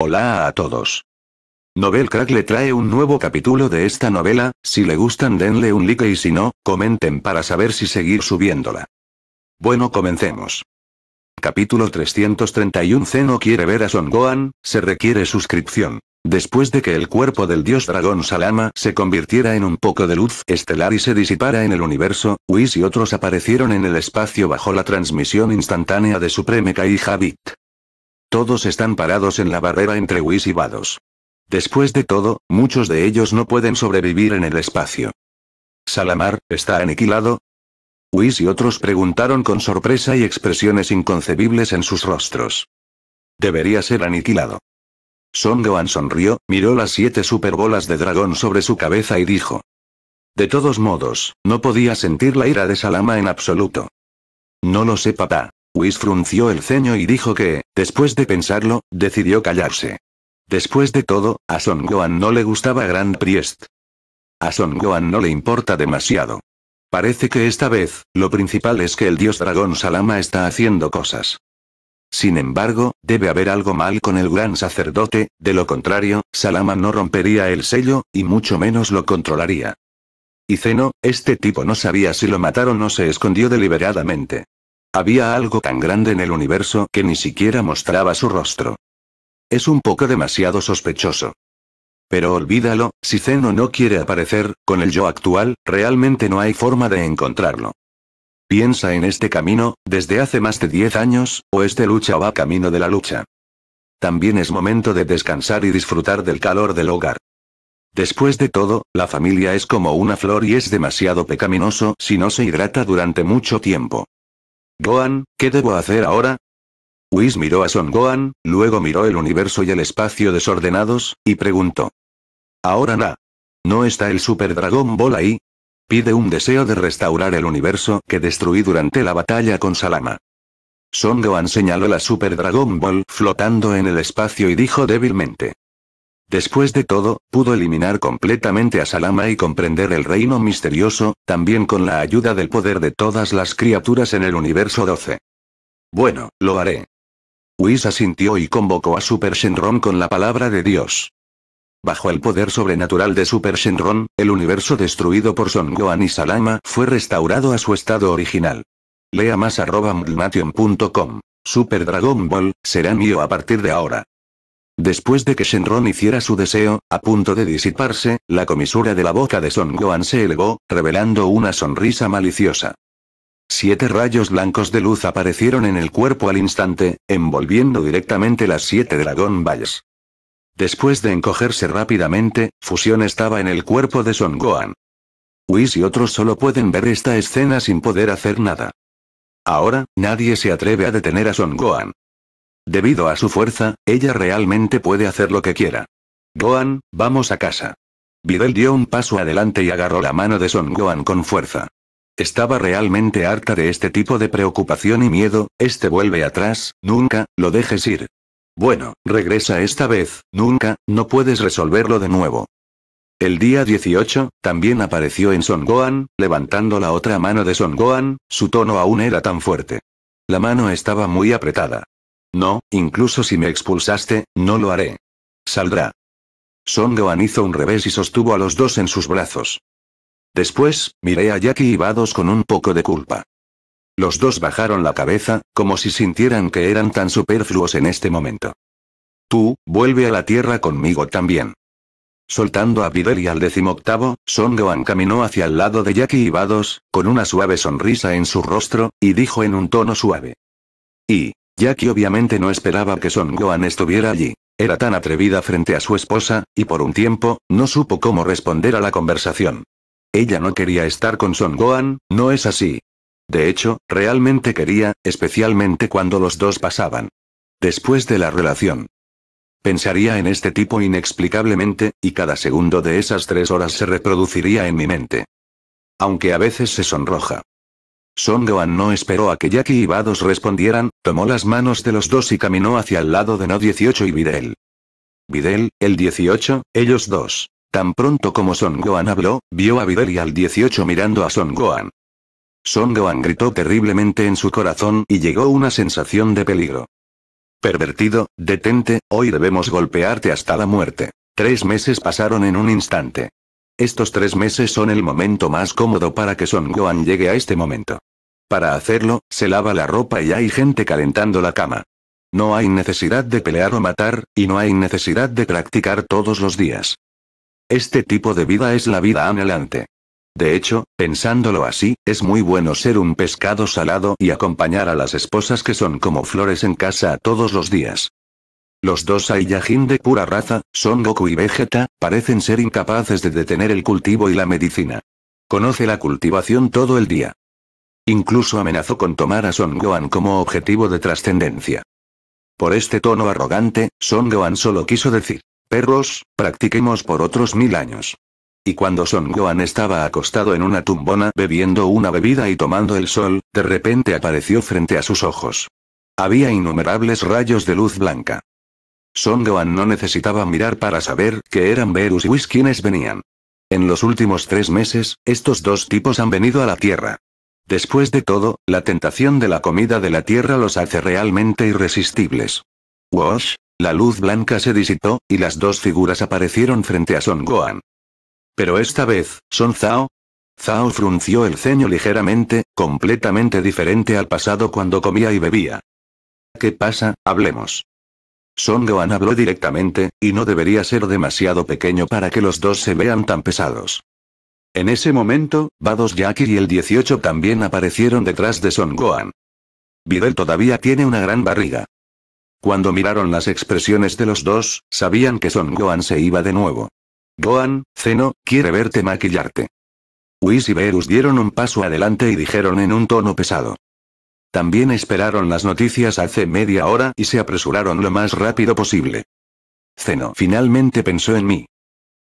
Hola a todos. Novel Crack le trae un nuevo capítulo de esta novela, si le gustan denle un like y si no, comenten para saber si seguir subiéndola. Bueno comencemos. Capítulo 331 no quiere ver a Son Gohan, se requiere suscripción. Después de que el cuerpo del dios dragón Salama se convirtiera en un poco de luz estelar y se disipara en el universo, Whis y otros aparecieron en el espacio bajo la transmisión instantánea de Supreme Kai Habit. Todos están parados en la barrera entre Whis y Vados. Después de todo, muchos de ellos no pueden sobrevivir en el espacio. Salamar, ¿está aniquilado? Whis y otros preguntaron con sorpresa y expresiones inconcebibles en sus rostros. Debería ser aniquilado. Son Gohan sonrió, miró las siete superbolas de dragón sobre su cabeza y dijo. De todos modos, no podía sentir la ira de Salama en absoluto. No lo sé papá. Whis frunció el ceño y dijo que, después de pensarlo, decidió callarse. Después de todo, a Son Gohan no le gustaba Grand Priest. A Son Gohan no le importa demasiado. Parece que esta vez, lo principal es que el dios dragón Salama está haciendo cosas. Sin embargo, debe haber algo mal con el gran sacerdote, de lo contrario, Salama no rompería el sello, y mucho menos lo controlaría. Y Zeno, este tipo no sabía si lo mataron o no se escondió deliberadamente. Había algo tan grande en el universo que ni siquiera mostraba su rostro. Es un poco demasiado sospechoso. Pero olvídalo, si Zeno no quiere aparecer, con el yo actual, realmente no hay forma de encontrarlo. Piensa en este camino, desde hace más de 10 años, o este lucha va camino de la lucha. También es momento de descansar y disfrutar del calor del hogar. Después de todo, la familia es como una flor y es demasiado pecaminoso si no se hidrata durante mucho tiempo. Gohan, ¿qué debo hacer ahora? Whis miró a Son Gohan, luego miró el universo y el espacio desordenados, y preguntó. Ahora na. ¿No está el Super Dragon Ball ahí? Pide un deseo de restaurar el universo que destruí durante la batalla con Salama. Son Gohan señaló la Super Dragon Ball flotando en el espacio y dijo débilmente. Después de todo, pudo eliminar completamente a Salama y comprender el reino misterioso, también con la ayuda del poder de todas las criaturas en el universo 12. Bueno, lo haré. Whis asintió y convocó a Super Shenron con la palabra de Dios. Bajo el poder sobrenatural de Super Shenron, el universo destruido por Son Gohan y Salama fue restaurado a su estado original. Lea más arroba Super Dragon Ball, será mío a partir de ahora. Después de que Shenron hiciera su deseo, a punto de disiparse, la comisura de la boca de Son Gohan se elevó, revelando una sonrisa maliciosa. Siete rayos blancos de luz aparecieron en el cuerpo al instante, envolviendo directamente las siete Dragon Balls. Después de encogerse rápidamente, Fusión estaba en el cuerpo de Son Gohan. Whis y otros solo pueden ver esta escena sin poder hacer nada. Ahora, nadie se atreve a detener a Son Gohan. Debido a su fuerza, ella realmente puede hacer lo que quiera. Gohan, vamos a casa. Videl dio un paso adelante y agarró la mano de Son Gohan con fuerza. Estaba realmente harta de este tipo de preocupación y miedo, este vuelve atrás, nunca, lo dejes ir. Bueno, regresa esta vez, nunca, no puedes resolverlo de nuevo. El día 18, también apareció en Son Gohan, levantando la otra mano de Son Gohan, su tono aún era tan fuerte. La mano estaba muy apretada. No, incluso si me expulsaste, no lo haré. Saldrá. Son Gohan hizo un revés y sostuvo a los dos en sus brazos. Después, miré a Jackie y Vados con un poco de culpa. Los dos bajaron la cabeza, como si sintieran que eran tan superfluos en este momento. Tú, vuelve a la Tierra conmigo también. Soltando a Videl y al decimoctavo, Son Gohan caminó hacia el lado de Jackie y Vados, con una suave sonrisa en su rostro, y dijo en un tono suave. Y, que obviamente no esperaba que Son Gohan estuviera allí. Era tan atrevida frente a su esposa, y por un tiempo, no supo cómo responder a la conversación. Ella no quería estar con Son Gohan, no es así. De hecho, realmente quería, especialmente cuando los dos pasaban. Después de la relación. Pensaría en este tipo inexplicablemente, y cada segundo de esas tres horas se reproduciría en mi mente. Aunque a veces se sonroja. Goan no esperó a que Jackie y Vados respondieran, tomó las manos de los dos y caminó hacia el lado de No 18 y Videl. Videl, el 18, ellos dos. Tan pronto como Gohan habló, vio a Videl y al 18 mirando a Son Goan gritó terriblemente en su corazón y llegó una sensación de peligro. Pervertido, detente, hoy debemos golpearte hasta la muerte. Tres meses pasaron en un instante. Estos tres meses son el momento más cómodo para que Son Gohan llegue a este momento. Para hacerlo, se lava la ropa y hay gente calentando la cama. No hay necesidad de pelear o matar, y no hay necesidad de practicar todos los días. Este tipo de vida es la vida anhelante. De hecho, pensándolo así, es muy bueno ser un pescado salado y acompañar a las esposas que son como flores en casa todos los días. Los dos Saiyajin de pura raza, Son Goku y Vegeta, parecen ser incapaces de detener el cultivo y la medicina. Conoce la cultivación todo el día. Incluso amenazó con tomar a Son Gohan como objetivo de trascendencia. Por este tono arrogante, Son Gohan solo quiso decir, perros, practiquemos por otros mil años. Y cuando Son Gohan estaba acostado en una tumbona bebiendo una bebida y tomando el sol, de repente apareció frente a sus ojos. Había innumerables rayos de luz blanca. Son Gohan no necesitaba mirar para saber que eran Verus y Whis quienes venían. En los últimos tres meses, estos dos tipos han venido a la Tierra. Después de todo, la tentación de la comida de la Tierra los hace realmente irresistibles. Wash, la luz blanca se disipó, y las dos figuras aparecieron frente a Son Gohan. Pero esta vez, ¿son Zhao. Zhao frunció el ceño ligeramente, completamente diferente al pasado cuando comía y bebía. ¿Qué pasa? Hablemos. Son Gohan habló directamente, y no debería ser demasiado pequeño para que los dos se vean tan pesados. En ese momento, Vados Jackie y el 18 también aparecieron detrás de Son Gohan. Videl todavía tiene una gran barriga. Cuando miraron las expresiones de los dos, sabían que Son Gohan se iba de nuevo. Gohan, Zeno, quiere verte maquillarte. Whis y Verus dieron un paso adelante y dijeron en un tono pesado. También esperaron las noticias hace media hora y se apresuraron lo más rápido posible. Zeno finalmente pensó en mí.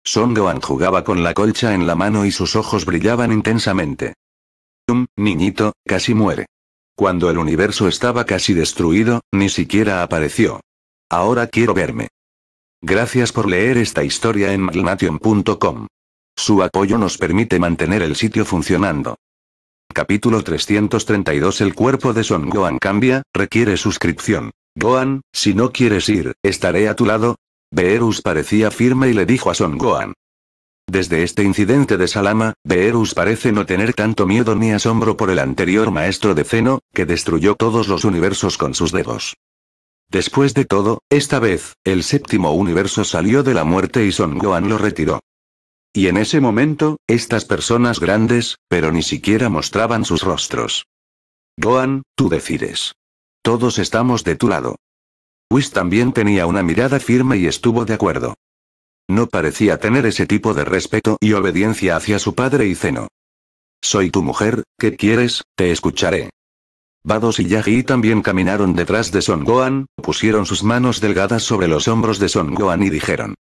Son Gohan jugaba con la colcha en la mano y sus ojos brillaban intensamente. Um, niñito, casi muere. Cuando el universo estaba casi destruido, ni siquiera apareció. Ahora quiero verme. Gracias por leer esta historia en magnation.com. Su apoyo nos permite mantener el sitio funcionando. Capítulo 332 El cuerpo de Son Gohan cambia, requiere suscripción. Goan si no quieres ir, estaré a tu lado. Beerus parecía firme y le dijo a Son Gohan. Desde este incidente de Salama, Beerus parece no tener tanto miedo ni asombro por el anterior maestro de Zeno, que destruyó todos los universos con sus dedos. Después de todo, esta vez, el séptimo universo salió de la muerte y Son Gohan lo retiró. Y en ese momento, estas personas grandes, pero ni siquiera mostraban sus rostros. Gohan, tú decides. Todos estamos de tu lado. Whis también tenía una mirada firme y estuvo de acuerdo. No parecía tener ese tipo de respeto y obediencia hacia su padre y Zeno. Soy tu mujer, ¿qué quieres? Te escucharé. Bados y Yagi también caminaron detrás de Son Gohan, pusieron sus manos delgadas sobre los hombros de Son Gohan y dijeron.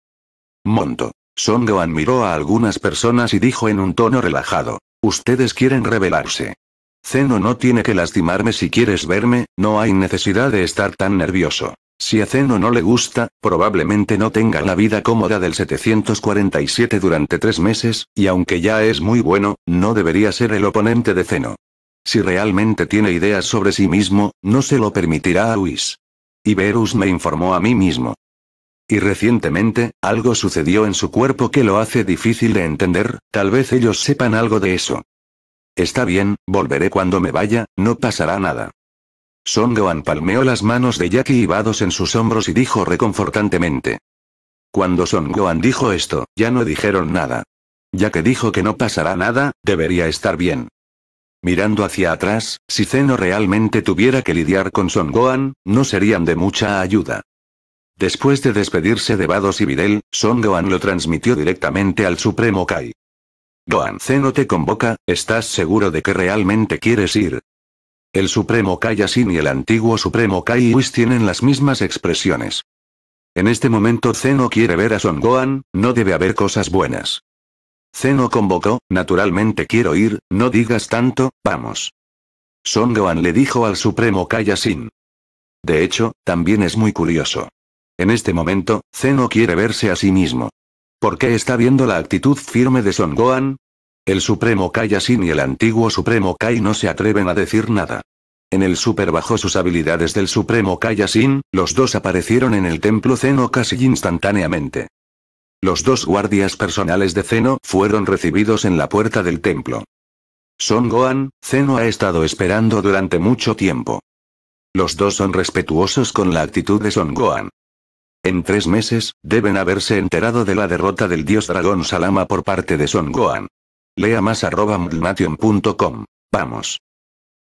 Monto. Songo admiró a algunas personas y dijo en un tono relajado. Ustedes quieren rebelarse. Zeno no tiene que lastimarme si quieres verme, no hay necesidad de estar tan nervioso. Si a Zeno no le gusta, probablemente no tenga la vida cómoda del 747 durante tres meses, y aunque ya es muy bueno, no debería ser el oponente de Zeno. Si realmente tiene ideas sobre sí mismo, no se lo permitirá a Luis. Iberus me informó a mí mismo. Y recientemente, algo sucedió en su cuerpo que lo hace difícil de entender, tal vez ellos sepan algo de eso. Está bien, volveré cuando me vaya, no pasará nada. Goan palmeó las manos de Jackie y Vados en sus hombros y dijo reconfortantemente. Cuando Goan dijo esto, ya no dijeron nada. Ya que dijo que no pasará nada, debería estar bien. Mirando hacia atrás, si Zeno realmente tuviera que lidiar con Son Gohan, no serían de mucha ayuda. Después de despedirse de Vados y Videl, Son Gohan lo transmitió directamente al Supremo Kai. Gohan Zeno te convoca, ¿estás seguro de que realmente quieres ir? El Supremo Kai sin y el antiguo Supremo Kai Whis tienen las mismas expresiones. En este momento Zeno quiere ver a Son Gohan, no debe haber cosas buenas. Zeno convocó, naturalmente quiero ir, no digas tanto, vamos. Son Gohan le dijo al Supremo Kai Asin. De hecho, también es muy curioso. En este momento, Zeno quiere verse a sí mismo. ¿Por qué está viendo la actitud firme de Son Gohan? El Supremo Kai Asin y el antiguo Supremo Kai no se atreven a decir nada. En el Super bajo sus habilidades del Supremo Kai Asin, los dos aparecieron en el templo Zeno casi instantáneamente. Los dos guardias personales de Zeno fueron recibidos en la puerta del templo. Son Gohan, Zeno ha estado esperando durante mucho tiempo. Los dos son respetuosos con la actitud de Son Gohan. En tres meses, deben haberse enterado de la derrota del dios dragón Salama por parte de Son Gohan. Lea más arroba Vamos.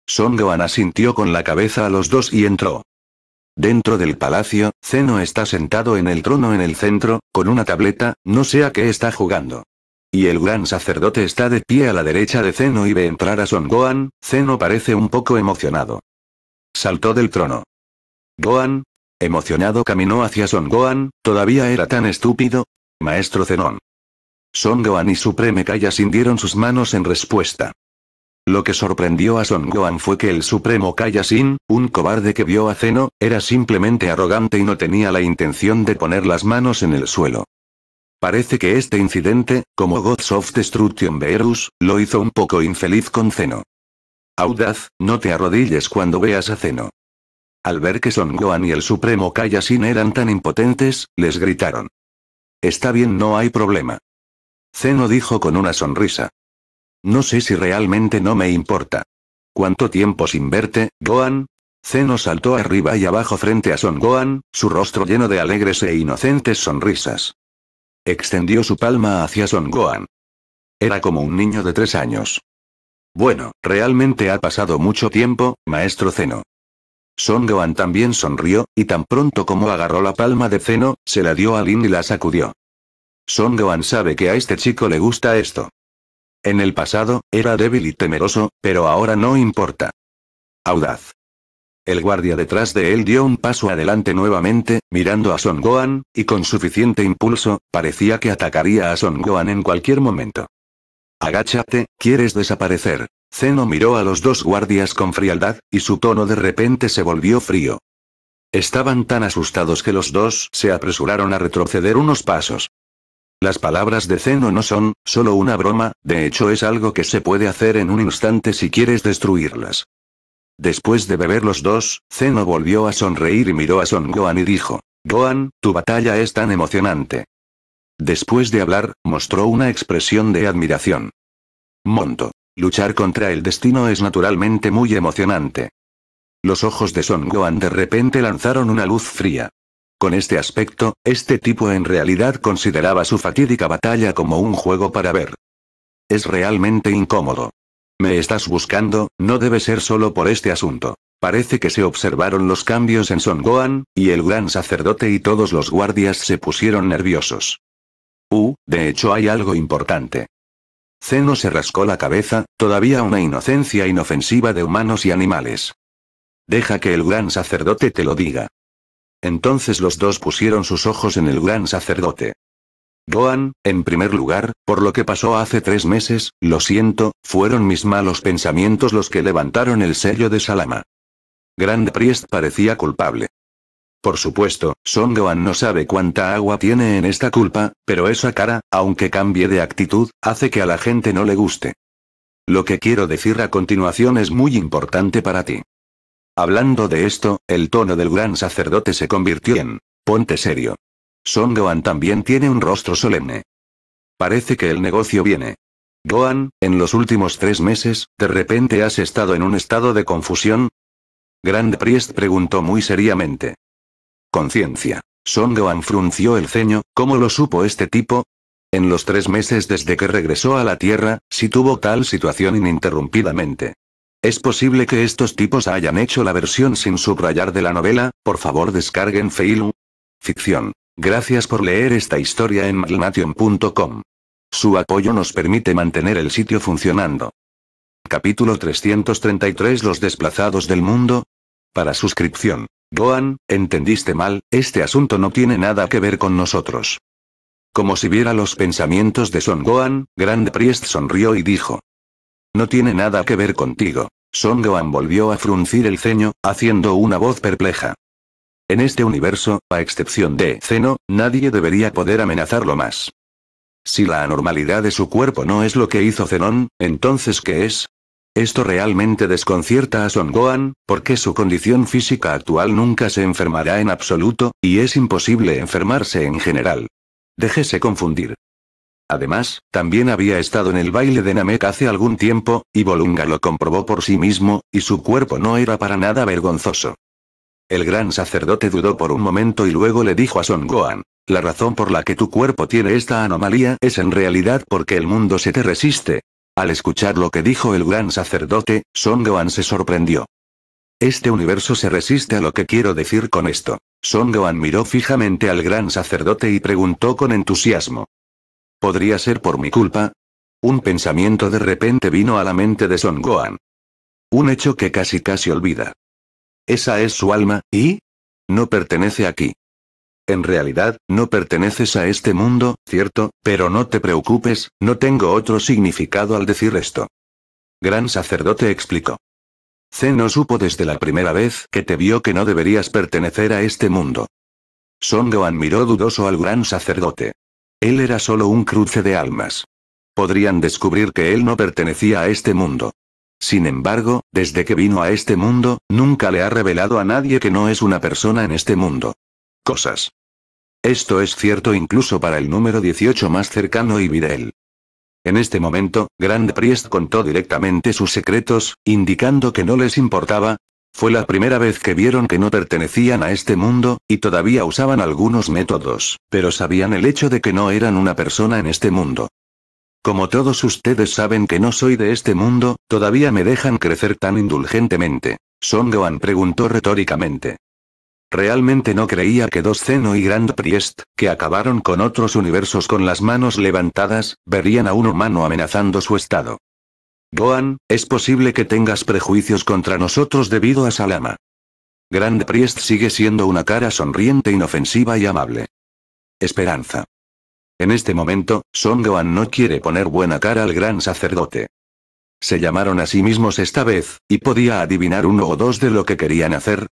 Son Gohan asintió con la cabeza a los dos y entró. Dentro del palacio, Zeno está sentado en el trono en el centro, con una tableta, no sé a qué está jugando. Y el gran sacerdote está de pie a la derecha de Zeno y ve entrar a Son Gohan, Zeno parece un poco emocionado. Saltó del trono. Goan. Emocionado caminó hacia Son Gohan, todavía era tan estúpido. Maestro Zenón. Son Gohan y Supreme Kaya dieron sus manos en respuesta. Lo que sorprendió a Son Gohan fue que el Supremo Kaya-Sin, un cobarde que vio a Zeno, era simplemente arrogante y no tenía la intención de poner las manos en el suelo. Parece que este incidente, como Gods of Destruction Verus, lo hizo un poco infeliz con Zeno. Audaz, no te arrodilles cuando veas a Zeno. Al ver que Son Gohan y el Supremo sin eran tan impotentes, les gritaron. Está bien, no hay problema. Zeno dijo con una sonrisa. No sé si realmente no me importa. ¿Cuánto tiempo sin verte, Goan? Zeno saltó arriba y abajo frente a Son Gohan, su rostro lleno de alegres e inocentes sonrisas. Extendió su palma hacia Son Gohan. Era como un niño de tres años. Bueno, realmente ha pasado mucho tiempo, maestro Zeno. Son Gohan también sonrió, y tan pronto como agarró la palma de Zeno, se la dio a Lin y la sacudió. Son Gohan sabe que a este chico le gusta esto. En el pasado, era débil y temeroso, pero ahora no importa. Audaz. El guardia detrás de él dio un paso adelante nuevamente, mirando a Son Gohan, y con suficiente impulso, parecía que atacaría a Son Gohan en cualquier momento. Agáchate, quieres desaparecer. Zeno miró a los dos guardias con frialdad, y su tono de repente se volvió frío. Estaban tan asustados que los dos se apresuraron a retroceder unos pasos. Las palabras de Zeno no son, solo una broma, de hecho es algo que se puede hacer en un instante si quieres destruirlas. Después de beber los dos, Zeno volvió a sonreír y miró a Son Gohan y dijo, "Goan, tu batalla es tan emocionante. Después de hablar, mostró una expresión de admiración. Monto. Luchar contra el destino es naturalmente muy emocionante. Los ojos de Son Gohan de repente lanzaron una luz fría. Con este aspecto, este tipo en realidad consideraba su fatídica batalla como un juego para ver. Es realmente incómodo. Me estás buscando, no debe ser solo por este asunto. Parece que se observaron los cambios en Son Gohan, y el gran sacerdote y todos los guardias se pusieron nerviosos. Uh, de hecho hay algo importante. Zeno se rascó la cabeza, todavía una inocencia inofensiva de humanos y animales. Deja que el gran sacerdote te lo diga. Entonces los dos pusieron sus ojos en el gran sacerdote. Gohan, en primer lugar, por lo que pasó hace tres meses, lo siento, fueron mis malos pensamientos los que levantaron el sello de Salama. Grand Priest parecía culpable. Por supuesto, Son Gohan no sabe cuánta agua tiene en esta culpa, pero esa cara, aunque cambie de actitud, hace que a la gente no le guste. Lo que quiero decir a continuación es muy importante para ti. Hablando de esto, el tono del gran sacerdote se convirtió en, ponte serio. Son Gohan también tiene un rostro solemne. Parece que el negocio viene. Gohan, en los últimos tres meses, de repente has estado en un estado de confusión. Grand Priest preguntó muy seriamente. Conciencia. Song Gohan frunció el ceño, ¿cómo lo supo este tipo? En los tres meses desde que regresó a la Tierra, si tuvo tal situación ininterrumpidamente. Es posible que estos tipos hayan hecho la versión sin subrayar de la novela, por favor descarguen Feilu. Ficción. Gracias por leer esta historia en malnation.com. Su apoyo nos permite mantener el sitio funcionando. Capítulo 333 Los desplazados del mundo, para suscripción. Gohan, entendiste mal, este asunto no tiene nada que ver con nosotros. Como si viera los pensamientos de Son Gohan, Grand Priest sonrió y dijo. No tiene nada que ver contigo. Son Gohan volvió a fruncir el ceño, haciendo una voz perpleja. En este universo, a excepción de Zeno, nadie debería poder amenazarlo más. Si la anormalidad de su cuerpo no es lo que hizo Zenón, entonces ¿qué es? Esto realmente desconcierta a Son Gohan, porque su condición física actual nunca se enfermará en absoluto, y es imposible enfermarse en general. Déjese confundir. Además, también había estado en el baile de Namek hace algún tiempo, y Bolunga lo comprobó por sí mismo, y su cuerpo no era para nada vergonzoso. El gran sacerdote dudó por un momento y luego le dijo a Son Gohan, la razón por la que tu cuerpo tiene esta anomalía es en realidad porque el mundo se te resiste, al escuchar lo que dijo el gran sacerdote, Son Goan se sorprendió. Este universo se resiste a lo que quiero decir con esto. Son Goan miró fijamente al gran sacerdote y preguntó con entusiasmo. ¿Podría ser por mi culpa? Un pensamiento de repente vino a la mente de Son Gohan. Un hecho que casi casi olvida. Esa es su alma, y... No pertenece aquí. En realidad, no perteneces a este mundo, cierto, pero no te preocupes, no tengo otro significado al decir esto. Gran sacerdote explicó. Zen no supo desde la primera vez que te vio que no deberías pertenecer a este mundo. Songo admiró dudoso al gran sacerdote. Él era solo un cruce de almas. Podrían descubrir que él no pertenecía a este mundo. Sin embargo, desde que vino a este mundo, nunca le ha revelado a nadie que no es una persona en este mundo cosas. Esto es cierto incluso para el número 18 más cercano y Videl. En este momento, Grand Priest contó directamente sus secretos, indicando que no les importaba. Fue la primera vez que vieron que no pertenecían a este mundo, y todavía usaban algunos métodos, pero sabían el hecho de que no eran una persona en este mundo. Como todos ustedes saben que no soy de este mundo, todavía me dejan crecer tan indulgentemente. Son Gohan preguntó retóricamente. Realmente no creía que dos Zeno y Grand Priest, que acabaron con otros universos con las manos levantadas, verían a un humano amenazando su estado. Gohan, es posible que tengas prejuicios contra nosotros debido a Salama. Grand Priest sigue siendo una cara sonriente, inofensiva y amable. Esperanza. En este momento, Son Gohan no quiere poner buena cara al gran sacerdote. Se llamaron a sí mismos esta vez, y podía adivinar uno o dos de lo que querían hacer,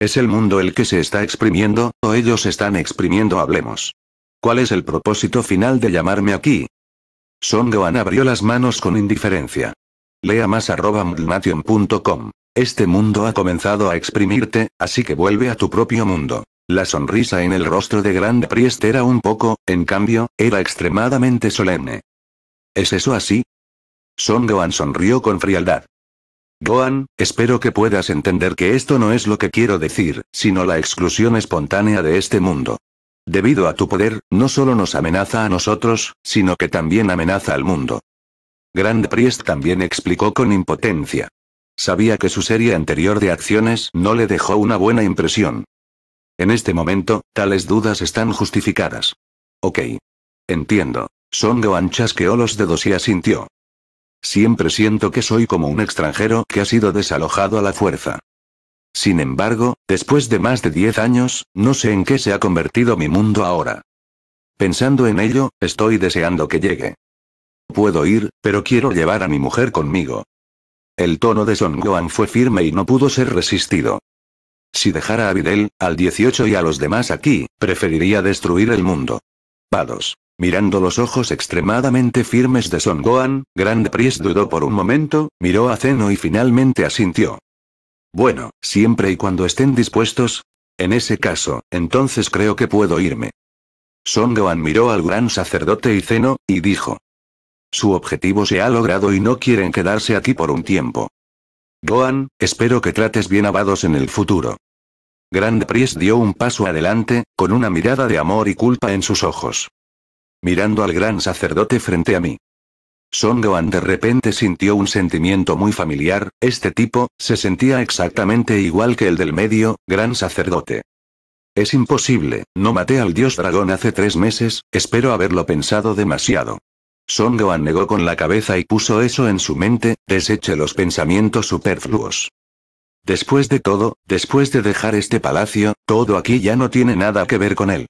¿Es el mundo el que se está exprimiendo, o ellos están exprimiendo hablemos? ¿Cuál es el propósito final de llamarme aquí? Son abrió las manos con indiferencia. Lea más arroba mdnation.com. Este mundo ha comenzado a exprimirte, así que vuelve a tu propio mundo. La sonrisa en el rostro de Grand Priest era un poco, en cambio, era extremadamente solemne. ¿Es eso así? Son sonrió con frialdad. Gohan, espero que puedas entender que esto no es lo que quiero decir, sino la exclusión espontánea de este mundo. Debido a tu poder, no solo nos amenaza a nosotros, sino que también amenaza al mundo. Grand Priest también explicó con impotencia. Sabía que su serie anterior de acciones no le dejó una buena impresión. En este momento, tales dudas están justificadas. Ok. Entiendo. Son Gohan chasqueó los dedos y asintió. Siempre siento que soy como un extranjero que ha sido desalojado a la fuerza. Sin embargo, después de más de 10 años, no sé en qué se ha convertido mi mundo ahora. Pensando en ello, estoy deseando que llegue. Puedo ir, pero quiero llevar a mi mujer conmigo. El tono de Son Gohan fue firme y no pudo ser resistido. Si dejara a Videl, al 18 y a los demás aquí, preferiría destruir el mundo. Pados. Mirando los ojos extremadamente firmes de Son Gohan, Grand Prix dudó por un momento, miró a Zeno y finalmente asintió. Bueno, siempre y cuando estén dispuestos. En ese caso, entonces creo que puedo irme. Son Gohan miró al gran sacerdote y Zeno, y dijo. Su objetivo se ha logrado y no quieren quedarse aquí por un tiempo. Goan, espero que trates bien a Vados en el futuro. Grand Prix dio un paso adelante, con una mirada de amor y culpa en sus ojos mirando al gran sacerdote frente a mí. Son Gohan de repente sintió un sentimiento muy familiar, este tipo, se sentía exactamente igual que el del medio, gran sacerdote. Es imposible, no maté al dios dragón hace tres meses, espero haberlo pensado demasiado. Son Gohan negó con la cabeza y puso eso en su mente, deseche los pensamientos superfluos. Después de todo, después de dejar este palacio, todo aquí ya no tiene nada que ver con él.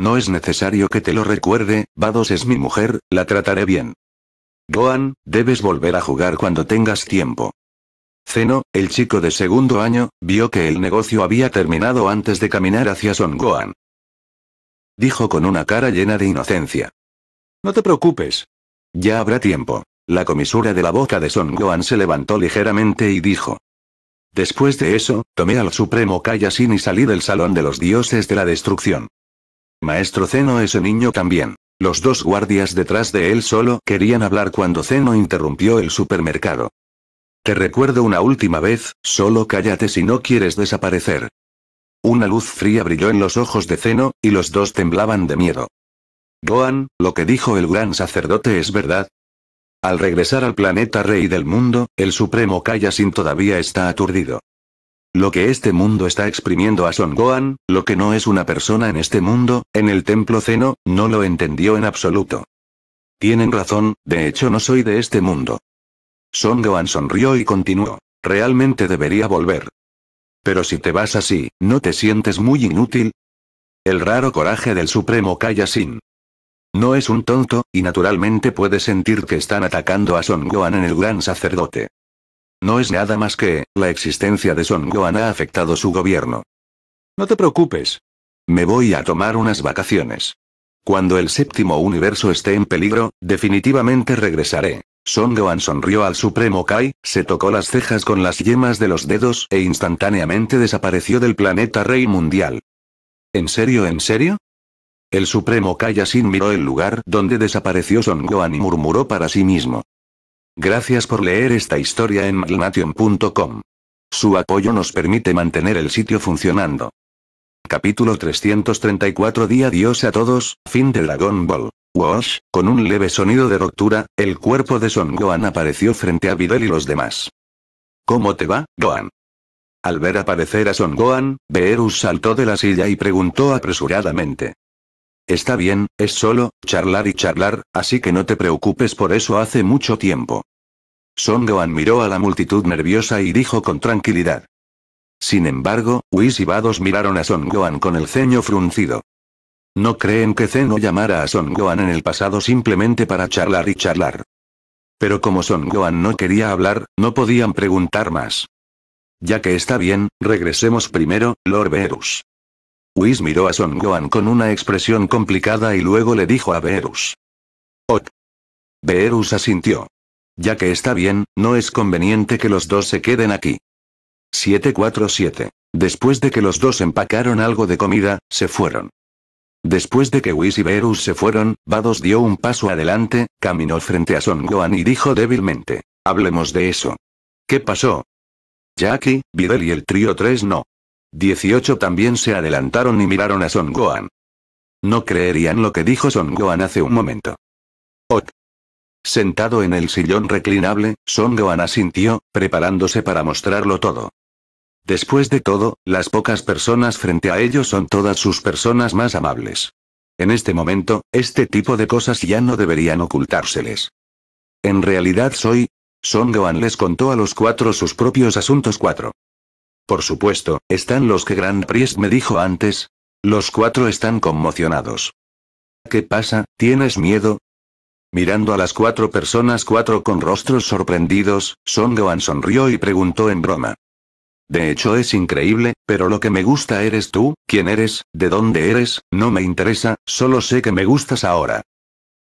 No es necesario que te lo recuerde, Vados es mi mujer, la trataré bien. Gohan, debes volver a jugar cuando tengas tiempo. Zeno, el chico de segundo año, vio que el negocio había terminado antes de caminar hacia Son Gohan. Dijo con una cara llena de inocencia. No te preocupes. Ya habrá tiempo. La comisura de la boca de Son Gohan se levantó ligeramente y dijo. Después de eso, tomé al supremo Kaiyasin y salí del salón de los dioses de la destrucción. Maestro Zeno ese niño también. Los dos guardias detrás de él solo querían hablar cuando Zeno interrumpió el supermercado. Te recuerdo una última vez, solo cállate si no quieres desaparecer. Una luz fría brilló en los ojos de Zeno, y los dos temblaban de miedo. Gohan, lo que dijo el gran sacerdote es verdad. Al regresar al planeta rey del mundo, el Supremo sin todavía está aturdido. Lo que este mundo está exprimiendo a Son Gohan, lo que no es una persona en este mundo, en el templo Zeno, no lo entendió en absoluto. Tienen razón, de hecho no soy de este mundo. Son Gohan sonrió y continuó. Realmente debería volver. Pero si te vas así, ¿no te sientes muy inútil? El raro coraje del Supremo Kayasin. No es un tonto, y naturalmente puede sentir que están atacando a Son Gohan en el gran sacerdote. No es nada más que, la existencia de Son Gohan ha afectado su gobierno. No te preocupes. Me voy a tomar unas vacaciones. Cuando el séptimo universo esté en peligro, definitivamente regresaré. Son Gohan sonrió al Supremo Kai, se tocó las cejas con las yemas de los dedos e instantáneamente desapareció del planeta Rey Mundial. ¿En serio, en serio? El Supremo Kai sin miró el lugar donde desapareció Son Gohan y murmuró para sí mismo. Gracias por leer esta historia en maglnation.com. Su apoyo nos permite mantener el sitio funcionando. Capítulo 334 Día Dios a todos, fin de Dragon Ball. Wash, con un leve sonido de ruptura, el cuerpo de Son Gohan apareció frente a Videl y los demás. ¿Cómo te va, Gohan? Al ver aparecer a Son Gohan, Beerus saltó de la silla y preguntó apresuradamente. Está bien, es solo, charlar y charlar, así que no te preocupes por eso hace mucho tiempo. Goan miró a la multitud nerviosa y dijo con tranquilidad. Sin embargo, Whis y Bados miraron a Goan con el ceño fruncido. No creen que Zeno llamara a Goan en el pasado simplemente para charlar y charlar. Pero como Goan no quería hablar, no podían preguntar más. Ya que está bien, regresemos primero, Lord Verus. Whis miró a Goan con una expresión complicada y luego le dijo a Verus. Ok. Verus asintió. Ya que está bien, no es conveniente que los dos se queden aquí. 747. Después de que los dos empacaron algo de comida, se fueron. Después de que Whis y Verus se fueron, Vados dio un paso adelante, caminó frente a Son Gohan y dijo débilmente. Hablemos de eso. ¿Qué pasó? Jackie, Videl y el trío 3 no. 18 también se adelantaron y miraron a Son Gohan. No creerían lo que dijo Son Gohan hace un momento. Sentado en el sillón reclinable, Son Gohan asintió, preparándose para mostrarlo todo. Después de todo, las pocas personas frente a ellos son todas sus personas más amables. En este momento, este tipo de cosas ya no deberían ocultárseles. En realidad soy... Son Gohan les contó a los cuatro sus propios asuntos cuatro. Por supuesto, están los que Grand Priest me dijo antes. Los cuatro están conmocionados. ¿Qué pasa? ¿Tienes miedo? Mirando a las cuatro personas cuatro con rostros sorprendidos, Son Goan sonrió y preguntó en broma. De hecho es increíble, pero lo que me gusta eres tú, quién eres, de dónde eres, no me interesa, solo sé que me gustas ahora.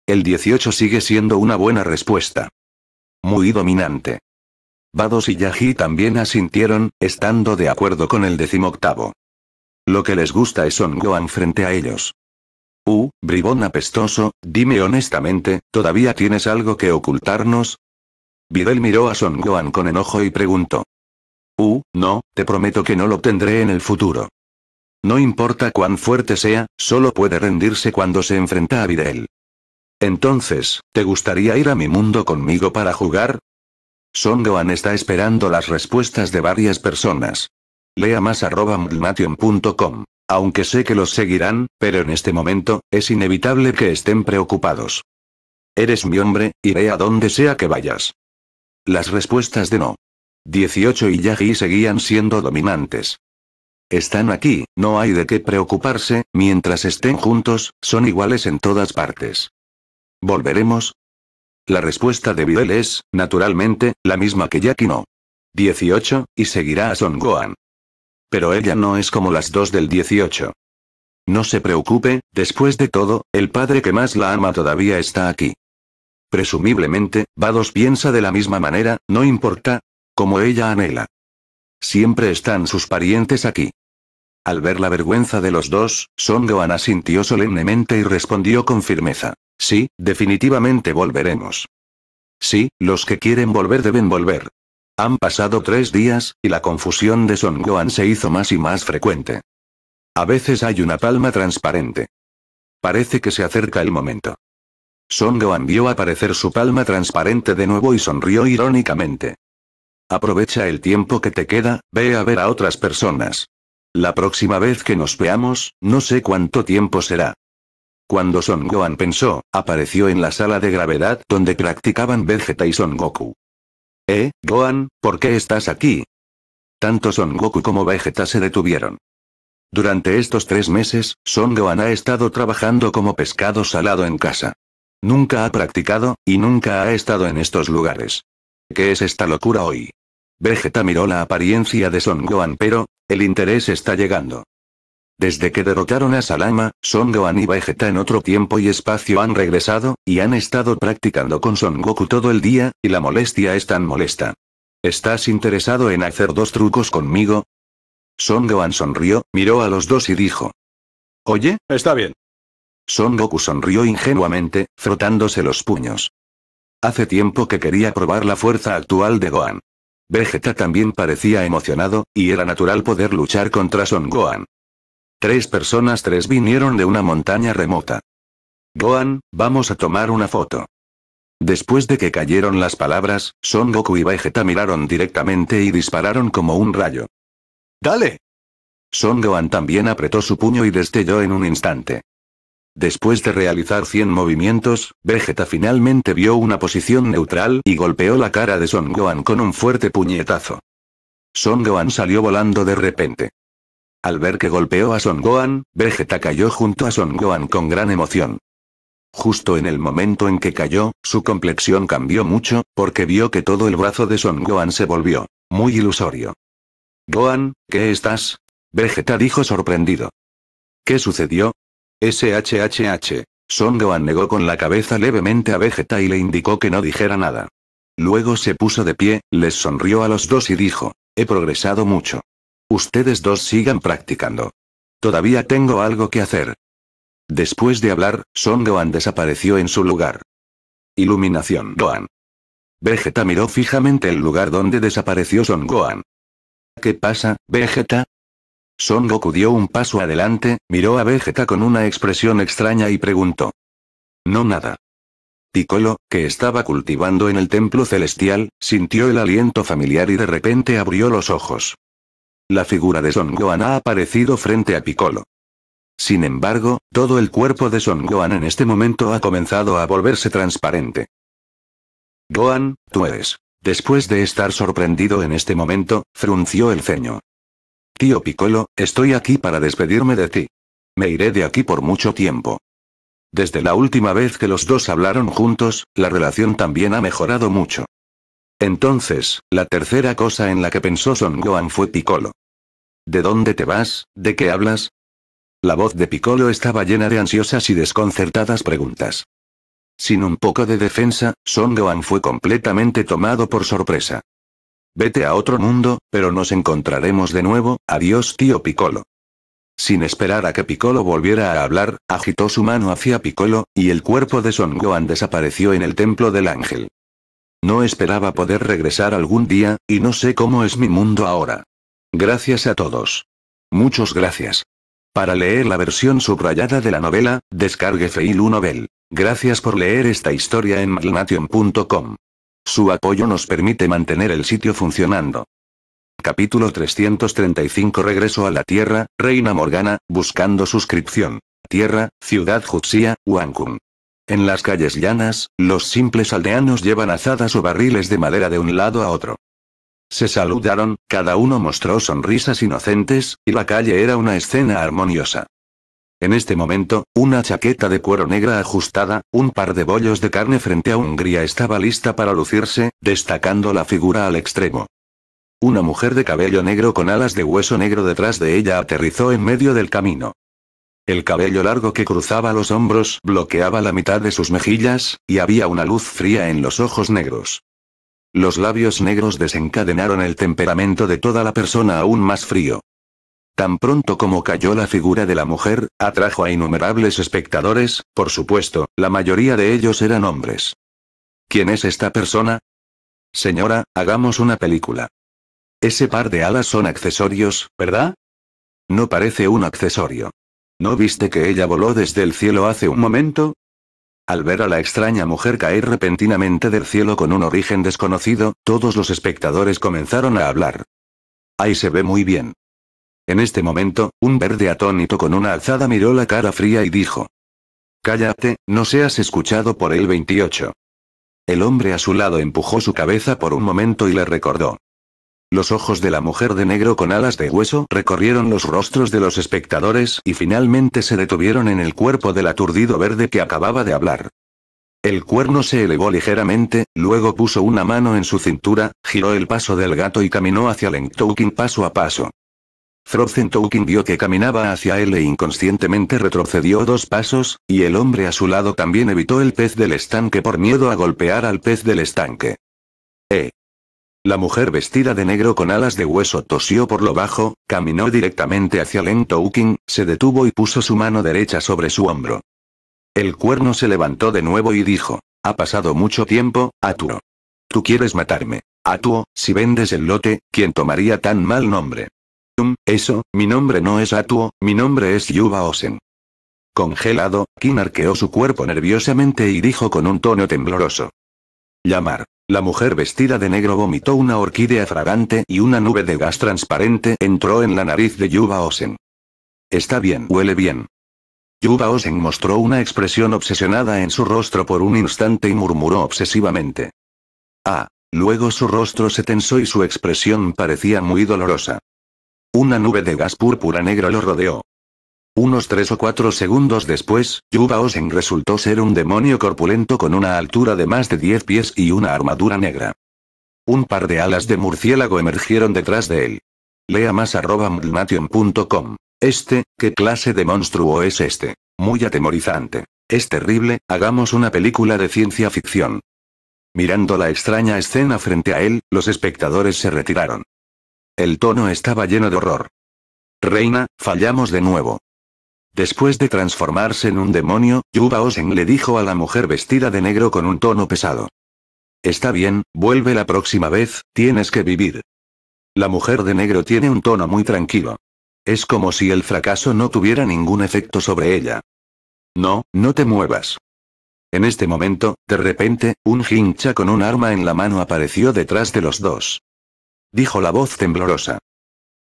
El 18 sigue siendo una buena respuesta. Muy dominante. Bados y Yaji también asintieron, estando de acuerdo con el decimoctavo. Lo que les gusta es Son Goan frente a ellos. Uh, bribón apestoso, dime honestamente, ¿todavía tienes algo que ocultarnos? Videl miró a Son Gohan con enojo y preguntó. Uh, no, te prometo que no lo tendré en el futuro. No importa cuán fuerte sea, solo puede rendirse cuando se enfrenta a Videl. Entonces, ¿te gustaría ir a mi mundo conmigo para jugar? Son Gohan está esperando las respuestas de varias personas. Lea más arroba aunque sé que los seguirán, pero en este momento, es inevitable que estén preocupados. Eres mi hombre, iré a donde sea que vayas. Las respuestas de no. 18 y Yagi seguían siendo dominantes. Están aquí, no hay de qué preocuparse, mientras estén juntos, son iguales en todas partes. ¿Volveremos? La respuesta de Videl es, naturalmente, la misma que Jackie no. 18, y seguirá a Son Gohan. Pero ella no es como las dos del 18. No se preocupe, después de todo, el padre que más la ama todavía está aquí. Presumiblemente, Vados piensa de la misma manera, no importa, como ella anhela. Siempre están sus parientes aquí. Al ver la vergüenza de los dos, Songoan asintió solemnemente y respondió con firmeza. Sí, definitivamente volveremos. Sí, los que quieren volver deben volver. Han pasado tres días, y la confusión de Son Gohan se hizo más y más frecuente. A veces hay una palma transparente. Parece que se acerca el momento. Son Gohan vio aparecer su palma transparente de nuevo y sonrió irónicamente. Aprovecha el tiempo que te queda, ve a ver a otras personas. La próxima vez que nos veamos, no sé cuánto tiempo será. Cuando Son Gohan pensó, apareció en la sala de gravedad donde practicaban Vegeta y Son Goku. Eh, Gohan, ¿por qué estás aquí? Tanto Son Goku como Vegeta se detuvieron. Durante estos tres meses, Son Gohan ha estado trabajando como pescado salado en casa. Nunca ha practicado, y nunca ha estado en estos lugares. ¿Qué es esta locura hoy? Vegeta miró la apariencia de Son Gohan pero, el interés está llegando. Desde que derrotaron a Salama, Son Gohan y Vegeta en otro tiempo y espacio han regresado, y han estado practicando con Son Goku todo el día, y la molestia es tan molesta. ¿Estás interesado en hacer dos trucos conmigo? Son Gohan sonrió, miró a los dos y dijo. Oye, está bien. Son Goku sonrió ingenuamente, frotándose los puños. Hace tiempo que quería probar la fuerza actual de Gohan. Vegeta también parecía emocionado, y era natural poder luchar contra Son Gohan. Tres personas tres vinieron de una montaña remota. Gohan, vamos a tomar una foto. Después de que cayeron las palabras, Son Goku y Vegeta miraron directamente y dispararon como un rayo. ¡Dale! Son Gohan también apretó su puño y destelló en un instante. Después de realizar 100 movimientos, Vegeta finalmente vio una posición neutral y golpeó la cara de Son Gohan con un fuerte puñetazo. Son Gohan salió volando de repente. Al ver que golpeó a Son Gohan, Vegeta cayó junto a Son Gohan con gran emoción. Justo en el momento en que cayó, su complexión cambió mucho, porque vio que todo el brazo de Son Gohan se volvió muy ilusorio. Gohan, ¿qué estás? Vegeta dijo sorprendido. ¿Qué sucedió? SHHH. Son Gohan negó con la cabeza levemente a Vegeta y le indicó que no dijera nada. Luego se puso de pie, les sonrió a los dos y dijo, he progresado mucho. Ustedes dos sigan practicando. Todavía tengo algo que hacer. Después de hablar, Son Gohan desapareció en su lugar. Iluminación Gohan. Vegeta miró fijamente el lugar donde desapareció Son Gohan. ¿Qué pasa, Vegeta? Son Goku dio un paso adelante, miró a Vegeta con una expresión extraña y preguntó. No nada. Piccolo, que estaba cultivando en el templo celestial, sintió el aliento familiar y de repente abrió los ojos. La figura de Son Gohan ha aparecido frente a Piccolo. Sin embargo, todo el cuerpo de Son Gohan en este momento ha comenzado a volverse transparente. Gohan, tú eres. Después de estar sorprendido en este momento, frunció el ceño. Tío Piccolo, estoy aquí para despedirme de ti. Me iré de aquí por mucho tiempo. Desde la última vez que los dos hablaron juntos, la relación también ha mejorado mucho. Entonces, la tercera cosa en la que pensó Son Gohan fue Piccolo. ¿De dónde te vas? ¿De qué hablas? La voz de Piccolo estaba llena de ansiosas y desconcertadas preguntas. Sin un poco de defensa, Son Gohan fue completamente tomado por sorpresa. Vete a otro mundo, pero nos encontraremos de nuevo, adiós tío Piccolo. Sin esperar a que Piccolo volviera a hablar, agitó su mano hacia Piccolo, y el cuerpo de Son Gohan desapareció en el templo del ángel. No esperaba poder regresar algún día, y no sé cómo es mi mundo ahora. Gracias a todos. Muchas gracias. Para leer la versión subrayada de la novela, descargue Feilu Novel. Gracias por leer esta historia en malnation.com. Su apoyo nos permite mantener el sitio funcionando. Capítulo 335 Regreso a la Tierra, Reina Morgana, buscando suscripción. Tierra, Ciudad Jutsia, Huancun. En las calles llanas, los simples aldeanos llevan azadas o barriles de madera de un lado a otro. Se saludaron, cada uno mostró sonrisas inocentes, y la calle era una escena armoniosa. En este momento, una chaqueta de cuero negra ajustada, un par de bollos de carne frente a Hungría estaba lista para lucirse, destacando la figura al extremo. Una mujer de cabello negro con alas de hueso negro detrás de ella aterrizó en medio del camino. El cabello largo que cruzaba los hombros bloqueaba la mitad de sus mejillas, y había una luz fría en los ojos negros. Los labios negros desencadenaron el temperamento de toda la persona aún más frío. Tan pronto como cayó la figura de la mujer, atrajo a innumerables espectadores, por supuesto, la mayoría de ellos eran hombres. ¿Quién es esta persona? Señora, hagamos una película. Ese par de alas son accesorios, ¿verdad? No parece un accesorio. ¿No viste que ella voló desde el cielo hace un momento? Al ver a la extraña mujer caer repentinamente del cielo con un origen desconocido, todos los espectadores comenzaron a hablar. Ahí se ve muy bien. En este momento, un verde atónito con una alzada miró la cara fría y dijo. Cállate, no seas escuchado por el 28. El hombre a su lado empujó su cabeza por un momento y le recordó. Los ojos de la mujer de negro con alas de hueso recorrieron los rostros de los espectadores y finalmente se detuvieron en el cuerpo del aturdido verde que acababa de hablar. El cuerno se elevó ligeramente, luego puso una mano en su cintura, giró el paso del gato y caminó hacia Lengtoukin paso a paso. Frozen vio que caminaba hacia él e inconscientemente retrocedió dos pasos, y el hombre a su lado también evitó el pez del estanque por miedo a golpear al pez del estanque. Eh. La mujer vestida de negro con alas de hueso tosió por lo bajo, caminó directamente hacia Len Toukin, se detuvo y puso su mano derecha sobre su hombro. El cuerno se levantó de nuevo y dijo, ha pasado mucho tiempo, Atuo. Tú quieres matarme. Atuo, si vendes el lote, ¿quién tomaría tan mal nombre? eso, mi nombre no es Atuo, mi nombre es Yuba Osen. Congelado, Kin arqueó su cuerpo nerviosamente y dijo con un tono tembloroso. Llamar. La mujer vestida de negro vomitó una orquídea fragante y una nube de gas transparente entró en la nariz de Yuba Osen. Está bien, huele bien. Yuba Osen mostró una expresión obsesionada en su rostro por un instante y murmuró obsesivamente. Ah. Luego su rostro se tensó y su expresión parecía muy dolorosa. Una nube de gas púrpura negro lo rodeó. Unos tres o cuatro segundos después, Yuba Osen resultó ser un demonio corpulento con una altura de más de 10 pies y una armadura negra. Un par de alas de murciélago emergieron detrás de él. Lea más arroba mdmation.com. Este, ¿qué clase de monstruo es este? Muy atemorizante. Es terrible, hagamos una película de ciencia ficción. Mirando la extraña escena frente a él, los espectadores se retiraron. El tono estaba lleno de horror. Reina, fallamos de nuevo. Después de transformarse en un demonio, Yuba le dijo a la mujer vestida de negro con un tono pesado. Está bien, vuelve la próxima vez, tienes que vivir. La mujer de negro tiene un tono muy tranquilo. Es como si el fracaso no tuviera ningún efecto sobre ella. No, no te muevas. En este momento, de repente, un hincha con un arma en la mano apareció detrás de los dos. Dijo la voz temblorosa.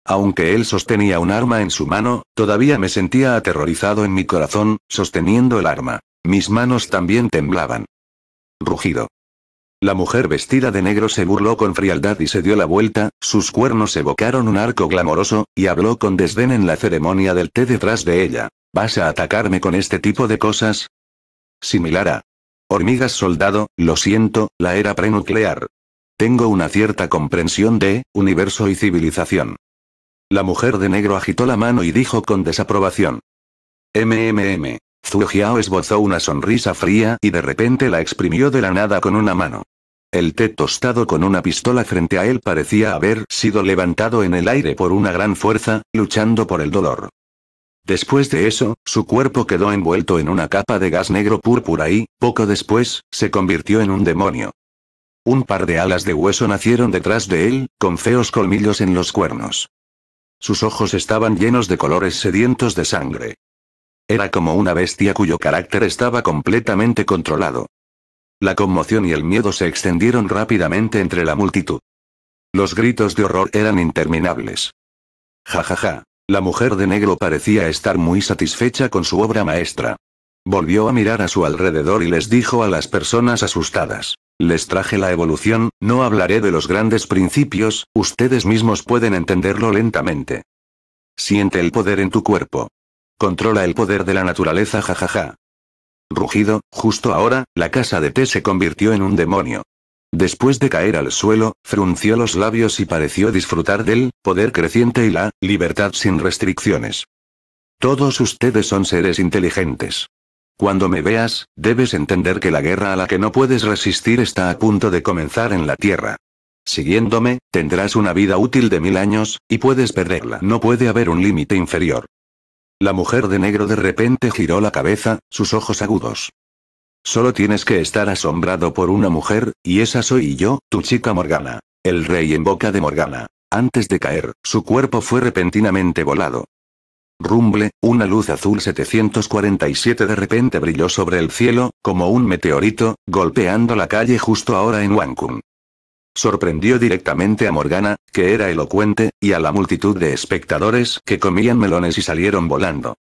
Aunque él sostenía un arma en su mano, todavía me sentía aterrorizado en mi corazón, sosteniendo el arma. Mis manos también temblaban. Rugido. La mujer vestida de negro se burló con frialdad y se dio la vuelta, sus cuernos evocaron un arco glamoroso, y habló con desdén en la ceremonia del té detrás de ella. ¿Vas a atacarme con este tipo de cosas? Similar a... Hormigas soldado, lo siento, la era prenuclear. Tengo una cierta comprensión de, universo y civilización. La mujer de negro agitó la mano y dijo con desaprobación. MMM. Xiao esbozó una sonrisa fría y de repente la exprimió de la nada con una mano. El té tostado con una pistola frente a él parecía haber sido levantado en el aire por una gran fuerza, luchando por el dolor. Después de eso, su cuerpo quedó envuelto en una capa de gas negro púrpura y, poco después, se convirtió en un demonio. Un par de alas de hueso nacieron detrás de él, con feos colmillos en los cuernos. Sus ojos estaban llenos de colores sedientos de sangre. Era como una bestia cuyo carácter estaba completamente controlado. La conmoción y el miedo se extendieron rápidamente entre la multitud. Los gritos de horror eran interminables. Ja ja ja. La mujer de negro parecía estar muy satisfecha con su obra maestra. Volvió a mirar a su alrededor y les dijo a las personas asustadas. Les traje la evolución, no hablaré de los grandes principios, ustedes mismos pueden entenderlo lentamente. Siente el poder en tu cuerpo. Controla el poder de la naturaleza jajaja. Rugido, justo ahora, la casa de té se convirtió en un demonio. Después de caer al suelo, frunció los labios y pareció disfrutar del poder creciente y la libertad sin restricciones. Todos ustedes son seres inteligentes. Cuando me veas, debes entender que la guerra a la que no puedes resistir está a punto de comenzar en la Tierra. Siguiéndome, tendrás una vida útil de mil años, y puedes perderla. No puede haber un límite inferior. La mujer de negro de repente giró la cabeza, sus ojos agudos. Solo tienes que estar asombrado por una mujer, y esa soy yo, tu chica Morgana. El rey en boca de Morgana. Antes de caer, su cuerpo fue repentinamente volado. Rumble, una luz azul 747 de repente brilló sobre el cielo, como un meteorito, golpeando la calle justo ahora en Wancum. Sorprendió directamente a Morgana, que era elocuente, y a la multitud de espectadores que comían melones y salieron volando.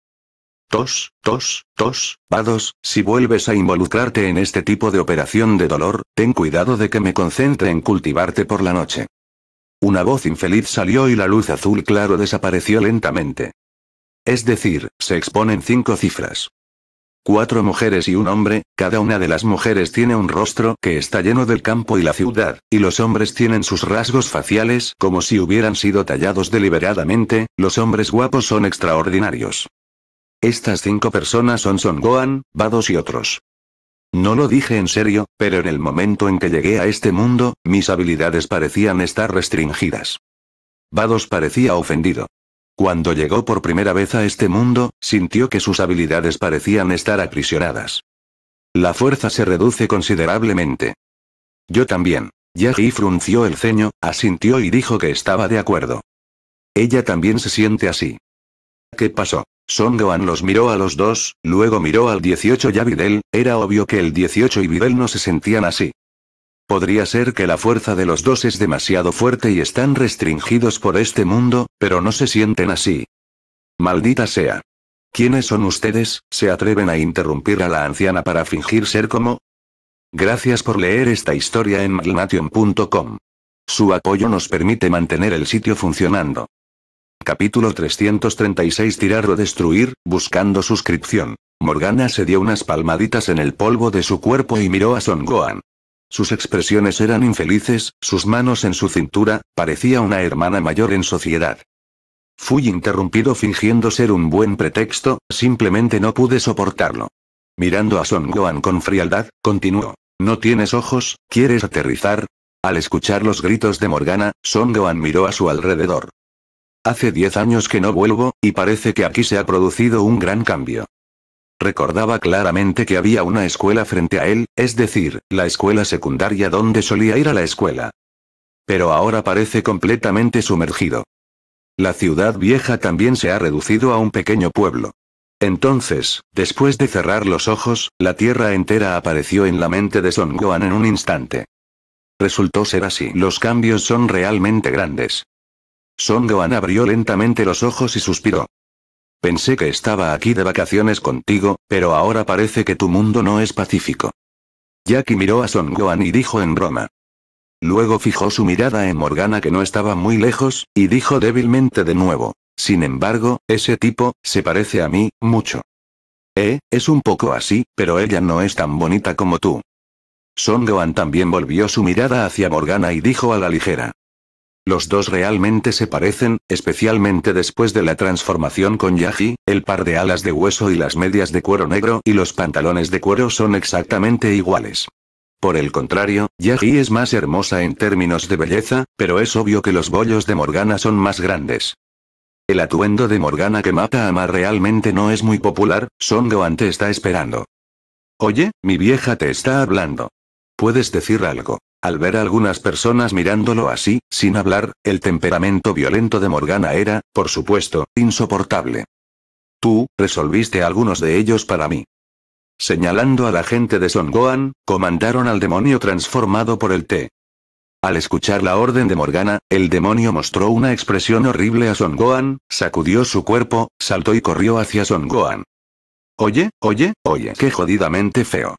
Tos, tos, tos, vados, si vuelves a involucrarte en este tipo de operación de dolor, ten cuidado de que me concentre en cultivarte por la noche. Una voz infeliz salió y la luz azul claro desapareció lentamente. Es decir, se exponen cinco cifras. Cuatro mujeres y un hombre, cada una de las mujeres tiene un rostro que está lleno del campo y la ciudad, y los hombres tienen sus rasgos faciales como si hubieran sido tallados deliberadamente, los hombres guapos son extraordinarios. Estas cinco personas son Son Gohan, Vados y otros. No lo dije en serio, pero en el momento en que llegué a este mundo, mis habilidades parecían estar restringidas. Bados parecía ofendido. Cuando llegó por primera vez a este mundo, sintió que sus habilidades parecían estar aprisionadas. La fuerza se reduce considerablemente. Yo también. Yagi frunció el ceño, asintió y dijo que estaba de acuerdo. Ella también se siente así. ¿Qué pasó? Son Gohan los miró a los dos, luego miró al 18 y a Videl, era obvio que el 18 y Videl no se sentían así. Podría ser que la fuerza de los dos es demasiado fuerte y están restringidos por este mundo, pero no se sienten así. Maldita sea. ¿Quiénes son ustedes? ¿Se atreven a interrumpir a la anciana para fingir ser como? Gracias por leer esta historia en Malnation.com. Su apoyo nos permite mantener el sitio funcionando. Capítulo 336 Tirar o destruir, buscando suscripción. Morgana se dio unas palmaditas en el polvo de su cuerpo y miró a Son Gohan. Sus expresiones eran infelices, sus manos en su cintura, parecía una hermana mayor en sociedad. Fui interrumpido fingiendo ser un buen pretexto, simplemente no pude soportarlo. Mirando a Son Gohan con frialdad, continuó. ¿No tienes ojos? ¿Quieres aterrizar? Al escuchar los gritos de Morgana, Son Goan miró a su alrededor. Hace diez años que no vuelvo, y parece que aquí se ha producido un gran cambio. Recordaba claramente que había una escuela frente a él, es decir, la escuela secundaria donde solía ir a la escuela. Pero ahora parece completamente sumergido. La ciudad vieja también se ha reducido a un pequeño pueblo. Entonces, después de cerrar los ojos, la tierra entera apareció en la mente de Son Goan en un instante. Resultó ser así. Los cambios son realmente grandes. Son Gohan abrió lentamente los ojos y suspiró. Pensé que estaba aquí de vacaciones contigo, pero ahora parece que tu mundo no es pacífico. Jackie miró a Son Gohan y dijo en broma. Luego fijó su mirada en Morgana que no estaba muy lejos, y dijo débilmente de nuevo. Sin embargo, ese tipo, se parece a mí, mucho. Eh, es un poco así, pero ella no es tan bonita como tú. Son Gohan también volvió su mirada hacia Morgana y dijo a la ligera. Los dos realmente se parecen, especialmente después de la transformación con yagi el par de alas de hueso y las medias de cuero negro y los pantalones de cuero son exactamente iguales. Por el contrario, yagi es más hermosa en términos de belleza, pero es obvio que los bollos de Morgana son más grandes. El atuendo de Morgana que mata a Ma realmente no es muy popular, Songo te está esperando. Oye, mi vieja te está hablando. ¿Puedes decir algo? Al ver a algunas personas mirándolo así, sin hablar, el temperamento violento de Morgana era, por supuesto, insoportable. Tú, resolviste algunos de ellos para mí. Señalando a la gente de Son Gohan, comandaron al demonio transformado por el té. Al escuchar la orden de Morgana, el demonio mostró una expresión horrible a Son Gohan, sacudió su cuerpo, saltó y corrió hacia Son Gohan. Oye, oye, oye, qué jodidamente feo.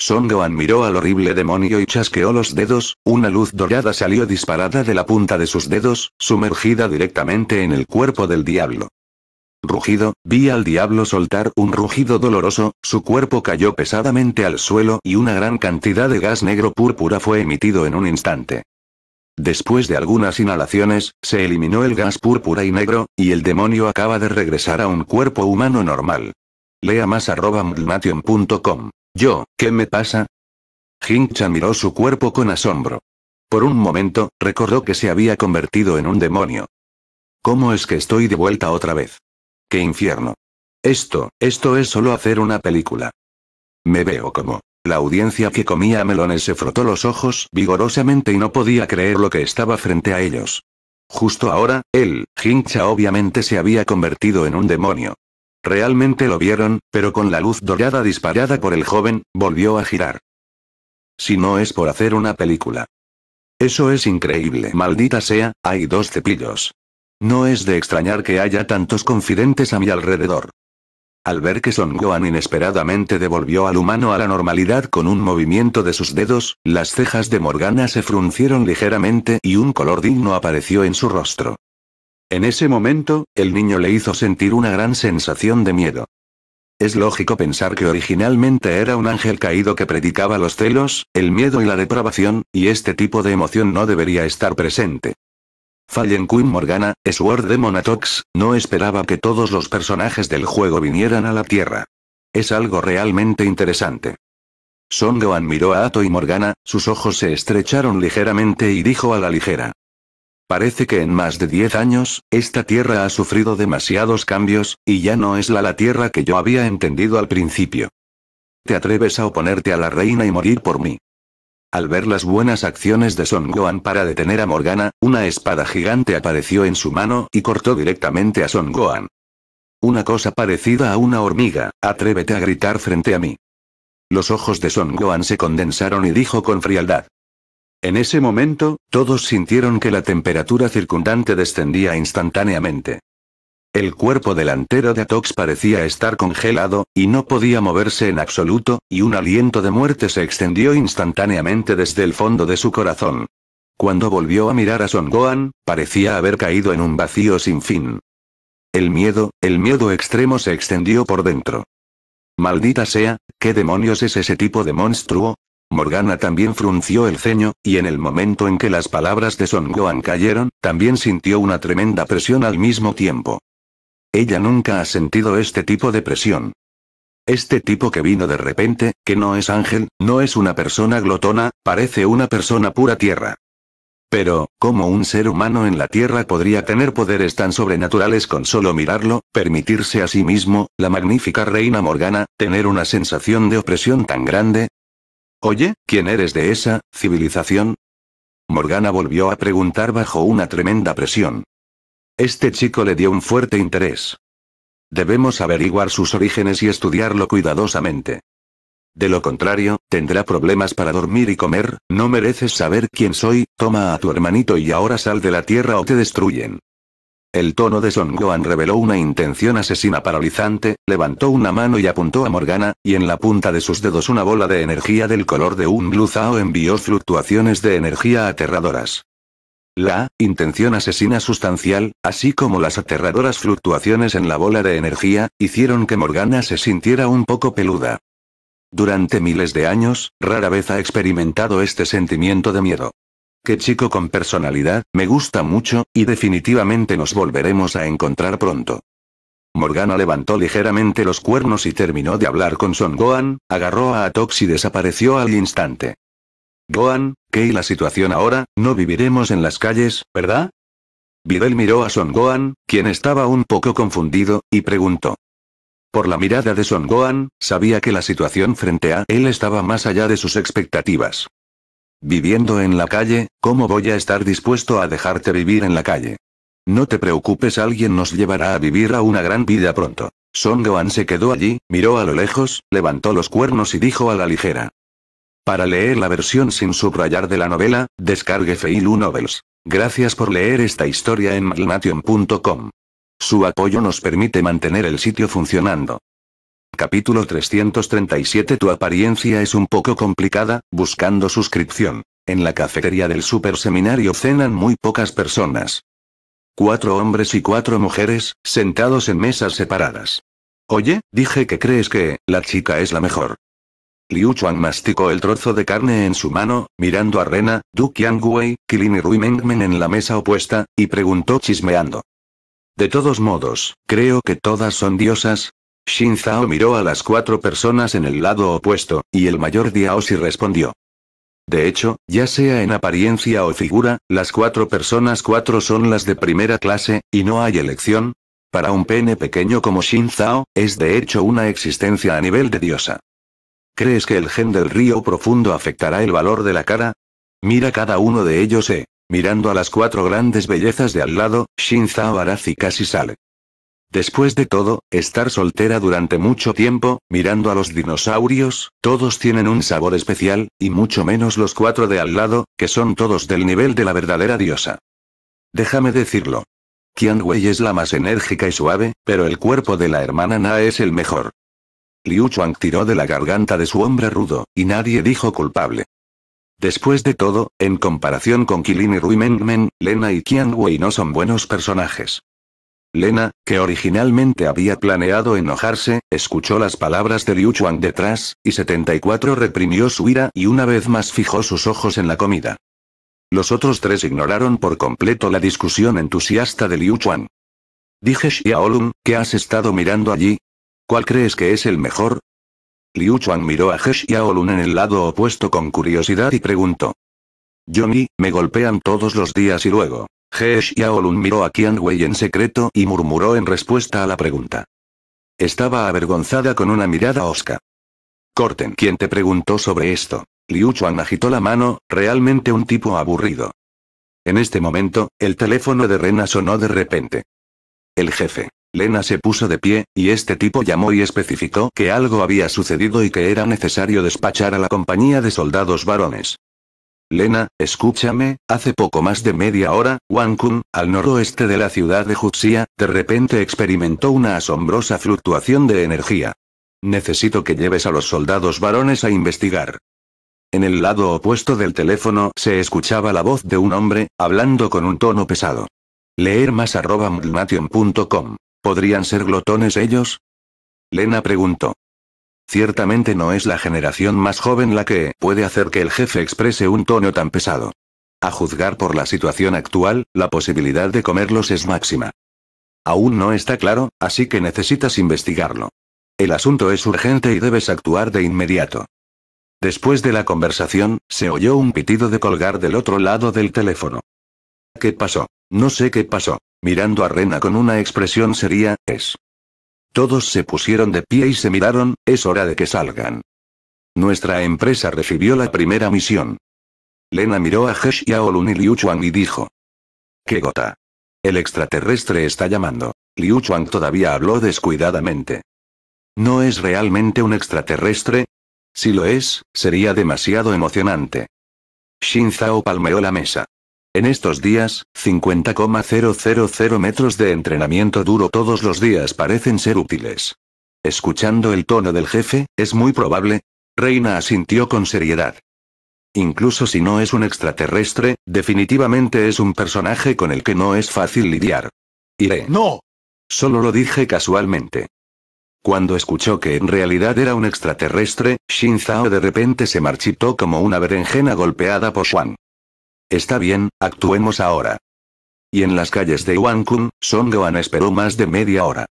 Son miró al horrible demonio y chasqueó los dedos, una luz dorada salió disparada de la punta de sus dedos, sumergida directamente en el cuerpo del diablo. Rugido, vi al diablo soltar un rugido doloroso, su cuerpo cayó pesadamente al suelo y una gran cantidad de gas negro púrpura fue emitido en un instante. Después de algunas inhalaciones, se eliminó el gas púrpura y negro, y el demonio acaba de regresar a un cuerpo humano normal. Lea más arroba yo, ¿qué me pasa? Hincha miró su cuerpo con asombro. Por un momento, recordó que se había convertido en un demonio. ¿Cómo es que estoy de vuelta otra vez? ¡Qué infierno! Esto, esto es solo hacer una película. Me veo como. La audiencia que comía melones se frotó los ojos vigorosamente y no podía creer lo que estaba frente a ellos. Justo ahora, él, Hincha obviamente se había convertido en un demonio. Realmente lo vieron, pero con la luz dorada disparada por el joven, volvió a girar. Si no es por hacer una película. Eso es increíble. Maldita sea, hay dos cepillos. No es de extrañar que haya tantos confidentes a mi alrededor. Al ver que Son Gohan inesperadamente devolvió al humano a la normalidad con un movimiento de sus dedos, las cejas de Morgana se fruncieron ligeramente y un color digno apareció en su rostro. En ese momento, el niño le hizo sentir una gran sensación de miedo. Es lógico pensar que originalmente era un ángel caído que predicaba los celos, el miedo y la depravación, y este tipo de emoción no debería estar presente. Fallen Queen Morgana, Sword de Monatox, no esperaba que todos los personajes del juego vinieran a la Tierra. Es algo realmente interesante. Son miró a Ato y Morgana, sus ojos se estrecharon ligeramente y dijo a la ligera. Parece que en más de 10 años, esta tierra ha sufrido demasiados cambios, y ya no es la la tierra que yo había entendido al principio. ¿Te atreves a oponerte a la reina y morir por mí? Al ver las buenas acciones de Son Gohan para detener a Morgana, una espada gigante apareció en su mano y cortó directamente a Son Gohan. Una cosa parecida a una hormiga, atrévete a gritar frente a mí. Los ojos de Son Gohan se condensaron y dijo con frialdad. En ese momento, todos sintieron que la temperatura circundante descendía instantáneamente. El cuerpo delantero de Atox parecía estar congelado, y no podía moverse en absoluto, y un aliento de muerte se extendió instantáneamente desde el fondo de su corazón. Cuando volvió a mirar a Son Gohan, parecía haber caído en un vacío sin fin. El miedo, el miedo extremo se extendió por dentro. Maldita sea, ¿qué demonios es ese tipo de monstruo? Morgana también frunció el ceño, y en el momento en que las palabras de Son cayeron, también sintió una tremenda presión al mismo tiempo. Ella nunca ha sentido este tipo de presión. Este tipo que vino de repente, que no es ángel, no es una persona glotona, parece una persona pura tierra. Pero, ¿cómo un ser humano en la Tierra podría tener poderes tan sobrenaturales con solo mirarlo, permitirse a sí mismo, la magnífica reina Morgana, tener una sensación de opresión tan grande? Oye, ¿quién eres de esa civilización? Morgana volvió a preguntar bajo una tremenda presión. Este chico le dio un fuerte interés. Debemos averiguar sus orígenes y estudiarlo cuidadosamente. De lo contrario, tendrá problemas para dormir y comer, no mereces saber quién soy, toma a tu hermanito y ahora sal de la tierra o te destruyen. El tono de Son Gohan reveló una intención asesina paralizante, levantó una mano y apuntó a Morgana, y en la punta de sus dedos una bola de energía del color de un bluzao envió fluctuaciones de energía aterradoras. La intención asesina sustancial, así como las aterradoras fluctuaciones en la bola de energía, hicieron que Morgana se sintiera un poco peluda. Durante miles de años, rara vez ha experimentado este sentimiento de miedo. Qué chico con personalidad, me gusta mucho, y definitivamente nos volveremos a encontrar pronto. Morgana levantó ligeramente los cuernos y terminó de hablar con Son Gohan, agarró a Atox y desapareció al instante. Goan, ¿qué y la situación ahora? No viviremos en las calles, ¿verdad? Videl miró a Son Gohan, quien estaba un poco confundido, y preguntó. Por la mirada de Son Gohan, sabía que la situación frente a él estaba más allá de sus expectativas. Viviendo en la calle, ¿cómo voy a estar dispuesto a dejarte vivir en la calle? No te preocupes, alguien nos llevará a vivir a una gran vida pronto. Son Gohan se quedó allí, miró a lo lejos, levantó los cuernos y dijo a la ligera. Para leer la versión sin subrayar de la novela, descargue Feilu Novels. Gracias por leer esta historia en malnation.com. Su apoyo nos permite mantener el sitio funcionando. Capítulo 337 Tu apariencia es un poco complicada, buscando suscripción. En la cafetería del super seminario cenan muy pocas personas. Cuatro hombres y cuatro mujeres, sentados en mesas separadas. Oye, dije que crees que, la chica es la mejor. Liu Chuan masticó el trozo de carne en su mano, mirando a Rena, Du Qiangwei, Kilin y Rui Mengmen en la mesa opuesta, y preguntó chismeando. De todos modos, creo que todas son diosas, Shin Zhao miró a las cuatro personas en el lado opuesto, y el mayor Diaosi respondió. De hecho, ya sea en apariencia o figura, las cuatro personas cuatro son las de primera clase, y no hay elección. Para un pene pequeño como Shin Zhao, es de hecho una existencia a nivel de diosa. ¿Crees que el gen del río profundo afectará el valor de la cara? Mira cada uno de ellos, eh. Mirando a las cuatro grandes bellezas de al lado, Shin Zhao Arazi casi sale. Después de todo, estar soltera durante mucho tiempo, mirando a los dinosaurios, todos tienen un sabor especial, y mucho menos los cuatro de al lado, que son todos del nivel de la verdadera diosa. Déjame decirlo. Qian Wei es la más enérgica y suave, pero el cuerpo de la hermana Na es el mejor. Liu Chuang tiró de la garganta de su hombre rudo, y nadie dijo culpable. Después de todo, en comparación con Kilin y Rui Mengmen, Lena y Qian Wei no son buenos personajes. Lena, que originalmente había planeado enojarse, escuchó las palabras de Liu Chuan detrás, y 74 reprimió su ira y una vez más fijó sus ojos en la comida. Los otros tres ignoraron por completo la discusión entusiasta de Liu Chuan. Dije Xiaolun, ¿qué has estado mirando allí? ¿Cuál crees que es el mejor? Liu Chuan miró a He Xiaolun en el lado opuesto con curiosidad y preguntó. Johnny, me golpean todos los días y luego, He Xiaolun miró a Qian Wei en secreto y murmuró en respuesta a la pregunta. Estaba avergonzada con una mirada osca. Corten. ¿Quién te preguntó sobre esto? Liu Chuan agitó la mano, realmente un tipo aburrido. En este momento, el teléfono de Rena sonó de repente. El jefe. Lena se puso de pie, y este tipo llamó y especificó que algo había sucedido y que era necesario despachar a la compañía de soldados varones. Lena, escúchame, hace poco más de media hora, Wankun, al noroeste de la ciudad de Juxia, de repente experimentó una asombrosa fluctuación de energía. Necesito que lleves a los soldados varones a investigar. En el lado opuesto del teléfono se escuchaba la voz de un hombre, hablando con un tono pesado. Leer más arroba ¿Podrían ser glotones ellos? Lena preguntó. Ciertamente no es la generación más joven la que puede hacer que el jefe exprese un tono tan pesado. A juzgar por la situación actual, la posibilidad de comerlos es máxima. Aún no está claro, así que necesitas investigarlo. El asunto es urgente y debes actuar de inmediato. Después de la conversación, se oyó un pitido de colgar del otro lado del teléfono. ¿Qué pasó? No sé qué pasó. Mirando a Rena con una expresión seria, es. Todos se pusieron de pie y se miraron, es hora de que salgan. Nuestra empresa recibió la primera misión. Lena miró a Hesh y a Olun y Liu Chuang y dijo. ¡Qué gota! El extraterrestre está llamando. Liu Chuang todavía habló descuidadamente. ¿No es realmente un extraterrestre? Si lo es, sería demasiado emocionante. Xin Zhao palmeó la mesa. En estos días, 50,000 metros de entrenamiento duro todos los días parecen ser útiles. Escuchando el tono del jefe, es muy probable. Reina asintió con seriedad. Incluso si no es un extraterrestre, definitivamente es un personaje con el que no es fácil lidiar. Iré. No. Solo lo dije casualmente. Cuando escuchó que en realidad era un extraterrestre, Shin Zhao de repente se marchitó como una berenjena golpeada por Juan. Está bien, actuemos ahora. Y en las calles de Huancun, Song Gohan esperó más de media hora.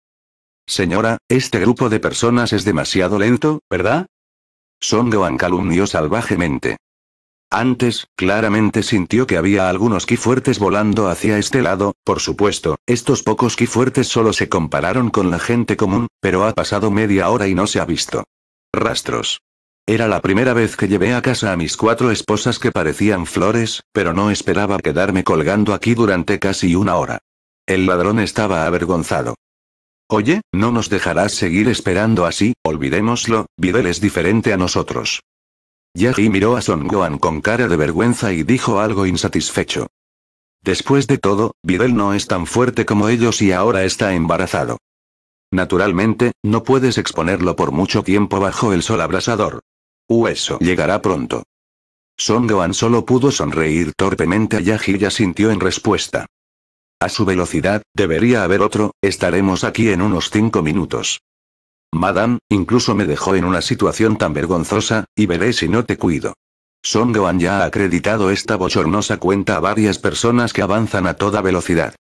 Señora, este grupo de personas es demasiado lento, ¿verdad? Song Goan calumnió salvajemente. Antes, claramente sintió que había algunos ki fuertes volando hacia este lado, por supuesto, estos pocos ki fuertes solo se compararon con la gente común, pero ha pasado media hora y no se ha visto. Rastros. Era la primera vez que llevé a casa a mis cuatro esposas que parecían flores, pero no esperaba quedarme colgando aquí durante casi una hora. El ladrón estaba avergonzado. Oye, no nos dejarás seguir esperando así, olvidémoslo, Videl es diferente a nosotros. Yagi miró a Son Gohan con cara de vergüenza y dijo algo insatisfecho. Después de todo, Videl no es tan fuerte como ellos y ahora está embarazado. Naturalmente, no puedes exponerlo por mucho tiempo bajo el sol abrasador. Hueso llegará pronto. Son Gohan solo pudo sonreír torpemente a Yaji ya sintió en respuesta. A su velocidad, debería haber otro, estaremos aquí en unos cinco minutos. Madame, incluso me dejó en una situación tan vergonzosa, y veré si no te cuido. Son Gohan ya ha acreditado esta bochornosa cuenta a varias personas que avanzan a toda velocidad.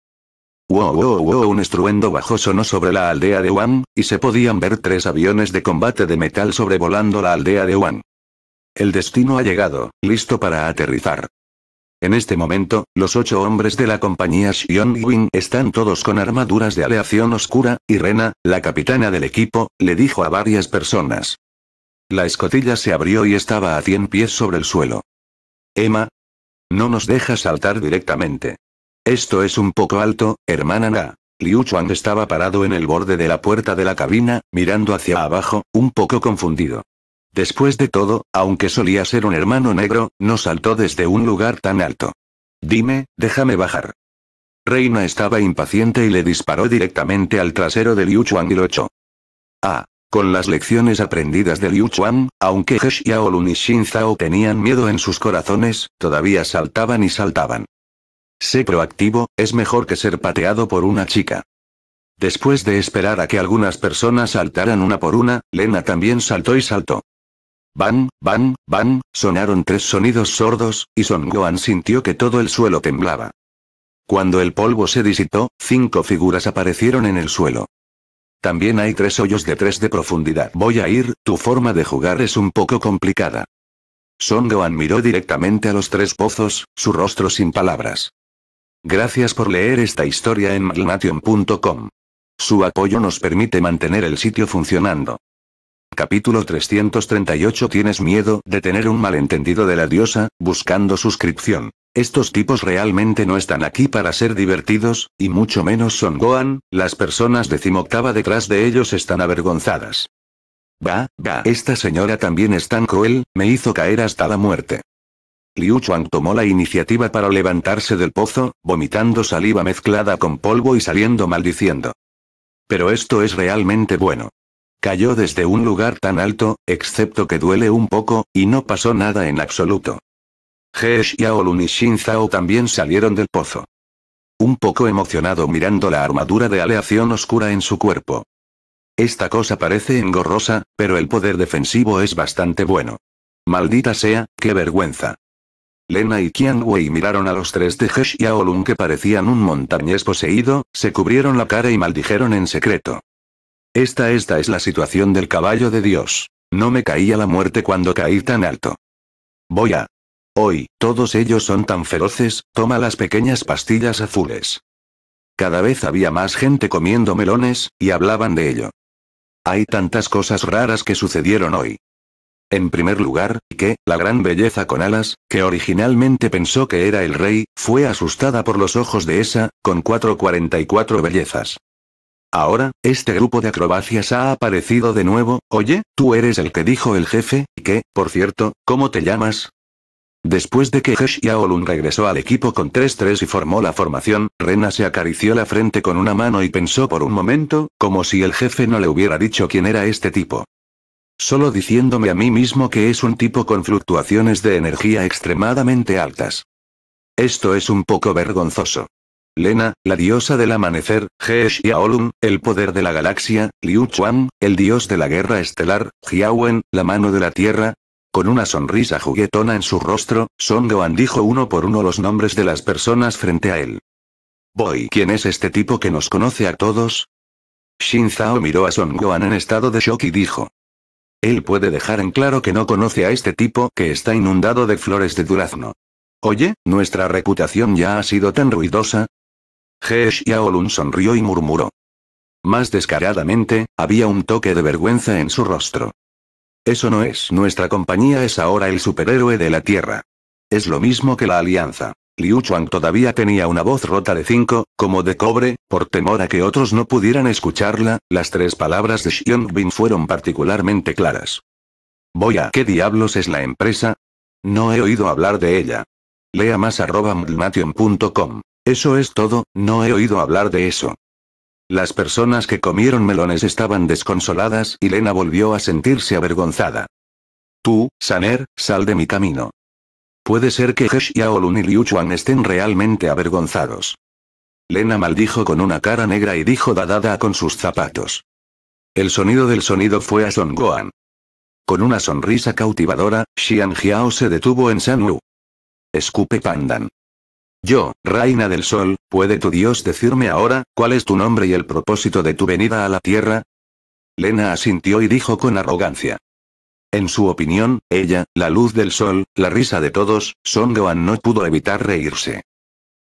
Wow, wow, wow, un estruendo bajo sonó sobre la aldea de Wan, y se podían ver tres aviones de combate de metal sobrevolando la aldea de Wan. El destino ha llegado, listo para aterrizar. En este momento, los ocho hombres de la compañía Xion Wing están todos con armaduras de aleación oscura, y Rena, la capitana del equipo, le dijo a varias personas. La escotilla se abrió y estaba a cien pies sobre el suelo. Emma. No nos deja saltar directamente. Esto es un poco alto, hermana Na. Liu Chuan estaba parado en el borde de la puerta de la cabina, mirando hacia abajo, un poco confundido. Después de todo, aunque solía ser un hermano negro, no saltó desde un lugar tan alto. Dime, déjame bajar. Reina estaba impaciente y le disparó directamente al trasero de Liu Chuan y lo echó. Ah, con las lecciones aprendidas de Liu Chuan, aunque He Xiaolun y Xin Zhao tenían miedo en sus corazones, todavía saltaban y saltaban. Sé proactivo, es mejor que ser pateado por una chica. Después de esperar a que algunas personas saltaran una por una, Lena también saltó y saltó. Van, van, van, sonaron tres sonidos sordos, y Son Gohan sintió que todo el suelo temblaba. Cuando el polvo se disipó, cinco figuras aparecieron en el suelo. También hay tres hoyos de tres de profundidad. Voy a ir, tu forma de jugar es un poco complicada. Son Gohan miró directamente a los tres pozos, su rostro sin palabras. Gracias por leer esta historia en maglnation.com. Su apoyo nos permite mantener el sitio funcionando. Capítulo 338 Tienes miedo de tener un malentendido de la diosa, buscando suscripción. Estos tipos realmente no están aquí para ser divertidos, y mucho menos son Gohan, las personas decimoctava detrás de ellos están avergonzadas. Va, va, esta señora también es tan cruel, me hizo caer hasta la muerte. Liu Chuang tomó la iniciativa para levantarse del pozo, vomitando saliva mezclada con polvo y saliendo maldiciendo. Pero esto es realmente bueno. Cayó desde un lugar tan alto, excepto que duele un poco, y no pasó nada en absoluto. He Yaolun y Xin Zhao también salieron del pozo. Un poco emocionado mirando la armadura de aleación oscura en su cuerpo. Esta cosa parece engorrosa, pero el poder defensivo es bastante bueno. Maldita sea, qué vergüenza. Lena y Qian Wei miraron a los tres de y Aolun que parecían un montañés poseído, se cubrieron la cara y maldijeron en secreto. Esta esta es la situación del caballo de Dios. No me caía la muerte cuando caí tan alto. Voy a... Hoy, todos ellos son tan feroces, toma las pequeñas pastillas azules. Cada vez había más gente comiendo melones, y hablaban de ello. Hay tantas cosas raras que sucedieron hoy. En primer lugar, que, la gran belleza con alas, que originalmente pensó que era el rey, fue asustada por los ojos de esa, con 444 bellezas. Ahora, este grupo de acrobacias ha aparecido de nuevo, oye, tú eres el que dijo el jefe, y que, por cierto, ¿cómo te llamas? Después de que Hesh regresó al equipo con 3-3 y formó la formación, Rena se acarició la frente con una mano y pensó por un momento, como si el jefe no le hubiera dicho quién era este tipo. Solo diciéndome a mí mismo que es un tipo con fluctuaciones de energía extremadamente altas. Esto es un poco vergonzoso. Lena, la diosa del amanecer, Heesh Yaolun, el poder de la galaxia, Liu Chuan, el dios de la guerra estelar, Jiawen, la mano de la tierra. Con una sonrisa juguetona en su rostro, Son Goan dijo uno por uno los nombres de las personas frente a él. Voy. ¿quién es este tipo que nos conoce a todos? Xin Zhao miró a Son Goan en estado de shock y dijo. Él puede dejar en claro que no conoce a este tipo que está inundado de flores de durazno. Oye, nuestra reputación ya ha sido tan ruidosa. Hesh Yaolun sonrió y murmuró. Más descaradamente, había un toque de vergüenza en su rostro. Eso no es nuestra compañía, es ahora el superhéroe de la Tierra. Es lo mismo que la Alianza. Liu Chuang todavía tenía una voz rota de cinco, como de cobre, por temor a que otros no pudieran escucharla, las tres palabras de Xiong Bin fueron particularmente claras. Voy a qué diablos es la empresa? No he oído hablar de ella. Lea más arroba Eso es todo, no he oído hablar de eso. Las personas que comieron melones estaban desconsoladas y Lena volvió a sentirse avergonzada. Tú, Saner, sal de mi camino. Puede ser que He Lun y Liu Chuan estén realmente avergonzados. Lena maldijo con una cara negra y dijo dadada con sus zapatos. El sonido del sonido fue a Son Goan. Con una sonrisa cautivadora, Xian Xiao se detuvo en San Wu. Escupe Pandan. Yo, Reina del Sol, ¿puede tu Dios decirme ahora, cuál es tu nombre y el propósito de tu venida a la Tierra? Lena asintió y dijo con arrogancia. En su opinión, ella, la luz del sol, la risa de todos, Son Gohan no pudo evitar reírse.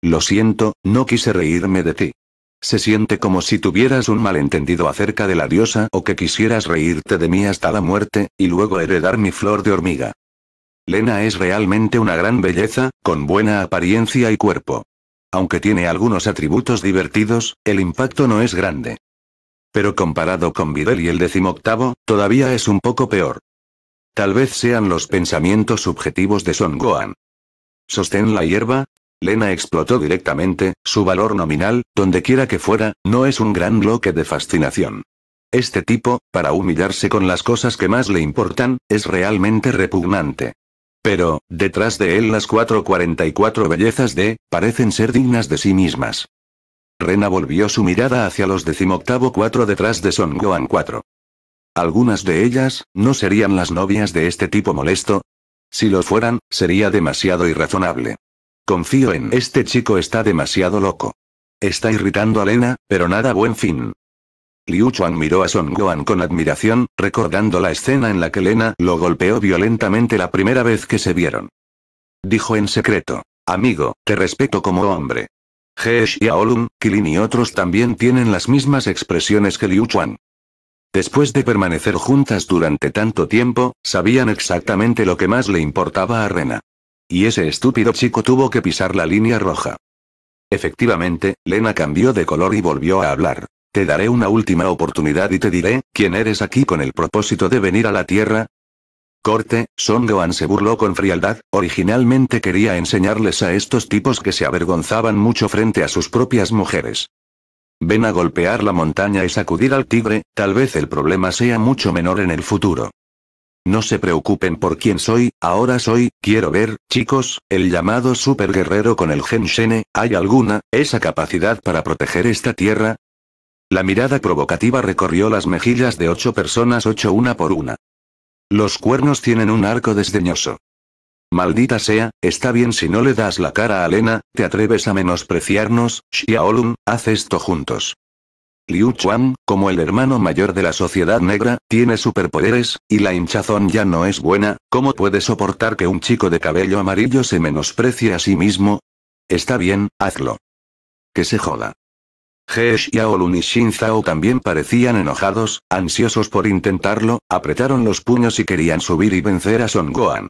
Lo siento, no quise reírme de ti. Se siente como si tuvieras un malentendido acerca de la diosa o que quisieras reírte de mí hasta la muerte, y luego heredar mi flor de hormiga. Lena es realmente una gran belleza, con buena apariencia y cuerpo. Aunque tiene algunos atributos divertidos, el impacto no es grande. Pero comparado con Videl y el decimoctavo, todavía es un poco peor. Tal vez sean los pensamientos subjetivos de Son Gohan. Sostén la hierba. Lena explotó directamente, su valor nominal, donde quiera que fuera, no es un gran bloque de fascinación. Este tipo, para humillarse con las cosas que más le importan, es realmente repugnante. Pero, detrás de él las 444 bellezas de, parecen ser dignas de sí mismas. Rena volvió su mirada hacia los decimoctavo 4 detrás de Son Gohan 4. Algunas de ellas, ¿no serían las novias de este tipo molesto? Si lo fueran, sería demasiado irrazonable. Confío en este chico está demasiado loco. Está irritando a Lena, pero nada buen fin. Liu Chuan miró a Song Guan con admiración, recordando la escena en la que Lena lo golpeó violentamente la primera vez que se vieron. Dijo en secreto. Amigo, te respeto como hombre. y Aolun, Kilin y otros también tienen las mismas expresiones que Liu Chuan. Después de permanecer juntas durante tanto tiempo, sabían exactamente lo que más le importaba a Rena. Y ese estúpido chico tuvo que pisar la línea roja. Efectivamente, Lena cambió de color y volvió a hablar. Te daré una última oportunidad y te diré, ¿quién eres aquí con el propósito de venir a la Tierra? Corte, Son se burló con frialdad, originalmente quería enseñarles a estos tipos que se avergonzaban mucho frente a sus propias mujeres. Ven a golpear la montaña y sacudir al tigre, tal vez el problema sea mucho menor en el futuro. No se preocupen por quién soy, ahora soy, quiero ver, chicos, el llamado guerrero con el gen ¿hay alguna, esa capacidad para proteger esta tierra? La mirada provocativa recorrió las mejillas de ocho personas ocho una por una. Los cuernos tienen un arco desdeñoso. Maldita sea, está bien si no le das la cara a Lena, te atreves a menospreciarnos, Xiaolun, haz esto juntos. Liu Chuan, como el hermano mayor de la sociedad negra, tiene superpoderes, y la hinchazón ya no es buena, ¿cómo puede soportar que un chico de cabello amarillo se menosprecie a sí mismo? Está bien, hazlo. Que se joda. He Xiaolun y Xin Zhao también parecían enojados, ansiosos por intentarlo, apretaron los puños y querían subir y vencer a Son Goan.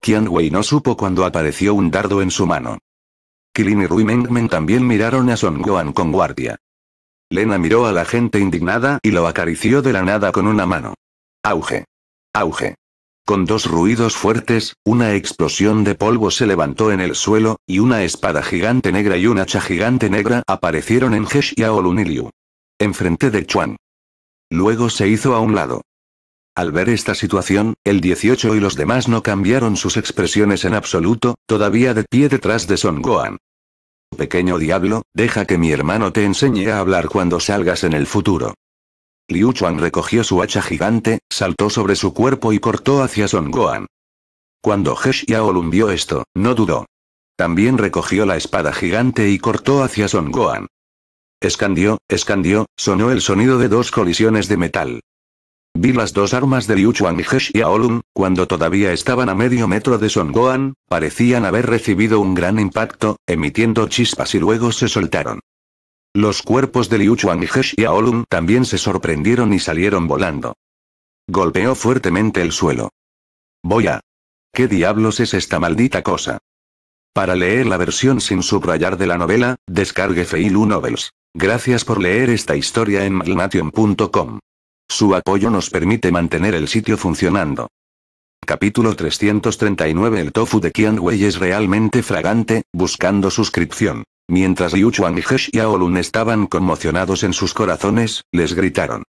Qian Wei no supo cuando apareció un dardo en su mano. Kilin y Rui Mengmen también miraron a Song Guan con guardia. Lena miró a la gente indignada y lo acarició de la nada con una mano. Auge. Auge. Con dos ruidos fuertes, una explosión de polvo se levantó en el suelo, y una espada gigante negra y un hacha gigante negra aparecieron en Hesh y Enfrente de Chuan. Luego se hizo a un lado. Al ver esta situación, el 18 y los demás no cambiaron sus expresiones en absoluto, todavía de pie detrás de Son Gohan. Pequeño diablo, deja que mi hermano te enseñe a hablar cuando salgas en el futuro. Liu Chuan recogió su hacha gigante, saltó sobre su cuerpo y cortó hacia Son Gohan. Cuando He Xiaolun vio esto, no dudó. También recogió la espada gigante y cortó hacia Son Gohan. Escandió, escandió, sonó el sonido de dos colisiones de metal. Vi las dos armas de Liu Chuang y Aolun, cuando todavía estaban a medio metro de Son Goan, parecían haber recibido un gran impacto, emitiendo chispas y luego se soltaron. Los cuerpos de Liu Chuang y Aolun también se sorprendieron y salieron volando. Golpeó fuertemente el suelo. Voy ¿Qué diablos es esta maldita cosa? Para leer la versión sin subrayar de la novela, descargue Feilu Novels. Gracias por leer esta historia en Malmation.com. Su apoyo nos permite mantener el sitio funcionando. Capítulo 339 El tofu de Qian Wei es realmente fragante, buscando suscripción. Mientras Liu Chuan y He estaban conmocionados en sus corazones, les gritaron.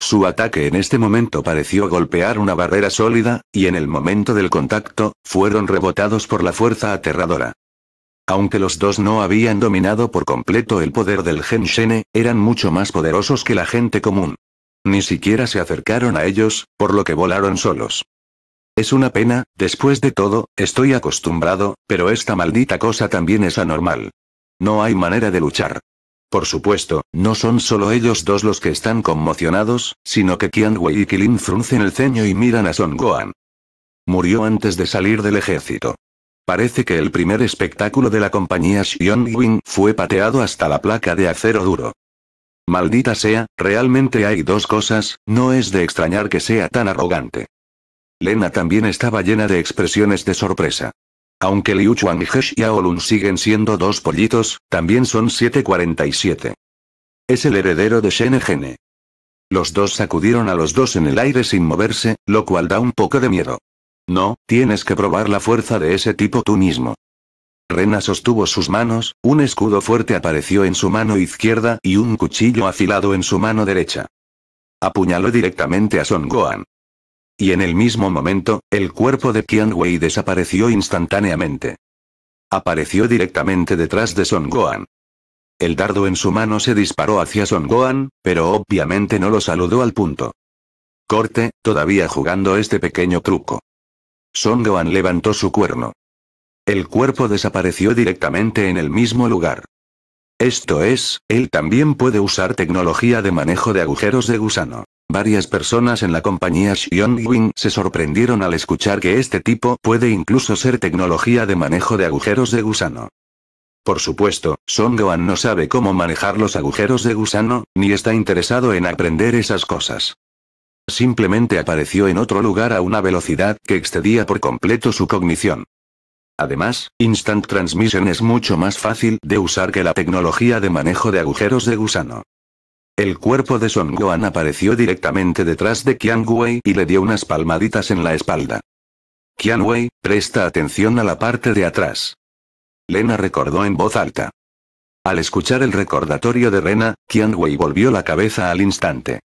Su ataque en este momento pareció golpear una barrera sólida, y en el momento del contacto, fueron rebotados por la fuerza aterradora. Aunque los dos no habían dominado por completo el poder del Gen eran mucho más poderosos que la gente común. Ni siquiera se acercaron a ellos, por lo que volaron solos. Es una pena, después de todo, estoy acostumbrado, pero esta maldita cosa también es anormal. No hay manera de luchar. Por supuesto, no son solo ellos dos los que están conmocionados, sino que Qian Wei y Kilin fruncen el ceño y miran a Son Goan. Murió antes de salir del ejército. Parece que el primer espectáculo de la compañía Xion Wing fue pateado hasta la placa de acero duro. Maldita sea, realmente hay dos cosas, no es de extrañar que sea tan arrogante. Lena también estaba llena de expresiones de sorpresa. Aunque Liu Hesh y Aolun siguen siendo dos pollitos, también son 747. Es el heredero de Shenegene. Los dos sacudieron a los dos en el aire sin moverse, lo cual da un poco de miedo. No, tienes que probar la fuerza de ese tipo tú mismo. Rena sostuvo sus manos, un escudo fuerte apareció en su mano izquierda y un cuchillo afilado en su mano derecha. Apuñaló directamente a Son Gohan. Y en el mismo momento, el cuerpo de Qian Wei desapareció instantáneamente. Apareció directamente detrás de Son Gohan. El dardo en su mano se disparó hacia Son Gohan, pero obviamente no lo saludó al punto. Corte, todavía jugando este pequeño truco. Son Gohan levantó su cuerno. El cuerpo desapareció directamente en el mismo lugar. Esto es, él también puede usar tecnología de manejo de agujeros de gusano. Varias personas en la compañía Wing se sorprendieron al escuchar que este tipo puede incluso ser tecnología de manejo de agujeros de gusano. Por supuesto, Song Gohan no sabe cómo manejar los agujeros de gusano, ni está interesado en aprender esas cosas. Simplemente apareció en otro lugar a una velocidad que excedía por completo su cognición. Además, Instant Transmission es mucho más fácil de usar que la tecnología de manejo de agujeros de gusano. El cuerpo de Son Gohan apareció directamente detrás de Kiang Wei y le dio unas palmaditas en la espalda. Qian Wei, presta atención a la parte de atrás. Lena recordó en voz alta. Al escuchar el recordatorio de Rena, Qian Wei volvió la cabeza al instante.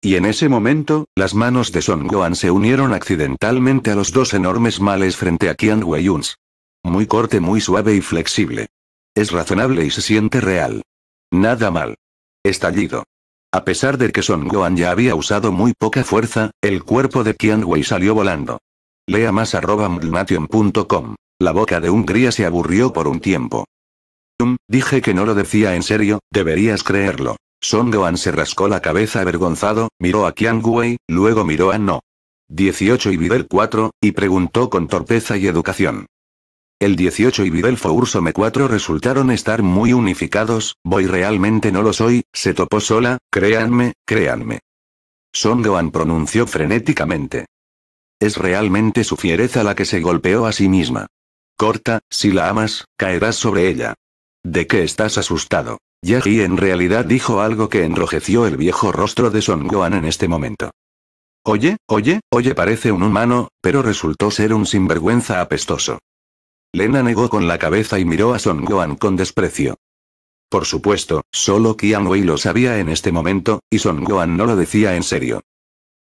Y en ese momento, las manos de Song Goan se unieron accidentalmente a los dos enormes males frente a Qian Weiyuns. Muy corte, muy suave y flexible. Es razonable y se siente real. Nada mal. Estallido. A pesar de que Song Goan ya había usado muy poca fuerza, el cuerpo de Qian Wei salió volando. Lea más arroba mlmation.com. La boca de Hungría se aburrió por un tiempo. dije que no lo decía en serio, deberías creerlo. Son Gohan se rascó la cabeza avergonzado, miró a Qian Wei, luego miró a No. 18 y Videl 4, y preguntó con torpeza y educación. El 18 y Videl me 4 resultaron estar muy unificados, voy realmente no lo soy, se topó sola, créanme, créanme. Son Gohan pronunció frenéticamente. Es realmente su fiereza la que se golpeó a sí misma. Corta, si la amas, caerás sobre ella. ¿De qué estás asustado? Yagi en realidad dijo algo que enrojeció el viejo rostro de Son Gohan en este momento. Oye, oye, oye parece un humano, pero resultó ser un sinvergüenza apestoso. Lena negó con la cabeza y miró a Son Gohan con desprecio. Por supuesto, solo Kian Wei lo sabía en este momento, y Son Gohan no lo decía en serio.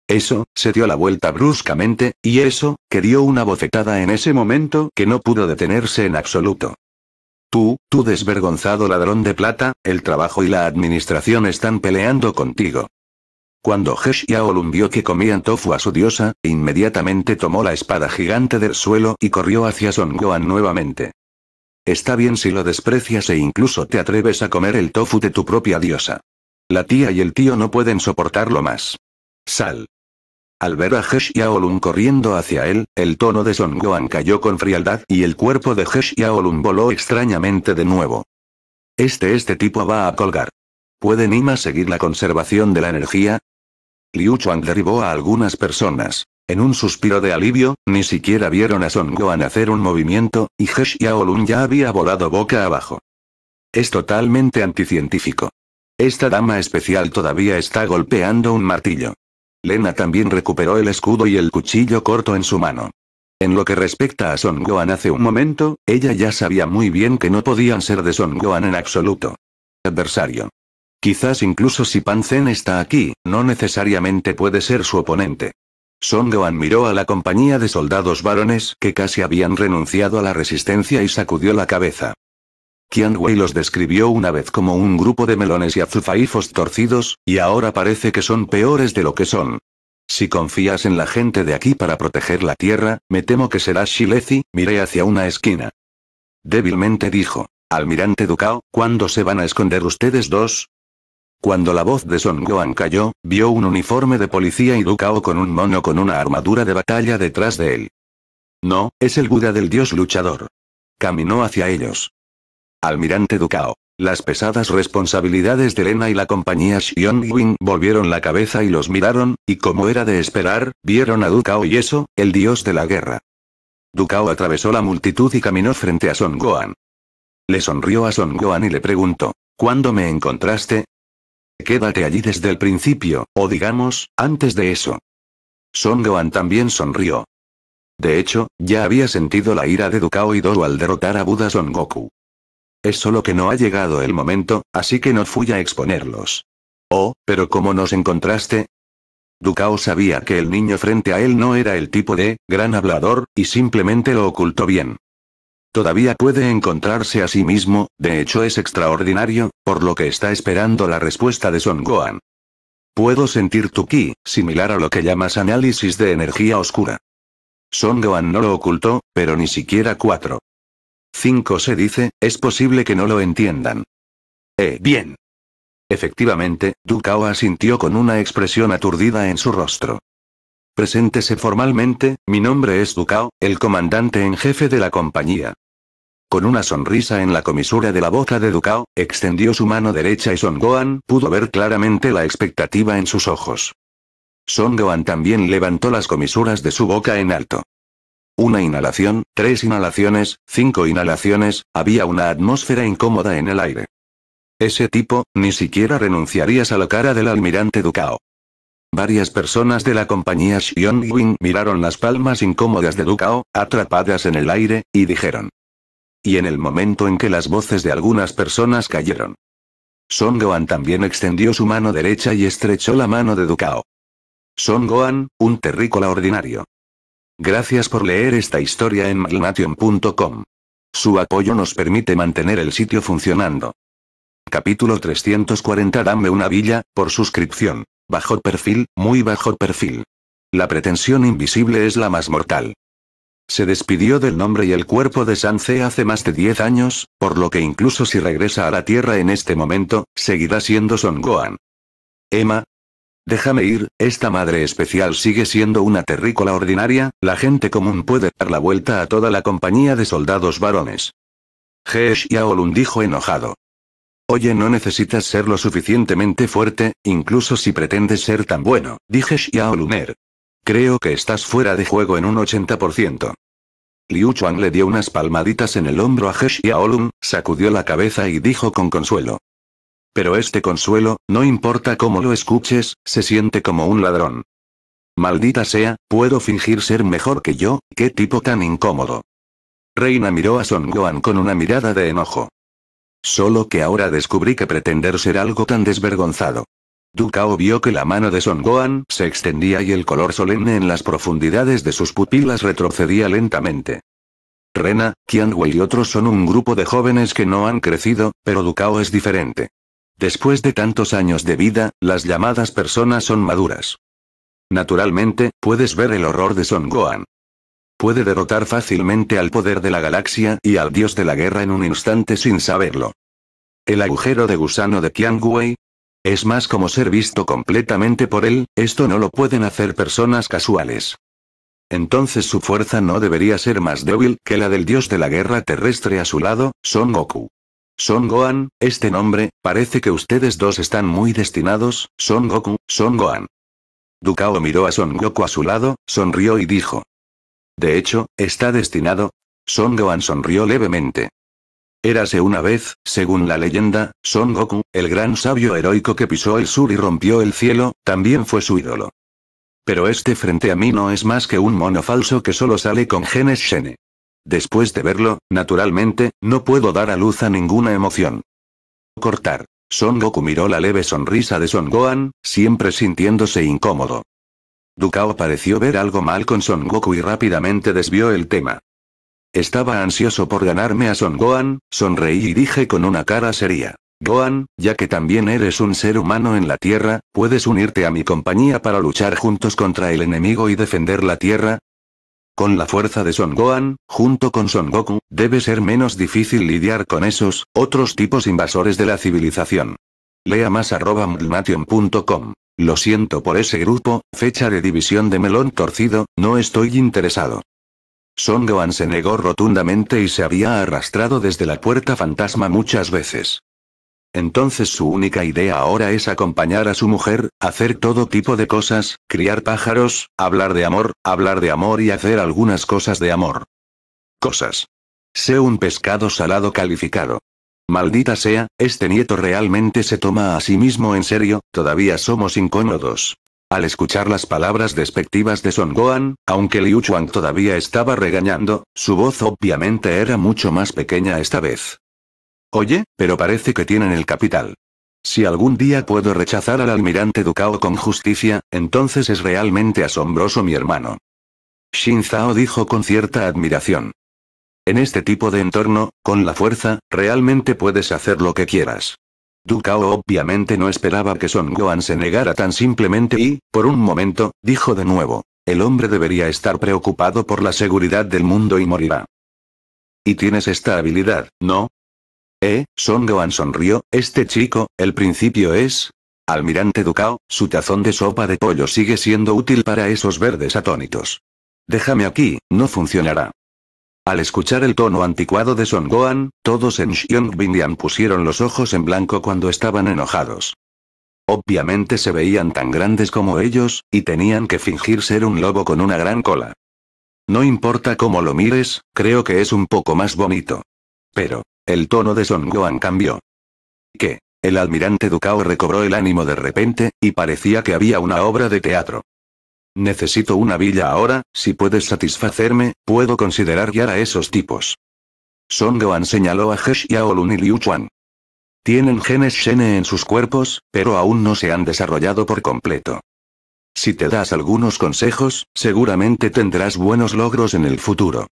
Eso, se dio la vuelta bruscamente, y eso, que dio una bofetada en ese momento que no pudo detenerse en absoluto. Tú, tú desvergonzado ladrón de plata, el trabajo y la administración están peleando contigo. Cuando Hesh y vio que comían tofu a su diosa, inmediatamente tomó la espada gigante del suelo y corrió hacia Son Goan nuevamente. Está bien si lo desprecias e incluso te atreves a comer el tofu de tu propia diosa. La tía y el tío no pueden soportarlo más. Sal. Al ver a Hesh Yaolun corriendo hacia él, el tono de Son Goan cayó con frialdad y el cuerpo de Hesh Yaolun voló extrañamente de nuevo. Este este tipo va a colgar. ¿Puede Nima seguir la conservación de la energía? Liu Chuan derribó a algunas personas. En un suspiro de alivio, ni siquiera vieron a Son Gohan hacer un movimiento, y Hesh Yaolun ya había volado boca abajo. Es totalmente anticientífico. Esta dama especial todavía está golpeando un martillo. Lena también recuperó el escudo y el cuchillo corto en su mano. En lo que respecta a Son Gohan hace un momento, ella ya sabía muy bien que no podían ser de Son Gohan en absoluto. Adversario. Quizás incluso si Panzen está aquí, no necesariamente puede ser su oponente. Son Gohan miró a la compañía de soldados varones que casi habían renunciado a la resistencia y sacudió la cabeza. Wei los describió una vez como un grupo de melones y azufaifos torcidos, y ahora parece que son peores de lo que son. Si confías en la gente de aquí para proteger la tierra, me temo que serás Shilezi, miré hacia una esquina. Débilmente dijo, Almirante Ducao, ¿cuándo se van a esconder ustedes dos? Cuando la voz de Son Goan cayó, vio un uniforme de policía y Ducao con un mono con una armadura de batalla detrás de él. No, es el Buda del dios luchador. Caminó hacia ellos. Almirante Ducao. Las pesadas responsabilidades de Lena y la compañía Wing volvieron la cabeza y los miraron, y como era de esperar, vieron a Ducao y eso, el dios de la guerra. Ducao atravesó la multitud y caminó frente a Son Gohan. Le sonrió a Son Gohan y le preguntó, ¿cuándo me encontraste? Quédate allí desde el principio, o digamos, antes de eso. Son Gohan también sonrió. De hecho, ya había sentido la ira de Ducao y Doro al derrotar a Buda Son Goku. Es solo que no ha llegado el momento, así que no fui a exponerlos. Oh, pero ¿cómo nos encontraste? Ducao sabía que el niño frente a él no era el tipo de gran hablador, y simplemente lo ocultó bien. Todavía puede encontrarse a sí mismo, de hecho es extraordinario, por lo que está esperando la respuesta de Son Gohan. Puedo sentir tu ki, similar a lo que llamas análisis de energía oscura. Son Gohan no lo ocultó, pero ni siquiera cuatro. 5 se dice, es posible que no lo entiendan. Eh, bien. Efectivamente, Dukao asintió con una expresión aturdida en su rostro. Preséntese formalmente, mi nombre es Dukao, el comandante en jefe de la compañía. Con una sonrisa en la comisura de la boca de Dukao, extendió su mano derecha y Son Goan pudo ver claramente la expectativa en sus ojos. Son Goan también levantó las comisuras de su boca en alto. Una inhalación, tres inhalaciones, cinco inhalaciones, había una atmósfera incómoda en el aire. Ese tipo, ni siquiera renunciarías a la cara del almirante Ducao. Varias personas de la compañía Wing miraron las palmas incómodas de Ducao, atrapadas en el aire, y dijeron. Y en el momento en que las voces de algunas personas cayeron. Son Goan también extendió su mano derecha y estrechó la mano de Ducao. Son Gohan, un terrícola ordinario. Gracias por leer esta historia en Malnation.com. Su apoyo nos permite mantener el sitio funcionando. Capítulo 340 Dame una villa, por suscripción. Bajo perfil, muy bajo perfil. La pretensión invisible es la más mortal. Se despidió del nombre y el cuerpo de Sanse hace más de 10 años, por lo que incluso si regresa a la Tierra en este momento, seguirá siendo Son Gohan. Emma, Déjame ir, esta madre especial sigue siendo una terrícola ordinaria, la gente común puede dar la vuelta a toda la compañía de soldados varones. Hesh Yaolun dijo enojado. Oye, no necesitas ser lo suficientemente fuerte, incluso si pretendes ser tan bueno, dije Shiaoluner. Creo que estás fuera de juego en un 80%. Liu Chuan le dio unas palmaditas en el hombro a He sacudió la cabeza y dijo con consuelo. Pero este consuelo, no importa cómo lo escuches, se siente como un ladrón. Maldita sea, puedo fingir ser mejor que yo, qué tipo tan incómodo. Reina miró a Son Gohan con una mirada de enojo. Solo que ahora descubrí que pretender ser algo tan desvergonzado. Ducao vio que la mano de Son Gohan se extendía y el color solemne en las profundidades de sus pupilas retrocedía lentamente. Rena, Kianwell y otros son un grupo de jóvenes que no han crecido, pero Ducao es diferente. Después de tantos años de vida, las llamadas personas son maduras. Naturalmente, puedes ver el horror de Son Gohan. Puede derrotar fácilmente al poder de la galaxia y al dios de la guerra en un instante sin saberlo. El agujero de gusano de Kiang Wei. Es más como ser visto completamente por él, esto no lo pueden hacer personas casuales. Entonces su fuerza no debería ser más débil que la del dios de la guerra terrestre a su lado, Son Goku. Son Gohan, este nombre, parece que ustedes dos están muy destinados, Son Goku, Son Gohan. Dukao miró a Son Goku a su lado, sonrió y dijo. De hecho, está destinado. Son Gohan sonrió levemente. Érase una vez, según la leyenda, Son Goku, el gran sabio heroico que pisó el sur y rompió el cielo, también fue su ídolo. Pero este frente a mí no es más que un mono falso que solo sale con genes Shene. Después de verlo, naturalmente, no puedo dar a luz a ninguna emoción. Cortar. Son Goku miró la leve sonrisa de Son Gohan, siempre sintiéndose incómodo. Dukao pareció ver algo mal con Son Goku y rápidamente desvió el tema. Estaba ansioso por ganarme a Son Gohan, sonreí y dije con una cara seria. Gohan, ya que también eres un ser humano en la Tierra, ¿puedes unirte a mi compañía para luchar juntos contra el enemigo y defender la Tierra? Con la fuerza de Son Gohan, junto con Son Goku, debe ser menos difícil lidiar con esos, otros tipos invasores de la civilización. Lea más arroba Lo siento por ese grupo, fecha de división de melón torcido, no estoy interesado. Son Gohan se negó rotundamente y se había arrastrado desde la puerta fantasma muchas veces. Entonces su única idea ahora es acompañar a su mujer, hacer todo tipo de cosas, criar pájaros, hablar de amor, hablar de amor y hacer algunas cosas de amor. Cosas. Sé un pescado salado calificado. Maldita sea, este nieto realmente se toma a sí mismo en serio, todavía somos incómodos. Al escuchar las palabras despectivas de Son Gohan, aunque Liu Chuang todavía estaba regañando, su voz obviamente era mucho más pequeña esta vez. Oye, pero parece que tienen el capital. Si algún día puedo rechazar al almirante Ducao con justicia, entonces es realmente asombroso mi hermano. Shinzao dijo con cierta admiración. En este tipo de entorno, con la fuerza, realmente puedes hacer lo que quieras. Ducao obviamente no esperaba que Son Gohan se negara tan simplemente y, por un momento, dijo de nuevo, el hombre debería estar preocupado por la seguridad del mundo y morirá. Y tienes esta habilidad, ¿no? Eh, Son Goan sonrió, este chico, el principio es... Almirante Ducao, su tazón de sopa de pollo sigue siendo útil para esos verdes atónitos. Déjame aquí, no funcionará. Al escuchar el tono anticuado de Son Goan, todos en Xiongbinian pusieron los ojos en blanco cuando estaban enojados. Obviamente se veían tan grandes como ellos, y tenían que fingir ser un lobo con una gran cola. No importa cómo lo mires, creo que es un poco más bonito. Pero, el tono de Son Goan cambió. ¿Qué? El almirante Ducao recobró el ánimo de repente, y parecía que había una obra de teatro. Necesito una villa ahora, si puedes satisfacerme, puedo considerar guiar a esos tipos. Son Goan señaló a He y y Liu Chuan. Tienen genes Shene en sus cuerpos, pero aún no se han desarrollado por completo. Si te das algunos consejos, seguramente tendrás buenos logros en el futuro.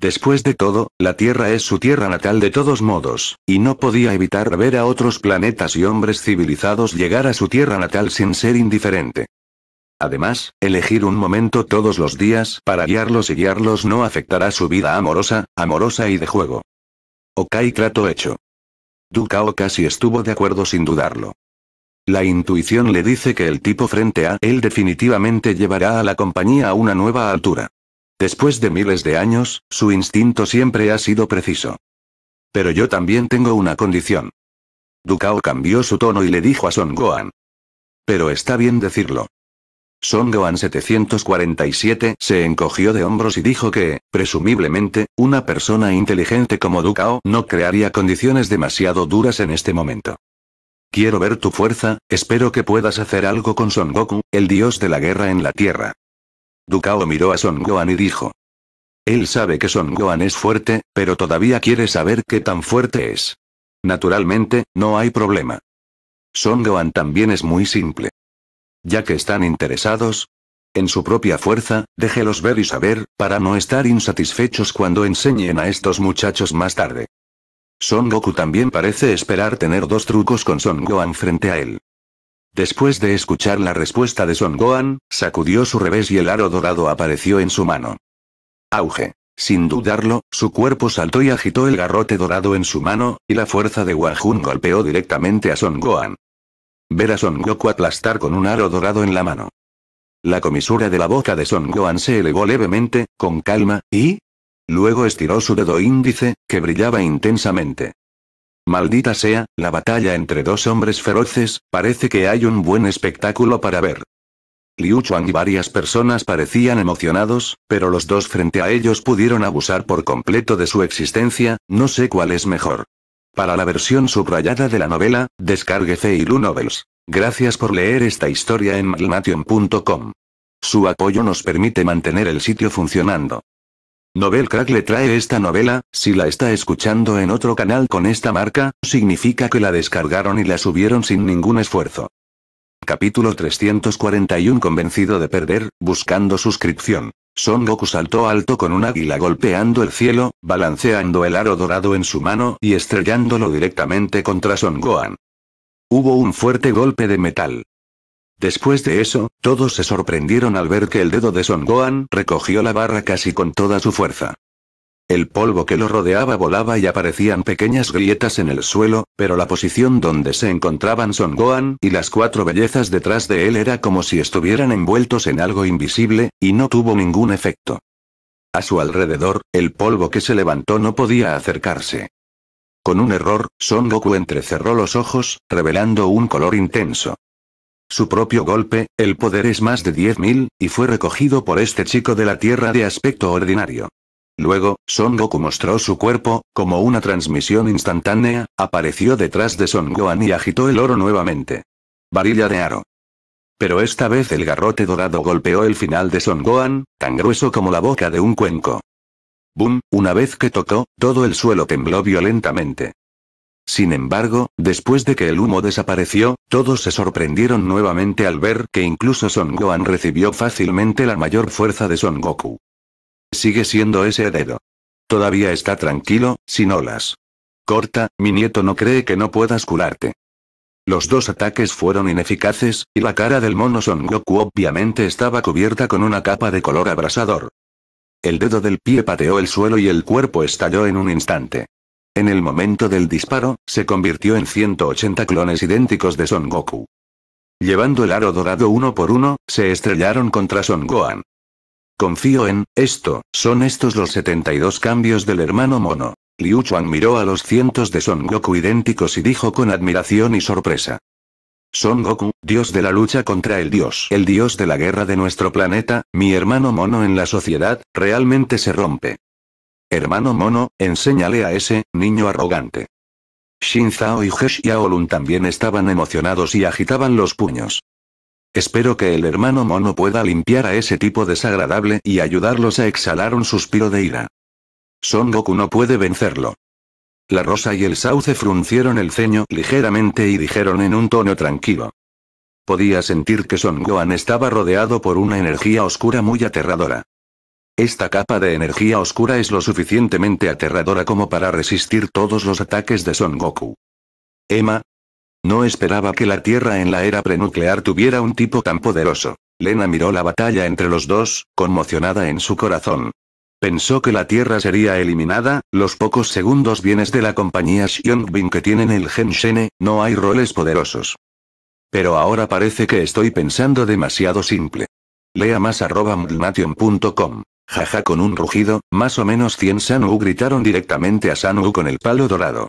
Después de todo, la Tierra es su tierra natal de todos modos, y no podía evitar ver a otros planetas y hombres civilizados llegar a su tierra natal sin ser indiferente. Además, elegir un momento todos los días para guiarlos y guiarlos no afectará su vida amorosa, amorosa y de juego. Ok trato hecho. Dukao casi estuvo de acuerdo sin dudarlo. La intuición le dice que el tipo frente a él definitivamente llevará a la compañía a una nueva altura. Después de miles de años, su instinto siempre ha sido preciso. Pero yo también tengo una condición. ducao cambió su tono y le dijo a Son Gohan. Pero está bien decirlo. Son Gohan 747 se encogió de hombros y dijo que, presumiblemente, una persona inteligente como ducao no crearía condiciones demasiado duras en este momento. Quiero ver tu fuerza, espero que puedas hacer algo con Son Goku, el dios de la guerra en la Tierra. Dukao miró a Son Gohan y dijo. Él sabe que Son Gohan es fuerte, pero todavía quiere saber qué tan fuerte es. Naturalmente, no hay problema. Son Gohan también es muy simple. Ya que están interesados en su propia fuerza, déjelos ver y saber, para no estar insatisfechos cuando enseñen a estos muchachos más tarde. Son Goku también parece esperar tener dos trucos con Son Gohan frente a él. Después de escuchar la respuesta de Son Gohan, sacudió su revés y el aro dorado apareció en su mano. Auge. Sin dudarlo, su cuerpo saltó y agitó el garrote dorado en su mano, y la fuerza de Wajun golpeó directamente a Son Gohan. Ver a Son Goku aplastar con un aro dorado en la mano. La comisura de la boca de Son Gohan se elevó levemente, con calma, y... Luego estiró su dedo índice, que brillaba intensamente. Maldita sea, la batalla entre dos hombres feroces, parece que hay un buen espectáculo para ver. Liu Chuan y varias personas parecían emocionados, pero los dos frente a ellos pudieron abusar por completo de su existencia, no sé cuál es mejor. Para la versión subrayada de la novela, descargue Feilu Novels. Gracias por leer esta historia en malmation.com. Su apoyo nos permite mantener el sitio funcionando. Novelcrack Crack le trae esta novela, si la está escuchando en otro canal con esta marca, significa que la descargaron y la subieron sin ningún esfuerzo. Capítulo 341 Convencido de perder, buscando suscripción. Son Goku saltó alto con un águila golpeando el cielo, balanceando el aro dorado en su mano y estrellándolo directamente contra Son Gohan. Hubo un fuerte golpe de metal. Después de eso, todos se sorprendieron al ver que el dedo de Son Gohan recogió la barra casi con toda su fuerza. El polvo que lo rodeaba volaba y aparecían pequeñas grietas en el suelo, pero la posición donde se encontraban Son Gohan y las cuatro bellezas detrás de él era como si estuvieran envueltos en algo invisible, y no tuvo ningún efecto. A su alrededor, el polvo que se levantó no podía acercarse. Con un error, Son Goku entrecerró los ojos, revelando un color intenso su propio golpe, el poder es más de 10.000, y fue recogido por este chico de la Tierra de aspecto ordinario. Luego, Son Goku mostró su cuerpo, como una transmisión instantánea, apareció detrás de Son Gohan y agitó el oro nuevamente. Varilla de aro. Pero esta vez el garrote dorado golpeó el final de Son Gohan, tan grueso como la boca de un cuenco. Boom, Una vez que tocó, todo el suelo tembló violentamente. Sin embargo, después de que el humo desapareció, todos se sorprendieron nuevamente al ver que incluso Son Gohan recibió fácilmente la mayor fuerza de Son Goku. Sigue siendo ese dedo. Todavía está tranquilo, sin olas. Corta, mi nieto no cree que no puedas curarte. Los dos ataques fueron ineficaces, y la cara del mono Son Goku obviamente estaba cubierta con una capa de color abrasador. El dedo del pie pateó el suelo y el cuerpo estalló en un instante. En el momento del disparo, se convirtió en 180 clones idénticos de Son Goku. Llevando el aro dorado uno por uno, se estrellaron contra Son Gohan. Confío en esto, son estos los 72 cambios del hermano mono. Liu Chuan miró a los cientos de Son Goku idénticos y dijo con admiración y sorpresa. Son Goku, dios de la lucha contra el dios, el dios de la guerra de nuestro planeta, mi hermano mono en la sociedad, realmente se rompe. Hermano mono, enséñale a ese, niño arrogante. Shinzao Zhao y He también estaban emocionados y agitaban los puños. Espero que el hermano mono pueda limpiar a ese tipo desagradable y ayudarlos a exhalar un suspiro de ira. Son Goku no puede vencerlo. La rosa y el sauce fruncieron el ceño ligeramente y dijeron en un tono tranquilo. Podía sentir que Son Gohan estaba rodeado por una energía oscura muy aterradora. Esta capa de energía oscura es lo suficientemente aterradora como para resistir todos los ataques de Son Goku. Emma. No esperaba que la Tierra en la era prenuclear tuviera un tipo tan poderoso. Lena miró la batalla entre los dos, conmocionada en su corazón. Pensó que la Tierra sería eliminada, los pocos segundos bienes de la compañía Xiongbin que tienen el Gen no hay roles poderosos. Pero ahora parece que estoy pensando demasiado simple. Lea más arroba mdnation.com. Jaja con un rugido, más o menos 100 Sanu gritaron directamente a Sanu con el palo dorado.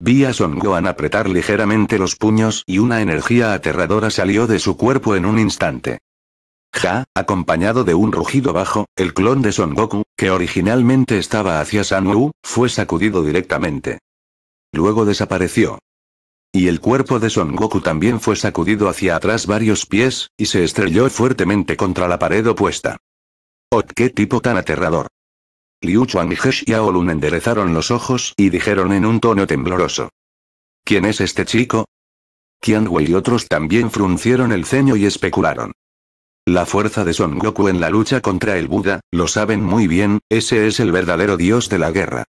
Vi a Son Gohan apretar ligeramente los puños y una energía aterradora salió de su cuerpo en un instante. Ja, acompañado de un rugido bajo, el clon de Son Goku, que originalmente estaba hacia Sanu, fue sacudido directamente. Luego desapareció. Y el cuerpo de Son Goku también fue sacudido hacia atrás varios pies, y se estrelló fuertemente contra la pared opuesta. Oh, qué tipo tan aterrador! Liu Chuan y He enderezaron los ojos y dijeron en un tono tembloroso. ¿Quién es este chico? Qian y otros también fruncieron el ceño y especularon. La fuerza de Son Goku en la lucha contra el Buda, lo saben muy bien, ese es el verdadero dios de la guerra.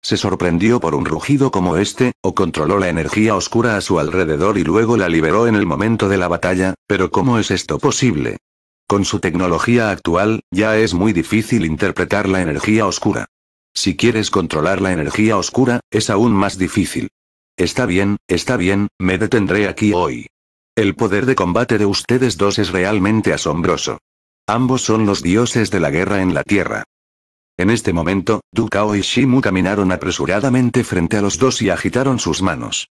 Se sorprendió por un rugido como este, o controló la energía oscura a su alrededor y luego la liberó en el momento de la batalla, pero ¿cómo es esto posible? Con su tecnología actual, ya es muy difícil interpretar la energía oscura. Si quieres controlar la energía oscura, es aún más difícil. Está bien, está bien, me detendré aquí hoy. El poder de combate de ustedes dos es realmente asombroso. Ambos son los dioses de la guerra en la Tierra. En este momento, Dukao y Shimu caminaron apresuradamente frente a los dos y agitaron sus manos.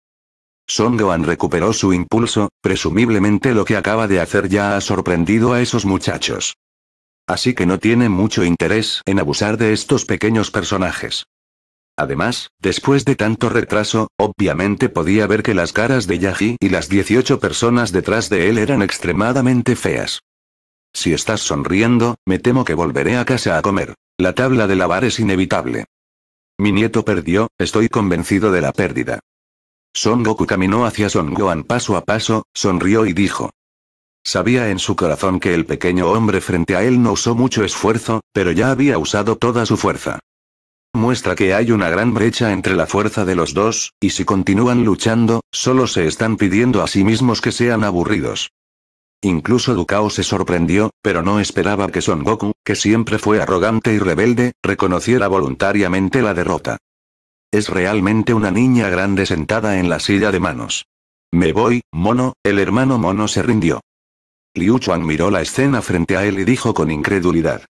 Son Gohan recuperó su impulso, presumiblemente lo que acaba de hacer ya ha sorprendido a esos muchachos. Así que no tiene mucho interés en abusar de estos pequeños personajes. Además, después de tanto retraso, obviamente podía ver que las caras de Yagi y las 18 personas detrás de él eran extremadamente feas. Si estás sonriendo, me temo que volveré a casa a comer. La tabla de lavar es inevitable. Mi nieto perdió, estoy convencido de la pérdida. Son Goku caminó hacia Son Gohan paso a paso, sonrió y dijo. Sabía en su corazón que el pequeño hombre frente a él no usó mucho esfuerzo, pero ya había usado toda su fuerza. Muestra que hay una gran brecha entre la fuerza de los dos, y si continúan luchando, solo se están pidiendo a sí mismos que sean aburridos. Incluso Dukao se sorprendió, pero no esperaba que Son Goku, que siempre fue arrogante y rebelde, reconociera voluntariamente la derrota. Es realmente una niña grande sentada en la silla de manos. Me voy, mono, el hermano mono se rindió. Liu Chuan miró la escena frente a él y dijo con incredulidad.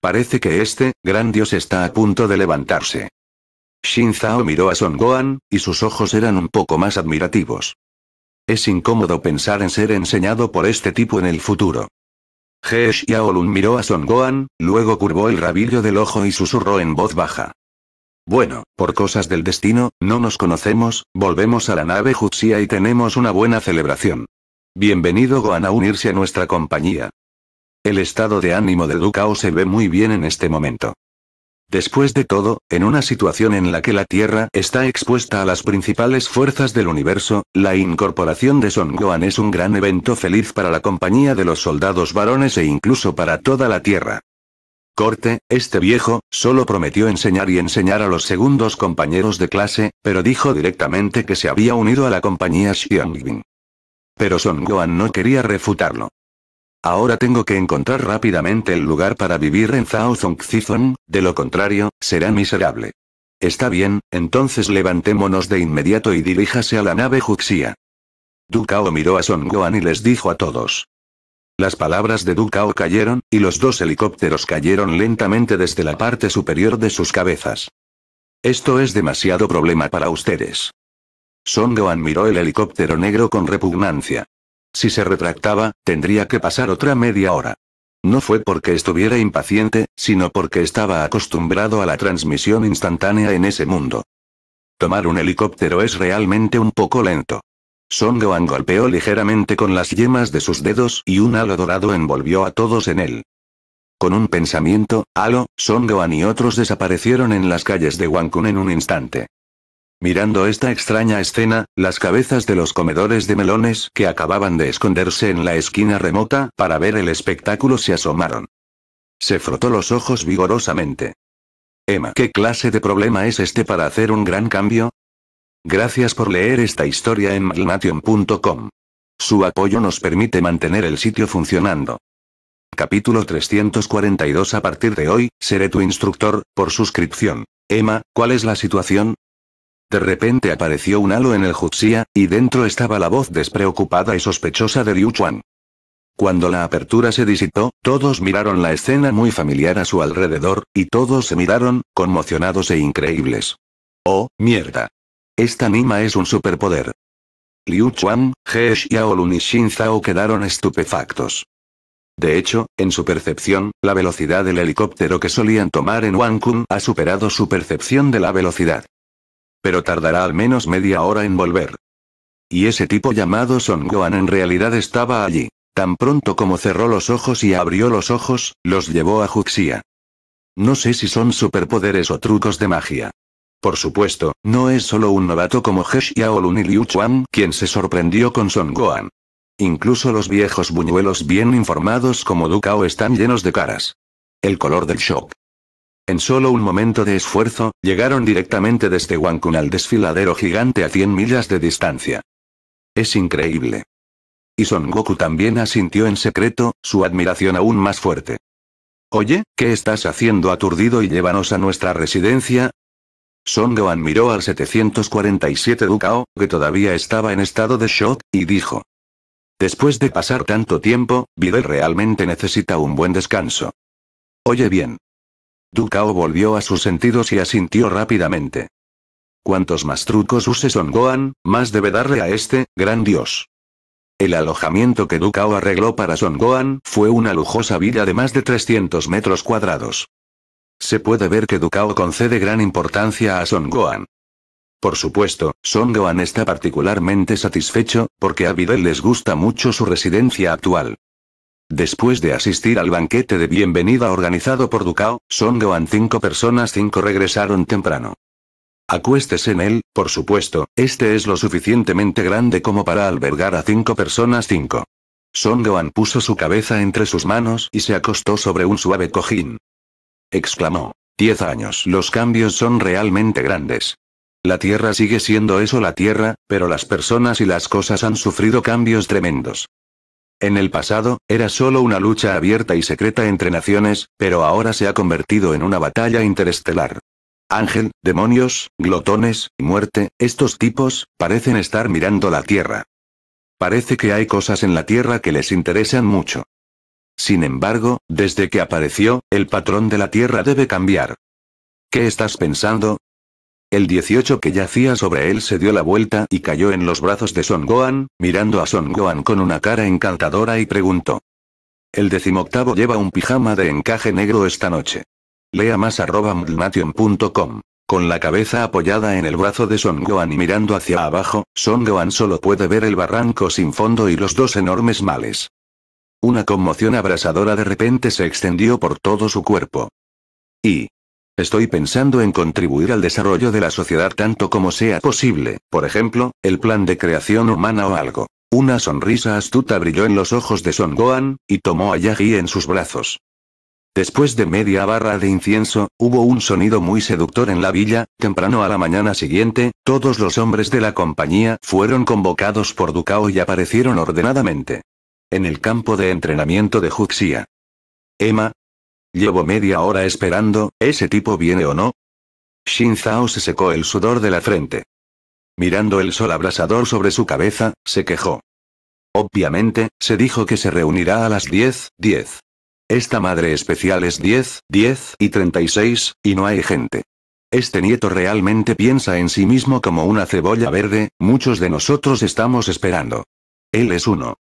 Parece que este, gran dios está a punto de levantarse. Xin Zhao miró a Song Goan, y sus ojos eran un poco más admirativos. Es incómodo pensar en ser enseñado por este tipo en el futuro. He Xiaolun miró a Song Goan, luego curvó el rabillo del ojo y susurró en voz baja. Bueno, por cosas del destino, no nos conocemos, volvemos a la nave Jutsia y tenemos una buena celebración. Bienvenido Gohan a unirse a nuestra compañía. El estado de ánimo de Dukao se ve muy bien en este momento. Después de todo, en una situación en la que la Tierra está expuesta a las principales fuerzas del universo, la incorporación de Son Gohan es un gran evento feliz para la compañía de los soldados varones e incluso para toda la Tierra. Corte, este viejo, solo prometió enseñar y enseñar a los segundos compañeros de clase, pero dijo directamente que se había unido a la compañía Xiangbin. Pero Son Goan no quería refutarlo. Ahora tengo que encontrar rápidamente el lugar para vivir en Zhao Zongzizong, de lo contrario, será miserable. Está bien, entonces levantémonos de inmediato y diríjase a la nave Juxia. Cao miró a Son Goan y les dijo a todos. Las palabras de Ducao cayeron, y los dos helicópteros cayeron lentamente desde la parte superior de sus cabezas. Esto es demasiado problema para ustedes. Songo admiró el helicóptero negro con repugnancia. Si se retractaba, tendría que pasar otra media hora. No fue porque estuviera impaciente, sino porque estaba acostumbrado a la transmisión instantánea en ese mundo. Tomar un helicóptero es realmente un poco lento. Son golpeó ligeramente con las yemas de sus dedos y un halo dorado envolvió a todos en él. Con un pensamiento, Halo, Son Goan y otros desaparecieron en las calles de Wankun en un instante. Mirando esta extraña escena, las cabezas de los comedores de melones que acababan de esconderse en la esquina remota para ver el espectáculo se asomaron. Se frotó los ojos vigorosamente. Emma, ¿qué clase de problema es este para hacer un gran cambio? Gracias por leer esta historia en Malmation.com. Su apoyo nos permite mantener el sitio funcionando. Capítulo 342 A partir de hoy, seré tu instructor, por suscripción. Emma, ¿cuál es la situación? De repente apareció un halo en el Juxia, y dentro estaba la voz despreocupada y sospechosa de Liu Chuan. Cuando la apertura se disipó, todos miraron la escena muy familiar a su alrededor, y todos se miraron, conmocionados e increíbles. ¡Oh, mierda! Esta mima es un superpoder. Liu Chuan, He Xiaolun y Xin Zhao quedaron estupefactos. De hecho, en su percepción, la velocidad del helicóptero que solían tomar en Wankun ha superado su percepción de la velocidad. Pero tardará al menos media hora en volver. Y ese tipo llamado Son Guan en realidad estaba allí. Tan pronto como cerró los ojos y abrió los ojos, los llevó a Juxia. No sé si son superpoderes o trucos de magia. Por supuesto, no es solo un novato como He Xiaolun y Liu Chuan quien se sorprendió con Son Gohan. Incluso los viejos buñuelos bien informados como Dukao están llenos de caras. El color del shock. En solo un momento de esfuerzo, llegaron directamente desde Wankun al desfiladero gigante a 100 millas de distancia. Es increíble. Y Son Goku también asintió en secreto, su admiración aún más fuerte. Oye, ¿qué estás haciendo aturdido y llévanos a nuestra residencia? Goan miró al 747 Dukao, que todavía estaba en estado de shock, y dijo. Después de pasar tanto tiempo, Videl realmente necesita un buen descanso. Oye bien. Dukao volvió a sus sentidos y asintió rápidamente. Cuantos más trucos use Goan, más debe darle a este, gran dios. El alojamiento que Dukao arregló para Goan fue una lujosa villa de más de 300 metros cuadrados. Se puede ver que Dukao concede gran importancia a Son Gohan. Por supuesto, Son Gohan está particularmente satisfecho, porque a Videl les gusta mucho su residencia actual. Después de asistir al banquete de bienvenida organizado por Dukao, Son Gohan cinco personas cinco regresaron temprano. Acuéstese en él, por supuesto, este es lo suficientemente grande como para albergar a cinco personas cinco. Son Gohan puso su cabeza entre sus manos y se acostó sobre un suave cojín exclamó. Diez años. Los cambios son realmente grandes. La Tierra sigue siendo eso la Tierra, pero las personas y las cosas han sufrido cambios tremendos. En el pasado, era solo una lucha abierta y secreta entre naciones, pero ahora se ha convertido en una batalla interestelar. Ángel, demonios, glotones, muerte, estos tipos, parecen estar mirando la Tierra. Parece que hay cosas en la Tierra que les interesan mucho. Sin embargo, desde que apareció, el patrón de la Tierra debe cambiar. ¿Qué estás pensando? El 18 que yacía sobre él se dio la vuelta y cayó en los brazos de Son Gohan, mirando a Son Gohan con una cara encantadora y preguntó. El decimoctavo lleva un pijama de encaje negro esta noche. Lea más arroba mdnation.com. Con la cabeza apoyada en el brazo de Son Gohan y mirando hacia abajo, Son Gohan solo puede ver el barranco sin fondo y los dos enormes males. Una conmoción abrasadora de repente se extendió por todo su cuerpo. Y... Estoy pensando en contribuir al desarrollo de la sociedad tanto como sea posible, por ejemplo, el plan de creación humana o algo. Una sonrisa astuta brilló en los ojos de Son Gohan, y tomó a Yagi en sus brazos. Después de media barra de incienso, hubo un sonido muy seductor en la villa, temprano a la mañana siguiente, todos los hombres de la compañía fueron convocados por Ducao y aparecieron ordenadamente. En el campo de entrenamiento de Juxia. Emma. Llevo media hora esperando, ¿ese tipo viene o no? Shin se secó el sudor de la frente. Mirando el sol abrasador sobre su cabeza, se quejó. Obviamente, se dijo que se reunirá a las 10, 10. Esta madre especial es 10, 10 y 36, y no hay gente. Este nieto realmente piensa en sí mismo como una cebolla verde, muchos de nosotros estamos esperando. Él es uno.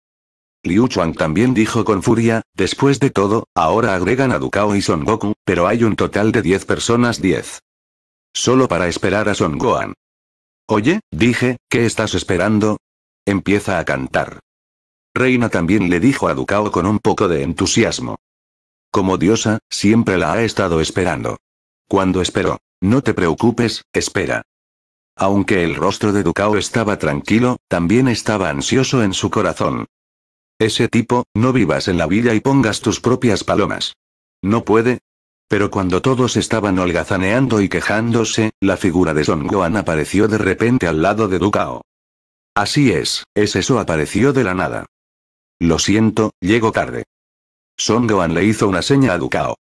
Liu Chuang también dijo con furia, después de todo, ahora agregan a Dukao y Son Goku, pero hay un total de 10 personas 10. Solo para esperar a Son Goan. Oye, dije, ¿qué estás esperando? Empieza a cantar. Reina también le dijo a Dukao con un poco de entusiasmo. Como diosa, siempre la ha estado esperando. Cuando esperó. No te preocupes, espera. Aunque el rostro de Dukao estaba tranquilo, también estaba ansioso en su corazón. Ese tipo, no vivas en la villa y pongas tus propias palomas. No puede. Pero cuando todos estaban holgazaneando y quejándose, la figura de Song Gohan apareció de repente al lado de Ducao. Así es, es eso apareció de la nada. Lo siento, llego tarde. Song Goan le hizo una seña a Ducao.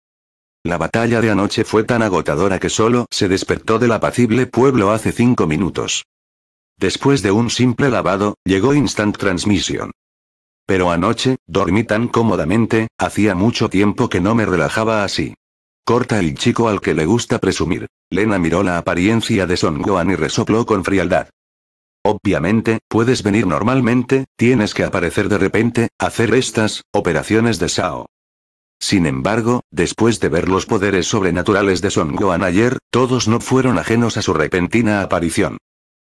La batalla de anoche fue tan agotadora que solo se despertó del apacible pueblo hace cinco minutos. Después de un simple lavado, llegó Instant Transmission. Pero anoche, dormí tan cómodamente, hacía mucho tiempo que no me relajaba así. Corta el chico al que le gusta presumir. Lena miró la apariencia de Son Gohan y resopló con frialdad. Obviamente, puedes venir normalmente, tienes que aparecer de repente, hacer estas, operaciones de Sao. Sin embargo, después de ver los poderes sobrenaturales de Son Gohan ayer, todos no fueron ajenos a su repentina aparición.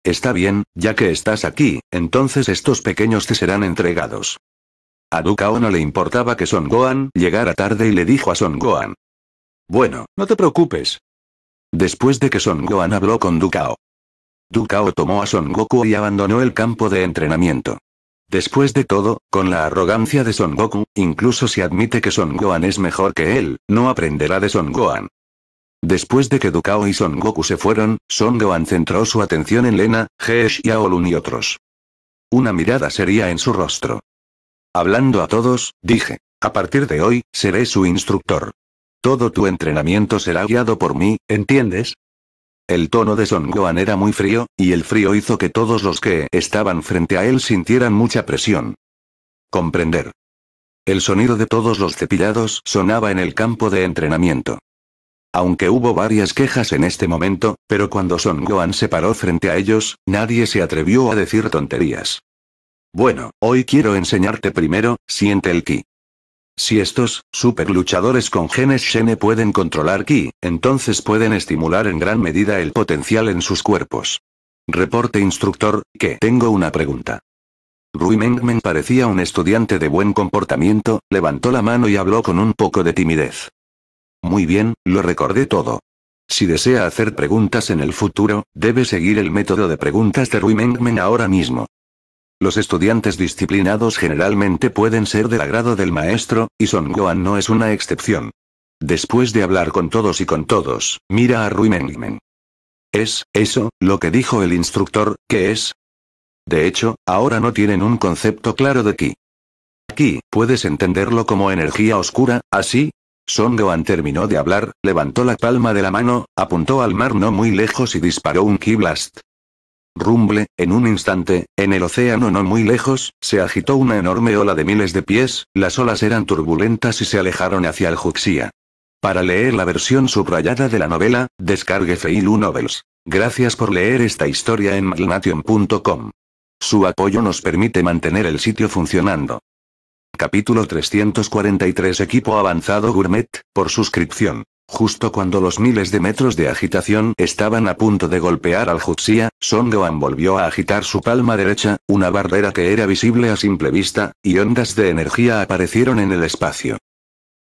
Está bien, ya que estás aquí, entonces estos pequeños te serán entregados. A Dukao no le importaba que Son Gohan llegara tarde y le dijo a Son Gohan. Bueno, no te preocupes. Después de que Son Gohan habló con Dukao. Dukao tomó a Son Goku y abandonó el campo de entrenamiento. Después de todo, con la arrogancia de Son Goku, incluso si admite que Son Gohan es mejor que él, no aprenderá de Son Gohan. Después de que Dukao y Son Goku se fueron, Son Gohan centró su atención en Lena, Geesh y Aolun y otros. Una mirada sería en su rostro. Hablando a todos, dije, a partir de hoy, seré su instructor. Todo tu entrenamiento será guiado por mí, ¿entiendes? El tono de Son Gohan era muy frío, y el frío hizo que todos los que estaban frente a él sintieran mucha presión. Comprender. El sonido de todos los cepillados sonaba en el campo de entrenamiento. Aunque hubo varias quejas en este momento, pero cuando Son Gohan se paró frente a ellos, nadie se atrevió a decir tonterías. Bueno, hoy quiero enseñarte primero, siente el ki. Si estos, super luchadores con genes Shene pueden controlar ki, entonces pueden estimular en gran medida el potencial en sus cuerpos. Reporte instructor, que tengo una pregunta. Rui Mengmen parecía un estudiante de buen comportamiento, levantó la mano y habló con un poco de timidez. Muy bien, lo recordé todo. Si desea hacer preguntas en el futuro, debe seguir el método de preguntas de Rui Mengmen ahora mismo. Los estudiantes disciplinados generalmente pueden ser del agrado del maestro, y Son Goan no es una excepción. Después de hablar con todos y con todos, mira a Rui Mengmen. ¿Es, eso, lo que dijo el instructor, qué es? De hecho, ahora no tienen un concepto claro de ki. Aquí puedes entenderlo como energía oscura, así, Son Goan terminó de hablar, levantó la palma de la mano, apuntó al mar no muy lejos y disparó un Ki Blast. Rumble, en un instante, en el océano no muy lejos, se agitó una enorme ola de miles de pies, las olas eran turbulentas y se alejaron hacia el Juxia. Para leer la versión subrayada de la novela, descargue Feilu Novels. Gracias por leer esta historia en malnation.com. Su apoyo nos permite mantener el sitio funcionando. Capítulo 343 Equipo Avanzado Gourmet, por suscripción. Justo cuando los miles de metros de agitación estaban a punto de golpear al Juxia, Song Gohan volvió a agitar su palma derecha, una barrera que era visible a simple vista, y ondas de energía aparecieron en el espacio.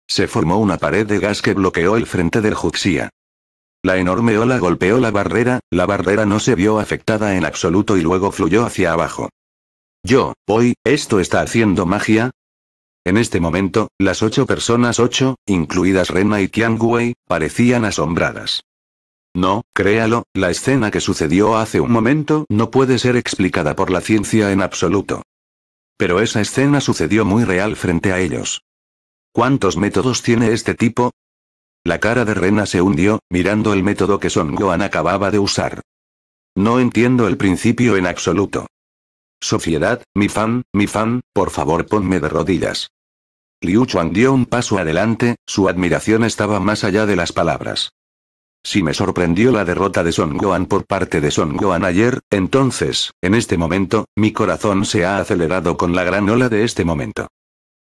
Se formó una pared de gas que bloqueó el frente del Juxia. La enorme ola golpeó la barrera, la barrera no se vio afectada en absoluto y luego fluyó hacia abajo. Yo, hoy, esto está haciendo magia, en este momento, las ocho personas ocho, incluidas Rena y Qiangwei, parecían asombradas. No, créalo, la escena que sucedió hace un momento no puede ser explicada por la ciencia en absoluto. Pero esa escena sucedió muy real frente a ellos. ¿Cuántos métodos tiene este tipo? La cara de Rena se hundió, mirando el método que Son Gohan acababa de usar. No entiendo el principio en absoluto. Sociedad, mi fan, mi fan, por favor ponme de rodillas. Liu Chuan dio un paso adelante, su admiración estaba más allá de las palabras. Si me sorprendió la derrota de Son Goan por parte de Son Goan ayer, entonces, en este momento, mi corazón se ha acelerado con la gran ola de este momento.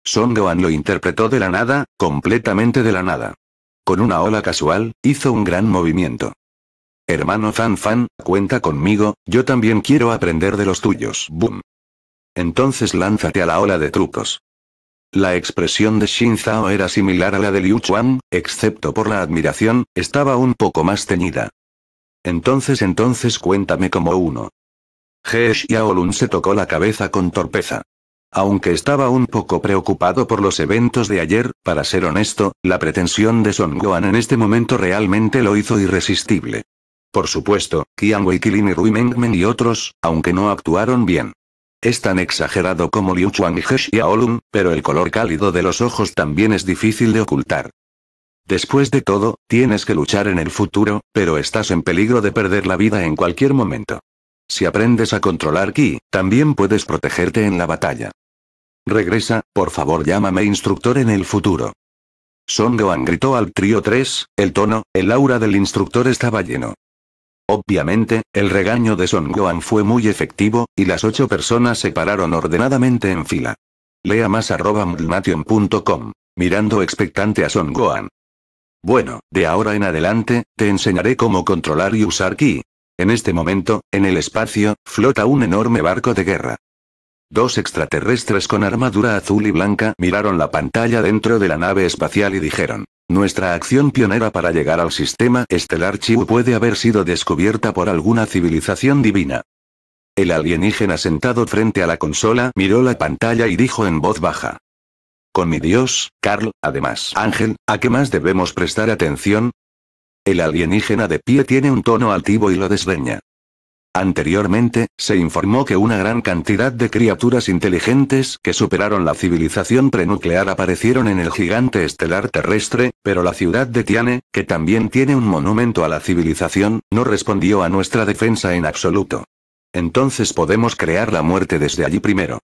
Son Goan lo interpretó de la nada, completamente de la nada. Con una ola casual, hizo un gran movimiento. Hermano Fan Fan, cuenta conmigo, yo también quiero aprender de los tuyos. Boom. Entonces lánzate a la ola de trucos. La expresión de Xin Zhao era similar a la de Liu Chuan, excepto por la admiración, estaba un poco más teñida. Entonces entonces cuéntame como uno. He Lun se tocó la cabeza con torpeza. Aunque estaba un poco preocupado por los eventos de ayer, para ser honesto, la pretensión de Son Guan en este momento realmente lo hizo irresistible. Por supuesto, Qian Wei y Rui Mengmen y otros, aunque no actuaron bien. Es tan exagerado como Liu Chuang y He pero el color cálido de los ojos también es difícil de ocultar. Después de todo, tienes que luchar en el futuro, pero estás en peligro de perder la vida en cualquier momento. Si aprendes a controlar Ki, también puedes protegerte en la batalla. Regresa, por favor llámame instructor en el futuro. Son Gohan gritó al trío 3, el tono, el aura del instructor estaba lleno. Obviamente, el regaño de Son Gohan fue muy efectivo, y las ocho personas se pararon ordenadamente en fila. Lea más arroba mirando expectante a Son Gohan. Bueno, de ahora en adelante, te enseñaré cómo controlar y usar ki. En este momento, en el espacio, flota un enorme barco de guerra. Dos extraterrestres con armadura azul y blanca miraron la pantalla dentro de la nave espacial y dijeron. Nuestra acción pionera para llegar al sistema estelar Chiu puede haber sido descubierta por alguna civilización divina. El alienígena sentado frente a la consola miró la pantalla y dijo en voz baja. Con mi Dios, Carl, además, Ángel, ¿a qué más debemos prestar atención? El alienígena de pie tiene un tono altivo y lo desdeña. Anteriormente, se informó que una gran cantidad de criaturas inteligentes que superaron la civilización prenuclear aparecieron en el gigante estelar terrestre, pero la ciudad de Tiane, que también tiene un monumento a la civilización, no respondió a nuestra defensa en absoluto. Entonces podemos crear la muerte desde allí primero.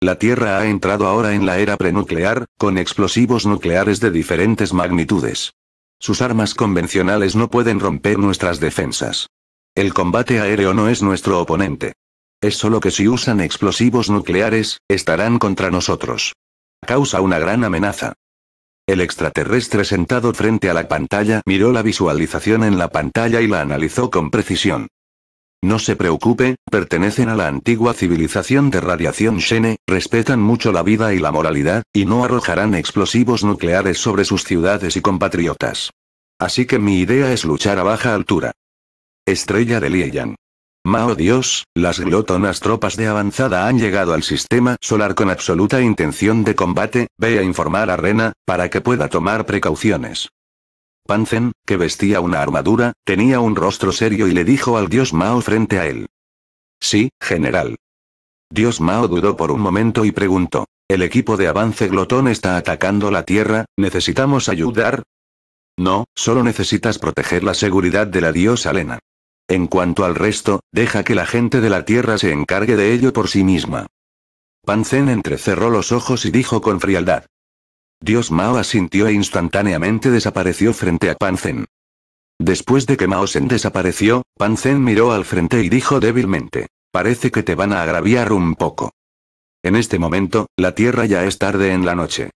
La Tierra ha entrado ahora en la era prenuclear, con explosivos nucleares de diferentes magnitudes. Sus armas convencionales no pueden romper nuestras defensas. El combate aéreo no es nuestro oponente. Es solo que si usan explosivos nucleares, estarán contra nosotros. Causa una gran amenaza. El extraterrestre sentado frente a la pantalla miró la visualización en la pantalla y la analizó con precisión. No se preocupe, pertenecen a la antigua civilización de radiación Shene, respetan mucho la vida y la moralidad, y no arrojarán explosivos nucleares sobre sus ciudades y compatriotas. Así que mi idea es luchar a baja altura. Estrella de Lieyan. Mao Dios, las glotonas tropas de avanzada han llegado al sistema solar con absoluta intención de combate, ve a informar a Rena, para que pueda tomar precauciones. Panzen, que vestía una armadura, tenía un rostro serio y le dijo al dios Mao frente a él. Sí, general. Dios Mao dudó por un momento y preguntó. El equipo de avance glotón está atacando la Tierra, ¿necesitamos ayudar? No, solo necesitas proteger la seguridad de la diosa Lena. En cuanto al resto, deja que la gente de la Tierra se encargue de ello por sí misma. Panzen entrecerró los ojos y dijo con frialdad. Dios Mao asintió e instantáneamente desapareció frente a Panzen. Después de que Mao Sen desapareció, Panzen miró al frente y dijo débilmente. Parece que te van a agraviar un poco. En este momento, la Tierra ya es tarde en la noche.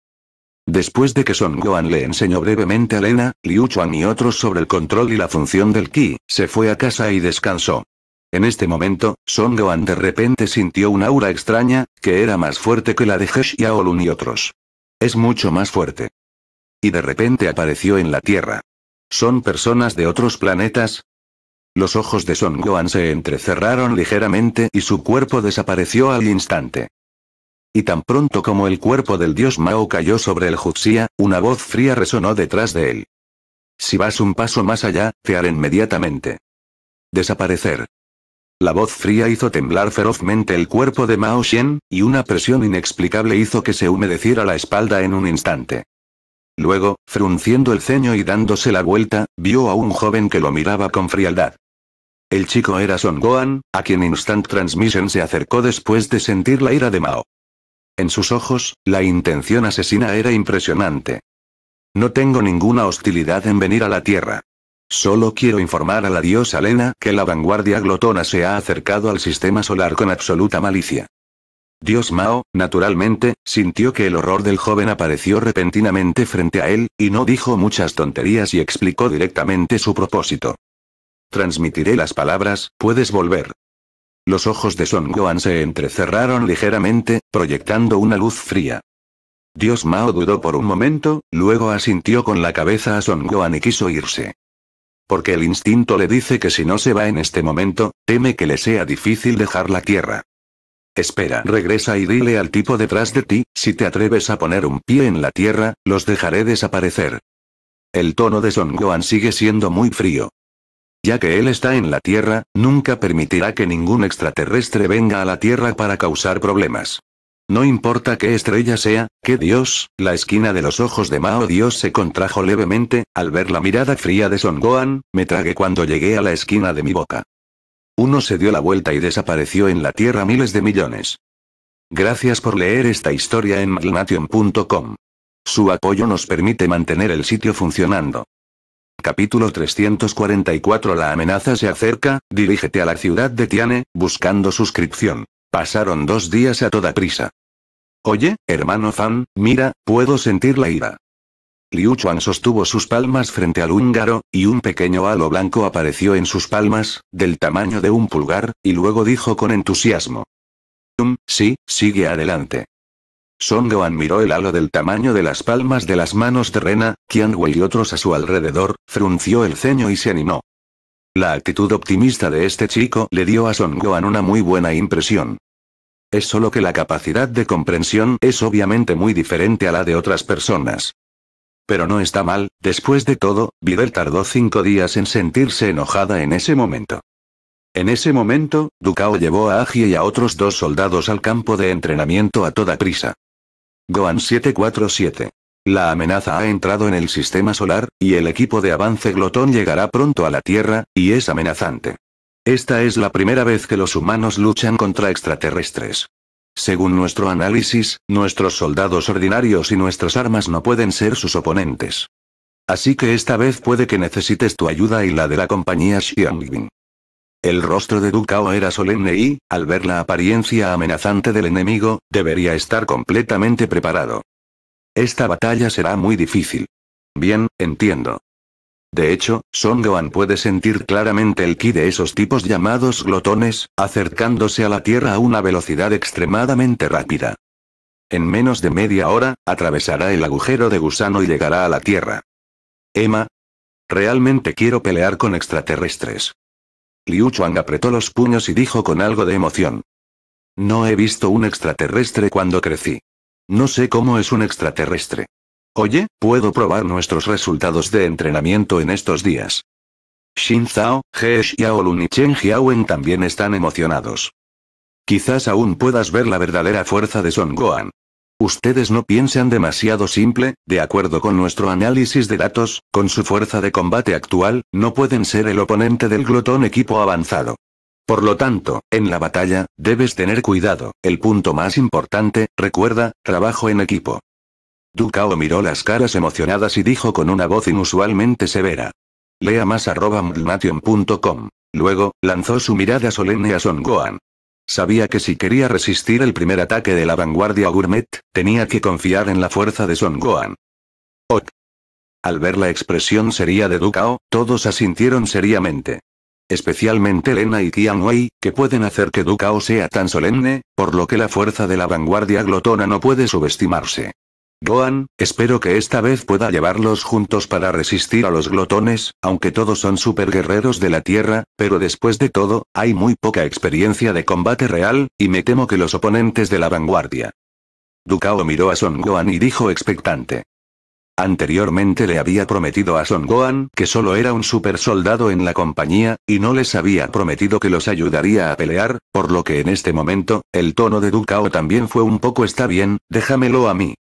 Después de que Son Gohan le enseñó brevemente a Lena, Liu Chuan y otros sobre el control y la función del ki, se fue a casa y descansó. En este momento, Son Goan de repente sintió una aura extraña, que era más fuerte que la de He Xiaolun y otros. Es mucho más fuerte. Y de repente apareció en la Tierra. ¿Son personas de otros planetas? Los ojos de Son Gohan se entrecerraron ligeramente y su cuerpo desapareció al instante. Y tan pronto como el cuerpo del dios Mao cayó sobre el Juxia, una voz fría resonó detrás de él. Si vas un paso más allá, te haré inmediatamente. Desaparecer. La voz fría hizo temblar ferozmente el cuerpo de Mao Shen, y una presión inexplicable hizo que se humedeciera la espalda en un instante. Luego, frunciendo el ceño y dándose la vuelta, vio a un joven que lo miraba con frialdad. El chico era Son Goan, a quien Instant Transmission se acercó después de sentir la ira de Mao. En sus ojos, la intención asesina era impresionante. No tengo ninguna hostilidad en venir a la Tierra. Solo quiero informar a la diosa Lena que la vanguardia glotona se ha acercado al sistema solar con absoluta malicia. Dios Mao, naturalmente, sintió que el horror del joven apareció repentinamente frente a él, y no dijo muchas tonterías y explicó directamente su propósito. Transmitiré las palabras, puedes volver. Los ojos de Son Goan se entrecerraron ligeramente, proyectando una luz fría. Dios Mao dudó por un momento, luego asintió con la cabeza a Son Goan y quiso irse. Porque el instinto le dice que si no se va en este momento, teme que le sea difícil dejar la tierra. Espera, regresa y dile al tipo detrás de ti, si te atreves a poner un pie en la tierra, los dejaré desaparecer. El tono de Son Goan sigue siendo muy frío. Ya que él está en la Tierra, nunca permitirá que ningún extraterrestre venga a la Tierra para causar problemas. No importa qué estrella sea, qué dios, la esquina de los ojos de Mao Dios se contrajo levemente, al ver la mirada fría de Son Gohan, me tragué cuando llegué a la esquina de mi boca. Uno se dio la vuelta y desapareció en la Tierra miles de millones. Gracias por leer esta historia en maglnation.com. Su apoyo nos permite mantener el sitio funcionando. Capítulo 344 La amenaza se acerca, dirígete a la ciudad de Tiane, buscando suscripción. Pasaron dos días a toda prisa. Oye, hermano Fan, mira, puedo sentir la ira. Liu Chuan sostuvo sus palmas frente al húngaro, y un pequeño halo blanco apareció en sus palmas, del tamaño de un pulgar, y luego dijo con entusiasmo. sí, sigue adelante. Son Goan miró el halo del tamaño de las palmas de las manos de Rena, Qianwei y otros a su alrededor, frunció el ceño y se animó. La actitud optimista de este chico le dio a Son Goan una muy buena impresión. Es solo que la capacidad de comprensión es obviamente muy diferente a la de otras personas. Pero no está mal, después de todo, Videl tardó cinco días en sentirse enojada en ese momento. En ese momento, Ducao llevó a Agie y a otros dos soldados al campo de entrenamiento a toda prisa. Gohan 747. La amenaza ha entrado en el sistema solar, y el equipo de avance glotón llegará pronto a la Tierra, y es amenazante. Esta es la primera vez que los humanos luchan contra extraterrestres. Según nuestro análisis, nuestros soldados ordinarios y nuestras armas no pueden ser sus oponentes. Así que esta vez puede que necesites tu ayuda y la de la compañía Xiangvin. El rostro de Dukao era solemne y, al ver la apariencia amenazante del enemigo, debería estar completamente preparado. Esta batalla será muy difícil. Bien, entiendo. De hecho, Son Gohan puede sentir claramente el ki de esos tipos llamados glotones, acercándose a la Tierra a una velocidad extremadamente rápida. En menos de media hora, atravesará el agujero de gusano y llegará a la Tierra. Emma. Realmente quiero pelear con extraterrestres. Liu Chuang apretó los puños y dijo con algo de emoción. No he visto un extraterrestre cuando crecí. No sé cómo es un extraterrestre. Oye, puedo probar nuestros resultados de entrenamiento en estos días. Xin Zhao, He Xiaolun y Chen Jiawen también están emocionados. Quizás aún puedas ver la verdadera fuerza de Song Gohan. Ustedes no piensan demasiado simple, de acuerdo con nuestro análisis de datos, con su fuerza de combate actual, no pueden ser el oponente del glotón equipo avanzado. Por lo tanto, en la batalla, debes tener cuidado, el punto más importante, recuerda, trabajo en equipo. Dukao miró las caras emocionadas y dijo con una voz inusualmente severa. Lea más arroba Luego, lanzó su mirada solemne a Son Gohan. Sabía que si quería resistir el primer ataque de la vanguardia gourmet, tenía que confiar en la fuerza de Son Gohan. Ok. Al ver la expresión seria de Dukao, todos asintieron seriamente. Especialmente Lena y Tian Wei, que pueden hacer que Dukao sea tan solemne, por lo que la fuerza de la vanguardia glotona no puede subestimarse. Gohan, espero que esta vez pueda llevarlos juntos para resistir a los glotones, aunque todos son super guerreros de la Tierra, pero después de todo, hay muy poca experiencia de combate real, y me temo que los oponentes de la vanguardia. Dukao miró a Son Gohan y dijo expectante. Anteriormente le había prometido a Son Gohan que solo era un super soldado en la compañía, y no les había prometido que los ayudaría a pelear, por lo que en este momento, el tono de Dukao también fue un poco está bien, déjamelo a mí.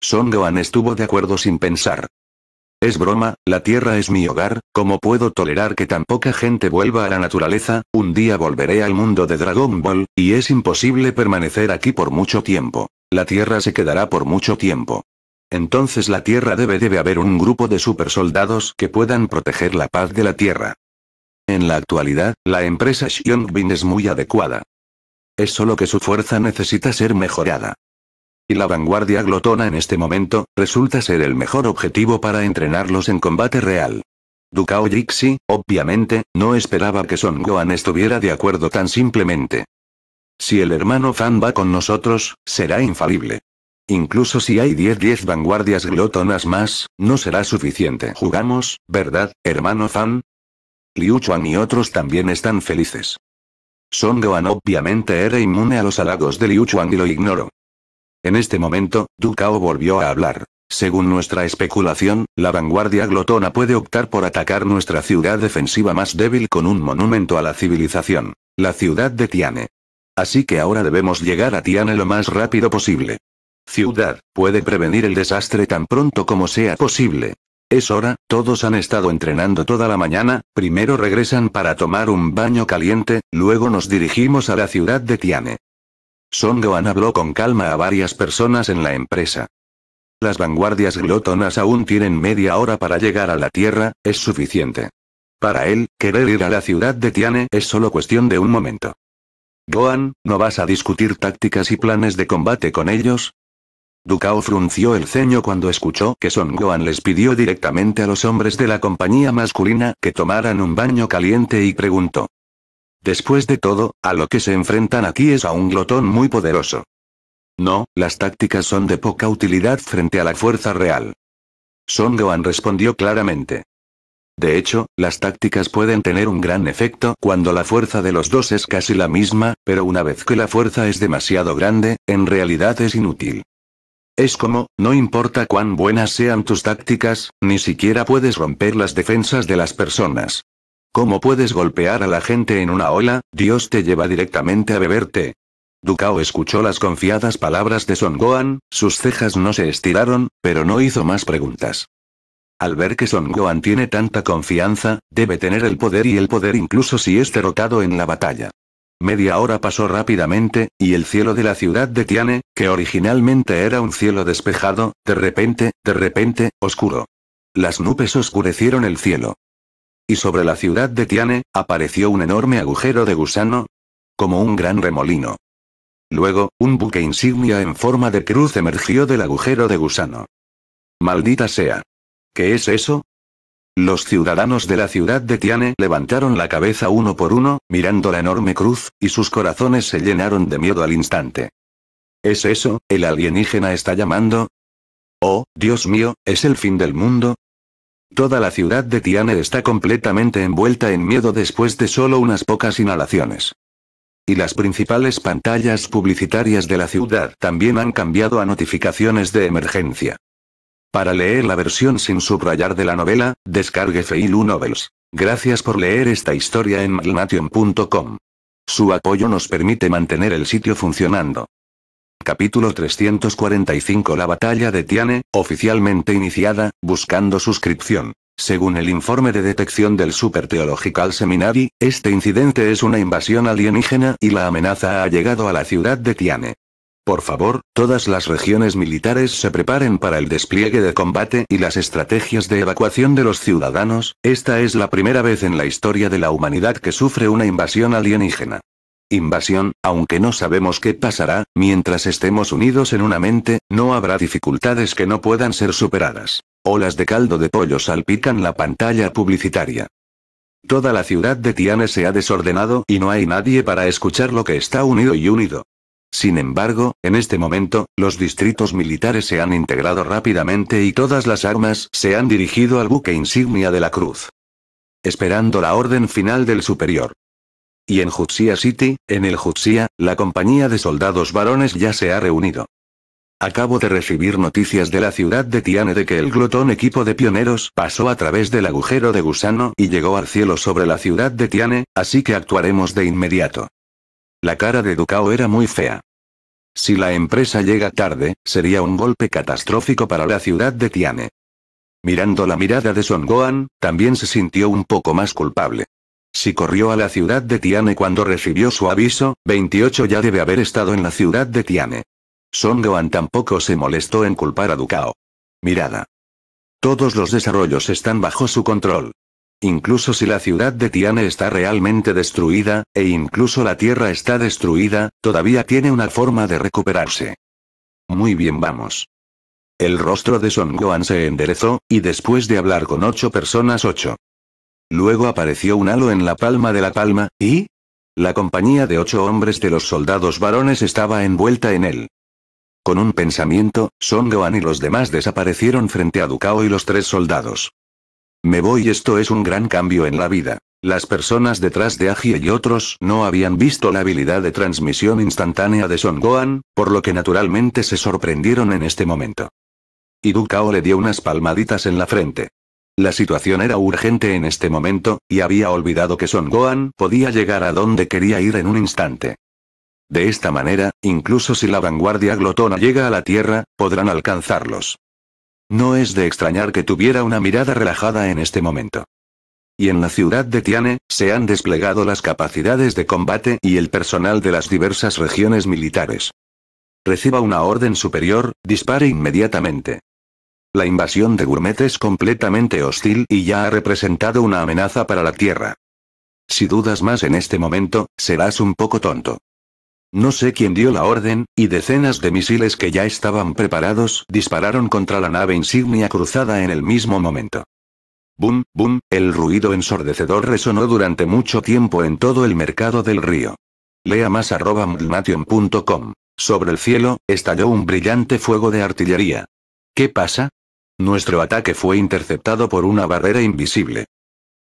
Son Gohan estuvo de acuerdo sin pensar. Es broma, la tierra es mi hogar, ¿cómo puedo tolerar que tan poca gente vuelva a la naturaleza? Un día volveré al mundo de Dragon Ball, y es imposible permanecer aquí por mucho tiempo. La tierra se quedará por mucho tiempo. Entonces la tierra debe debe haber un grupo de supersoldados que puedan proteger la paz de la tierra. En la actualidad, la empresa Xiong-Bin es muy adecuada. Es solo que su fuerza necesita ser mejorada y la vanguardia glotona en este momento, resulta ser el mejor objetivo para entrenarlos en combate real. Dukao Jixi, obviamente, no esperaba que Son Gohan estuviera de acuerdo tan simplemente. Si el hermano Fan va con nosotros, será infalible. Incluso si hay 10-10 vanguardias glotonas más, no será suficiente. Jugamos, ¿verdad, hermano Fan? Liu Chuan y otros también están felices. Son Gohan obviamente era inmune a los halagos de Liu Chuan y lo ignoró. En este momento, Ducao volvió a hablar. Según nuestra especulación, la vanguardia glotona puede optar por atacar nuestra ciudad defensiva más débil con un monumento a la civilización, la ciudad de Tiane. Así que ahora debemos llegar a Tiane lo más rápido posible. Ciudad, puede prevenir el desastre tan pronto como sea posible. Es hora, todos han estado entrenando toda la mañana, primero regresan para tomar un baño caliente, luego nos dirigimos a la ciudad de Tiane. Son Gohan habló con calma a varias personas en la empresa. Las vanguardias glotonas aún tienen media hora para llegar a la Tierra, es suficiente. Para él, querer ir a la ciudad de Tiane es solo cuestión de un momento. Gohan, ¿no vas a discutir tácticas y planes de combate con ellos? Ducao frunció el ceño cuando escuchó que Son Gohan les pidió directamente a los hombres de la compañía masculina que tomaran un baño caliente y preguntó. Después de todo, a lo que se enfrentan aquí es a un glotón muy poderoso. No, las tácticas son de poca utilidad frente a la fuerza real. Son Gohan respondió claramente. De hecho, las tácticas pueden tener un gran efecto cuando la fuerza de los dos es casi la misma, pero una vez que la fuerza es demasiado grande, en realidad es inútil. Es como, no importa cuán buenas sean tus tácticas, ni siquiera puedes romper las defensas de las personas. ¿Cómo puedes golpear a la gente en una ola? Dios te lleva directamente a beberte. ducao escuchó las confiadas palabras de Son Gohan, sus cejas no se estiraron, pero no hizo más preguntas. Al ver que Son Gohan tiene tanta confianza, debe tener el poder y el poder incluso si es derrotado en la batalla. Media hora pasó rápidamente, y el cielo de la ciudad de Tiane, que originalmente era un cielo despejado, de repente, de repente, oscuro. Las nubes oscurecieron el cielo y sobre la ciudad de Tiane, apareció un enorme agujero de gusano, como un gran remolino. Luego, un buque insignia en forma de cruz emergió del agujero de gusano. Maldita sea. ¿Qué es eso? Los ciudadanos de la ciudad de Tiane levantaron la cabeza uno por uno, mirando la enorme cruz, y sus corazones se llenaron de miedo al instante. ¿Es eso? ¿El alienígena está llamando? Oh, Dios mío, ¿es el fin del mundo? Toda la ciudad de Tiane está completamente envuelta en miedo después de solo unas pocas inhalaciones. Y las principales pantallas publicitarias de la ciudad también han cambiado a notificaciones de emergencia. Para leer la versión sin subrayar de la novela, descargue Feilu Novels. Gracias por leer esta historia en magnation.com. Su apoyo nos permite mantener el sitio funcionando. Capítulo 345 La batalla de Tiane, oficialmente iniciada, buscando suscripción. Según el informe de detección del Super Theological Seminary, este incidente es una invasión alienígena y la amenaza ha llegado a la ciudad de Tiane. Por favor, todas las regiones militares se preparen para el despliegue de combate y las estrategias de evacuación de los ciudadanos, esta es la primera vez en la historia de la humanidad que sufre una invasión alienígena invasión, aunque no sabemos qué pasará, mientras estemos unidos en una mente, no habrá dificultades que no puedan ser superadas. Olas de caldo de pollo salpican la pantalla publicitaria. Toda la ciudad de Tiane se ha desordenado y no hay nadie para escuchar lo que está unido y unido. Sin embargo, en este momento, los distritos militares se han integrado rápidamente y todas las armas se han dirigido al buque insignia de la cruz. Esperando la orden final del superior. Y en Jutsia City, en el Jutsia, la compañía de soldados varones ya se ha reunido. Acabo de recibir noticias de la ciudad de Tiane de que el glotón equipo de pioneros pasó a través del agujero de gusano y llegó al cielo sobre la ciudad de Tiane, así que actuaremos de inmediato. La cara de Ducao era muy fea. Si la empresa llega tarde, sería un golpe catastrófico para la ciudad de Tiane. Mirando la mirada de Son Gohan, también se sintió un poco más culpable. Si corrió a la ciudad de Tiane cuando recibió su aviso, 28 ya debe haber estado en la ciudad de Tiane. Son Goan tampoco se molestó en culpar a Ducao. Mirada. Todos los desarrollos están bajo su control. Incluso si la ciudad de Tiane está realmente destruida, e incluso la Tierra está destruida, todavía tiene una forma de recuperarse. Muy bien, vamos. El rostro de Son Goan se enderezó, y después de hablar con ocho personas, ocho Luego apareció un halo en la palma de la palma, y... La compañía de ocho hombres de los soldados varones estaba envuelta en él. Con un pensamiento, Son Gohan y los demás desaparecieron frente a Ducao y los tres soldados. Me voy, esto es un gran cambio en la vida. Las personas detrás de Agie y otros no habían visto la habilidad de transmisión instantánea de Son Gohan, por lo que naturalmente se sorprendieron en este momento. Y Ducao le dio unas palmaditas en la frente. La situación era urgente en este momento, y había olvidado que Son Gohan podía llegar a donde quería ir en un instante. De esta manera, incluso si la vanguardia glotona llega a la Tierra, podrán alcanzarlos. No es de extrañar que tuviera una mirada relajada en este momento. Y en la ciudad de Tiane, se han desplegado las capacidades de combate y el personal de las diversas regiones militares. Reciba una orden superior, dispare inmediatamente. La invasión de Gourmet es completamente hostil y ya ha representado una amenaza para la Tierra. Si dudas más en este momento, serás un poco tonto. No sé quién dio la orden, y decenas de misiles que ya estaban preparados dispararon contra la nave insignia cruzada en el mismo momento. Boom, boom. el ruido ensordecedor resonó durante mucho tiempo en todo el mercado del río. Lea más arroba Sobre el cielo, estalló un brillante fuego de artillería. ¿Qué pasa? Nuestro ataque fue interceptado por una barrera invisible.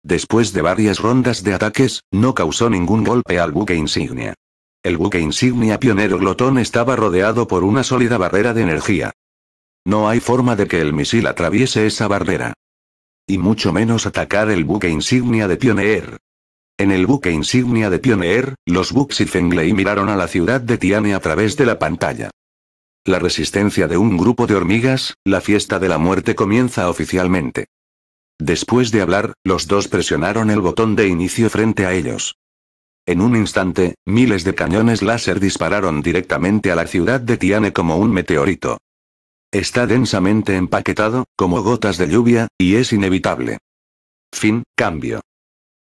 Después de varias rondas de ataques, no causó ningún golpe al buque insignia. El buque insignia pionero glotón estaba rodeado por una sólida barrera de energía. No hay forma de que el misil atraviese esa barrera. Y mucho menos atacar el buque insignia de Pioneer. En el buque insignia de Pioneer, los y Fengley miraron a la ciudad de Tiane a través de la pantalla. La resistencia de un grupo de hormigas, la fiesta de la muerte comienza oficialmente. Después de hablar, los dos presionaron el botón de inicio frente a ellos. En un instante, miles de cañones láser dispararon directamente a la ciudad de Tiane como un meteorito. Está densamente empaquetado, como gotas de lluvia, y es inevitable. Fin, cambio.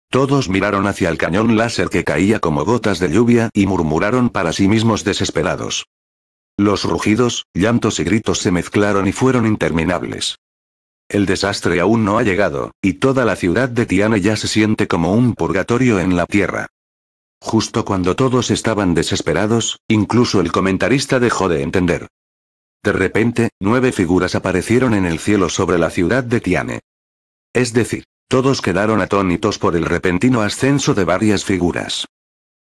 Todos miraron hacia el cañón láser que caía como gotas de lluvia y murmuraron para sí mismos desesperados. Los rugidos, llantos y gritos se mezclaron y fueron interminables. El desastre aún no ha llegado, y toda la ciudad de Tiane ya se siente como un purgatorio en la tierra. Justo cuando todos estaban desesperados, incluso el comentarista dejó de entender. De repente, nueve figuras aparecieron en el cielo sobre la ciudad de Tiane. Es decir, todos quedaron atónitos por el repentino ascenso de varias figuras.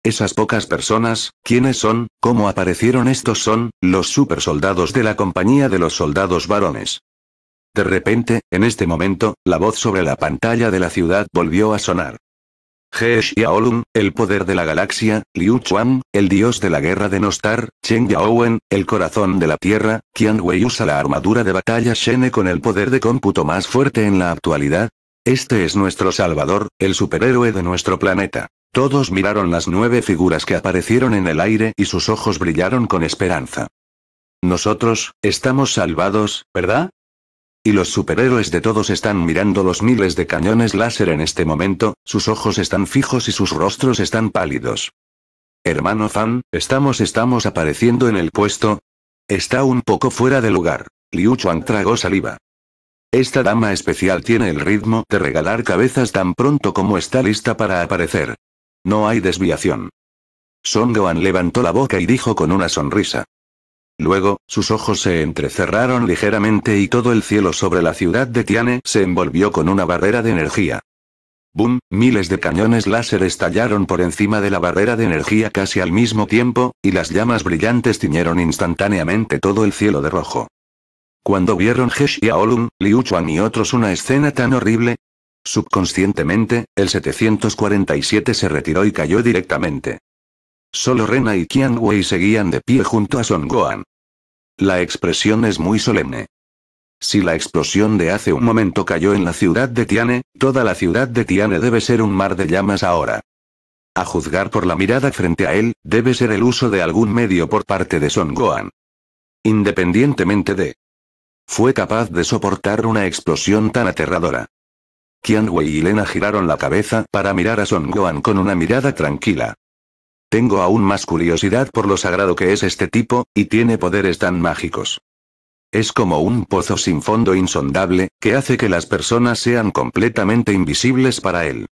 Esas pocas personas, ¿quiénes son? ¿Cómo aparecieron estos son, los supersoldados de la compañía de los soldados varones? De repente, en este momento, la voz sobre la pantalla de la ciudad volvió a sonar. He Shiaolun, el poder de la galaxia, Liu Chuan, el dios de la guerra de Nostar, Cheng Yaowen, el corazón de la tierra, Qian Wei usa la armadura de batalla Shene con el poder de cómputo más fuerte en la actualidad. Este es nuestro salvador, el superhéroe de nuestro planeta. Todos miraron las nueve figuras que aparecieron en el aire y sus ojos brillaron con esperanza. Nosotros, estamos salvados, ¿verdad? Y los superhéroes de todos están mirando los miles de cañones láser en este momento, sus ojos están fijos y sus rostros están pálidos. Hermano Fan, estamos estamos apareciendo en el puesto. Está un poco fuera de lugar. Liu Chuan tragó saliva. Esta dama especial tiene el ritmo de regalar cabezas tan pronto como está lista para aparecer. No hay desviación. Son Gohan levantó la boca y dijo con una sonrisa. Luego, sus ojos se entrecerraron ligeramente y todo el cielo sobre la ciudad de Tiane se envolvió con una barrera de energía. Boom. Miles de cañones láser estallaron por encima de la barrera de energía casi al mismo tiempo, y las llamas brillantes tiñeron instantáneamente todo el cielo de rojo. Cuando vieron Hesh y Aolun, Liu Chuan y otros una escena tan horrible, Subconscientemente, el 747 se retiró y cayó directamente. Solo Rena y Qian Wei seguían de pie junto a Son Gohan. La expresión es muy solemne. Si la explosión de hace un momento cayó en la ciudad de Tiane, toda la ciudad de Tiane debe ser un mar de llamas ahora. A juzgar por la mirada frente a él, debe ser el uso de algún medio por parte de Son Gohan. Independientemente de... Fue capaz de soportar una explosión tan aterradora. Qian y Lena giraron la cabeza para mirar a Son Gohan con una mirada tranquila. Tengo aún más curiosidad por lo sagrado que es este tipo, y tiene poderes tan mágicos. Es como un pozo sin fondo insondable, que hace que las personas sean completamente invisibles para él.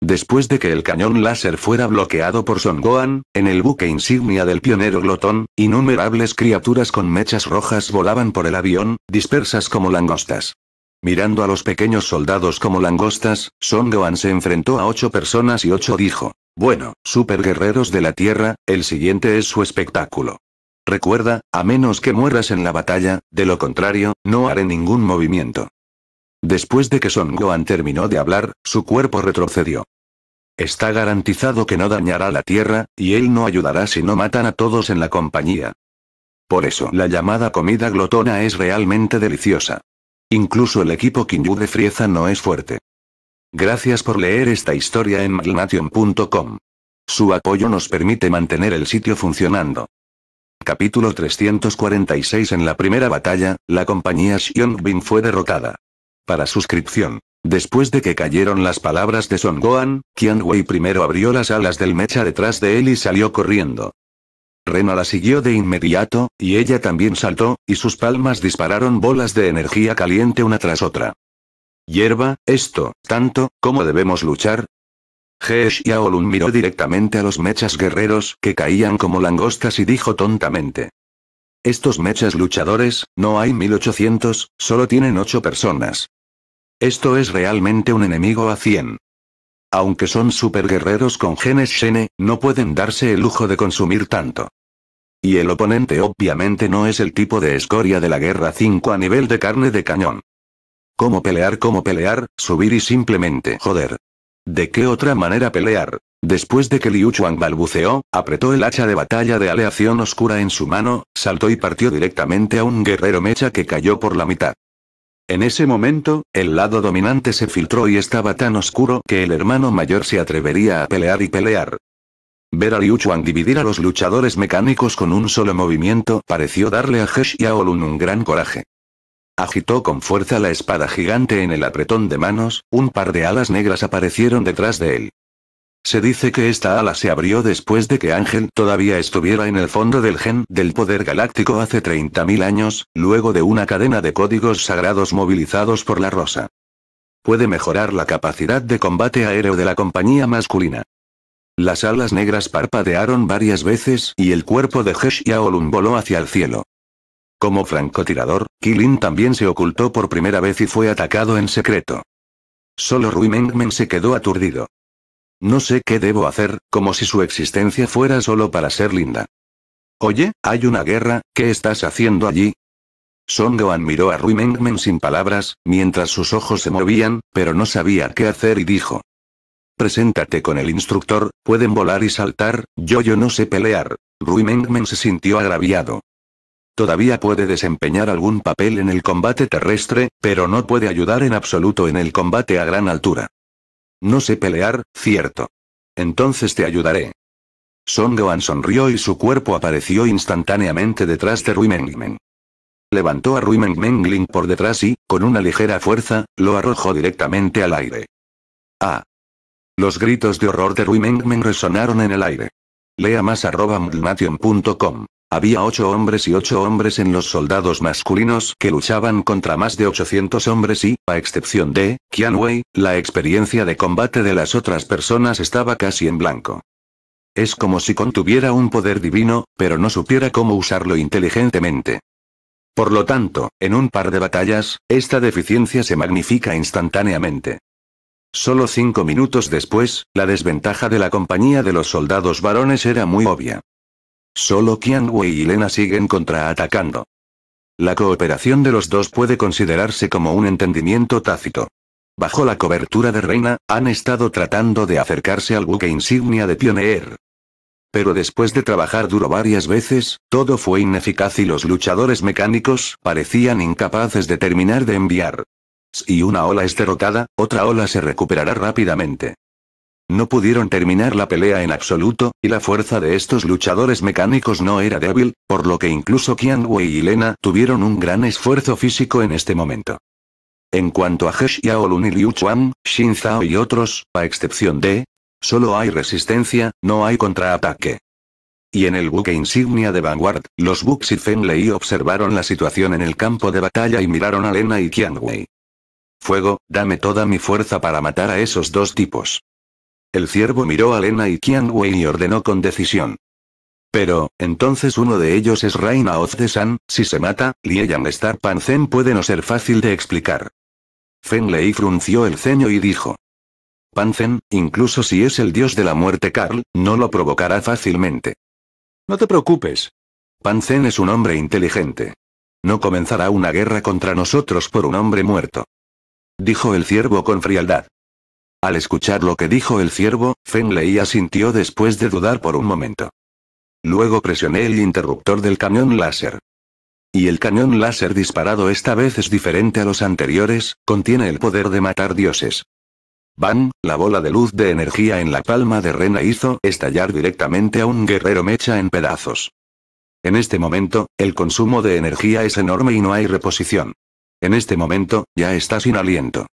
Después de que el cañón láser fuera bloqueado por Son Gohan, en el buque insignia del pionero Glotón, innumerables criaturas con mechas rojas volaban por el avión, dispersas como langostas. Mirando a los pequeños soldados como langostas, Son Goan se enfrentó a ocho personas y ocho dijo. Bueno, super guerreros de la Tierra, el siguiente es su espectáculo. Recuerda, a menos que mueras en la batalla, de lo contrario, no haré ningún movimiento. Después de que Son Goan terminó de hablar, su cuerpo retrocedió. Está garantizado que no dañará la tierra, y él no ayudará si no matan a todos en la compañía. Por eso la llamada comida glotona es realmente deliciosa. Incluso el equipo Kinyu de Frieza no es fuerte. Gracias por leer esta historia en Magnation.com. Su apoyo nos permite mantener el sitio funcionando. Capítulo 346 En la primera batalla, la compañía Xiongbin fue derrotada. Para suscripción. Después de que cayeron las palabras de Son Gohan, Qian Wei primero abrió las alas del mecha detrás de él y salió corriendo. Rena la siguió de inmediato, y ella también saltó, y sus palmas dispararon bolas de energía caliente una tras otra. Hierba, esto, tanto, ¿cómo debemos luchar? Heesh Aolun miró directamente a los mechas guerreros que caían como langostas y dijo tontamente. Estos mechas luchadores, no hay 1800, solo tienen 8 personas. Esto es realmente un enemigo a 100. Aunque son superguerreros con genes Shene, no pueden darse el lujo de consumir tanto. Y el oponente obviamente no es el tipo de escoria de la guerra 5 a nivel de carne de cañón. ¿Cómo pelear? ¿Cómo pelear? Subir y simplemente joder. ¿De qué otra manera pelear? Después de que Liu Chuang balbuceó, apretó el hacha de batalla de aleación oscura en su mano, saltó y partió directamente a un guerrero mecha que cayó por la mitad. En ese momento, el lado dominante se filtró y estaba tan oscuro que el hermano mayor se atrevería a pelear y pelear, Ver a Liu Chuan dividir a los luchadores mecánicos con un solo movimiento pareció darle a He Olun un gran coraje. Agitó con fuerza la espada gigante en el apretón de manos, un par de alas negras aparecieron detrás de él. Se dice que esta ala se abrió después de que Ángel todavía estuviera en el fondo del gen del poder galáctico hace 30.000 años, luego de una cadena de códigos sagrados movilizados por la rosa. Puede mejorar la capacidad de combate aéreo de la compañía masculina. Las alas negras parpadearon varias veces y el cuerpo de Hesh Yaolun voló hacia el cielo. Como francotirador, Kilin también se ocultó por primera vez y fue atacado en secreto. Solo Mengmen se quedó aturdido. No sé qué debo hacer, como si su existencia fuera solo para ser linda. Oye, hay una guerra, ¿qué estás haciendo allí? Songoan miró a Rui Mengmen sin palabras, mientras sus ojos se movían, pero no sabía qué hacer y dijo. Preséntate con el instructor, pueden volar y saltar, yo-yo no sé pelear. Rui Mengmen se sintió agraviado. Todavía puede desempeñar algún papel en el combate terrestre, pero no puede ayudar en absoluto en el combate a gran altura. No sé pelear, cierto. Entonces te ayudaré. Son Gohan sonrió y su cuerpo apareció instantáneamente detrás de Rui Mengmen. Levantó a Rui Link por detrás y, con una ligera fuerza, lo arrojó directamente al aire. Ah, los gritos de horror de Rui Mengmen resonaron en el aire. Lea más arroba Había ocho hombres y ocho hombres en los soldados masculinos que luchaban contra más de 800 hombres y, a excepción de Qian Wei, la experiencia de combate de las otras personas estaba casi en blanco. Es como si contuviera un poder divino, pero no supiera cómo usarlo inteligentemente. Por lo tanto, en un par de batallas, esta deficiencia se magnifica instantáneamente. Solo cinco minutos después, la desventaja de la compañía de los soldados varones era muy obvia. Solo Qian Wei y Lena siguen contraatacando. La cooperación de los dos puede considerarse como un entendimiento tácito. Bajo la cobertura de Reina, han estado tratando de acercarse al buque insignia de Pioneer. Pero después de trabajar duro varias veces, todo fue ineficaz y los luchadores mecánicos parecían incapaces de terminar de enviar y una ola es derrotada, otra ola se recuperará rápidamente. No pudieron terminar la pelea en absoluto, y la fuerza de estos luchadores mecánicos no era débil, por lo que incluso Qian Wei y Lena tuvieron un gran esfuerzo físico en este momento. En cuanto a He y Liu Chuan, Xin Zhao y otros, a excepción de... Solo hay resistencia, no hay contraataque. Y en el buque insignia de Vanguard, los Bux y Lei observaron la situación en el campo de batalla y miraron a Lena y Qian Wei. Fuego, dame toda mi fuerza para matar a esos dos tipos. El ciervo miró a Lena y Qian Wei y ordenó con decisión. Pero, entonces uno de ellos es Reina Oz de San, si se mata, Yang Star Pan Zen puede no ser fácil de explicar. Fen Lei frunció el ceño y dijo. Pan Zen, incluso si es el dios de la muerte Carl, no lo provocará fácilmente. No te preocupes. Pan Zen es un hombre inteligente. No comenzará una guerra contra nosotros por un hombre muerto dijo el ciervo con frialdad. Al escuchar lo que dijo el ciervo, Fenley asintió después de dudar por un momento. Luego presioné el interruptor del cañón láser. Y el cañón láser disparado esta vez es diferente a los anteriores, contiene el poder de matar dioses. Van, la bola de luz de energía en la palma de Rena hizo estallar directamente a un guerrero mecha en pedazos. En este momento, el consumo de energía es enorme y no hay reposición. En este momento, ya está sin aliento.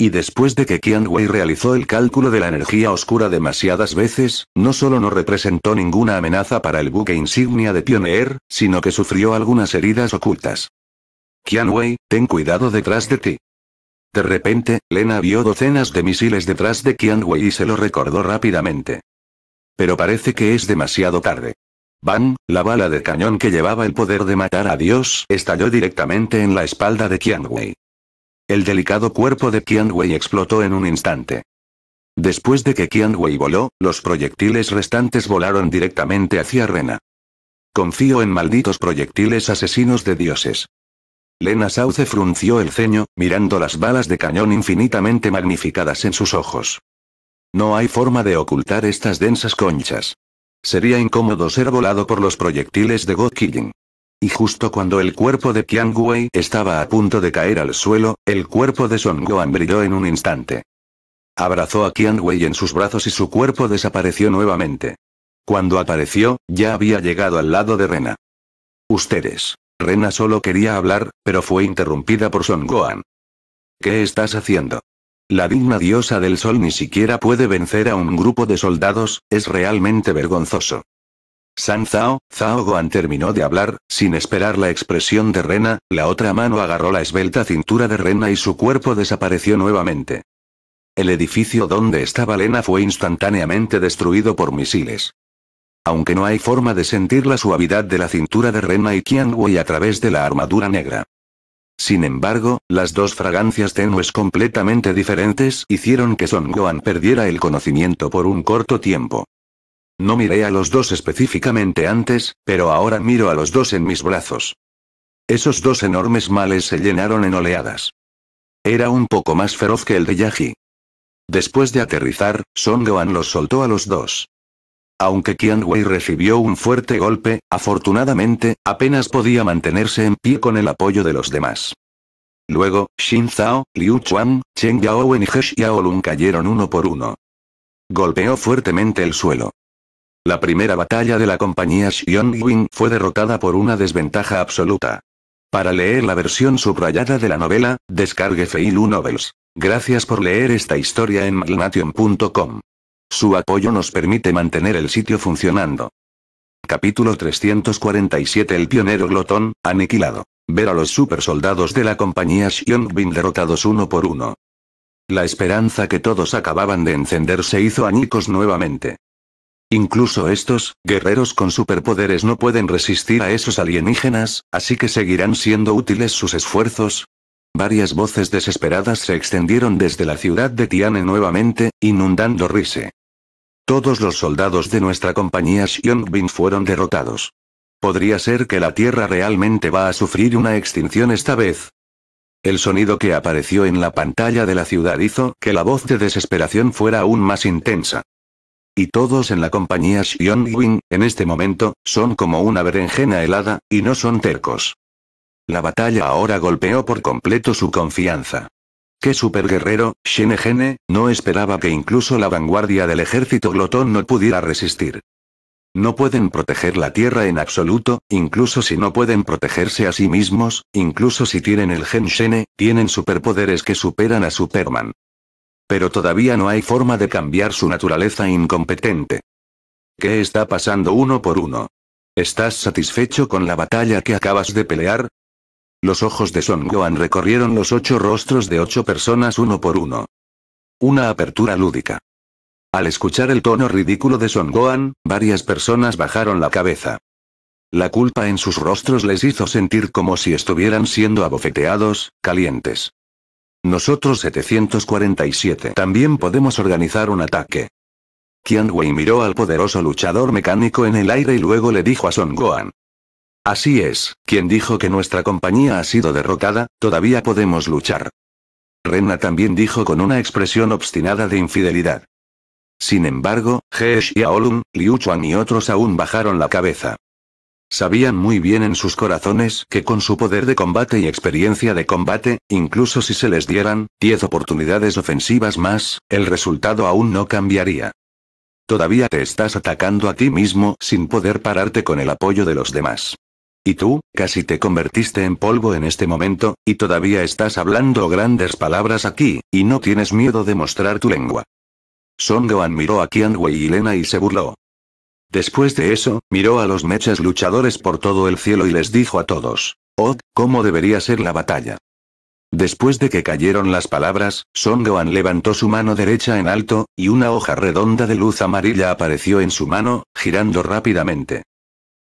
Y después de que Qian Wei realizó el cálculo de la energía oscura demasiadas veces, no solo no representó ninguna amenaza para el buque insignia de Pioneer, sino que sufrió algunas heridas ocultas. Qian Wei, ten cuidado detrás de ti. De repente, Lena vio docenas de misiles detrás de Qian Wei y se lo recordó rápidamente. Pero parece que es demasiado tarde. Ban, la bala de cañón que llevaba el poder de matar a Dios estalló directamente en la espalda de Qianwei. El delicado cuerpo de Qianwei explotó en un instante. Después de que Qianwei voló, los proyectiles restantes volaron directamente hacia Rena. Confío en malditos proyectiles asesinos de dioses. Lena Sauce frunció el ceño, mirando las balas de cañón infinitamente magnificadas en sus ojos. No hay forma de ocultar estas densas conchas. Sería incómodo ser volado por los proyectiles de God Killing. Y justo cuando el cuerpo de Qiang Wei estaba a punto de caer al suelo, el cuerpo de Son Guan brilló en un instante. Abrazó a Qiang Wei en sus brazos y su cuerpo desapareció nuevamente. Cuando apareció, ya había llegado al lado de Rena. Ustedes. Rena solo quería hablar, pero fue interrumpida por Son Guan. ¿Qué estás haciendo? La digna diosa del sol ni siquiera puede vencer a un grupo de soldados, es realmente vergonzoso. San Zhao, Zhao Guan terminó de hablar, sin esperar la expresión de Rena, la otra mano agarró la esbelta cintura de Rena y su cuerpo desapareció nuevamente. El edificio donde estaba Lena fue instantáneamente destruido por misiles. Aunque no hay forma de sentir la suavidad de la cintura de Rena y y a través de la armadura negra. Sin embargo, las dos fragancias tenues completamente diferentes hicieron que Son Gohan perdiera el conocimiento por un corto tiempo. No miré a los dos específicamente antes, pero ahora miro a los dos en mis brazos. Esos dos enormes males se llenaron en oleadas. Era un poco más feroz que el de Yaji. Después de aterrizar, Son Gohan los soltó a los dos. Aunque Wei recibió un fuerte golpe, afortunadamente, apenas podía mantenerse en pie con el apoyo de los demás. Luego, Xin Zhao, Liu Chuan, Chen Yaowen y He Xiaolun cayeron uno por uno. Golpeó fuertemente el suelo. La primera batalla de la compañía Xion fue derrotada por una desventaja absoluta. Para leer la versión subrayada de la novela, descargue Feilu Novels. Gracias por leer esta historia en magnation.com. Su apoyo nos permite mantener el sitio funcionando. Capítulo 347 El pionero glotón, aniquilado. Ver a los supersoldados de la compañía bin derrotados uno por uno. La esperanza que todos acababan de encender se hizo añicos nuevamente. Incluso estos, guerreros con superpoderes no pueden resistir a esos alienígenas, así que seguirán siendo útiles sus esfuerzos, Varias voces desesperadas se extendieron desde la ciudad de Tiane nuevamente, inundando Rise. Todos los soldados de nuestra compañía Xiongbin fueron derrotados. Podría ser que la Tierra realmente va a sufrir una extinción esta vez. El sonido que apareció en la pantalla de la ciudad hizo que la voz de desesperación fuera aún más intensa. Y todos en la compañía Xiongbin, en este momento, son como una berenjena helada, y no son tercos. La batalla ahora golpeó por completo su confianza. ¡Qué superguerrero, Shenegene! No esperaba que incluso la vanguardia del ejército glotón no pudiera resistir. No pueden proteger la Tierra en absoluto, incluso si no pueden protegerse a sí mismos, incluso si tienen el gen Shene, tienen superpoderes que superan a Superman. Pero todavía no hay forma de cambiar su naturaleza incompetente. ¿Qué está pasando uno por uno? ¿Estás satisfecho con la batalla que acabas de pelear? Los ojos de Son Goan recorrieron los ocho rostros de ocho personas uno por uno. Una apertura lúdica. Al escuchar el tono ridículo de Son Gohan, varias personas bajaron la cabeza. La culpa en sus rostros les hizo sentir como si estuvieran siendo abofeteados, calientes. Nosotros 747 también podemos organizar un ataque. Qian Wei miró al poderoso luchador mecánico en el aire y luego le dijo a Son Gohan. Así es, quien dijo que nuestra compañía ha sido derrotada, todavía podemos luchar. Renna también dijo con una expresión obstinada de infidelidad. Sin embargo, y Aolun, Liu Chuan y otros aún bajaron la cabeza. Sabían muy bien en sus corazones que con su poder de combate y experiencia de combate, incluso si se les dieran 10 oportunidades ofensivas más, el resultado aún no cambiaría. Todavía te estás atacando a ti mismo sin poder pararte con el apoyo de los demás. Y tú, casi te convertiste en polvo en este momento, y todavía estás hablando grandes palabras aquí, y no tienes miedo de mostrar tu lengua. Goan miró a Qianwei y Lena y se burló. Después de eso, miró a los mechas luchadores por todo el cielo y les dijo a todos. Oh, ¿cómo debería ser la batalla? Después de que cayeron las palabras, Son Goan levantó su mano derecha en alto, y una hoja redonda de luz amarilla apareció en su mano, girando rápidamente.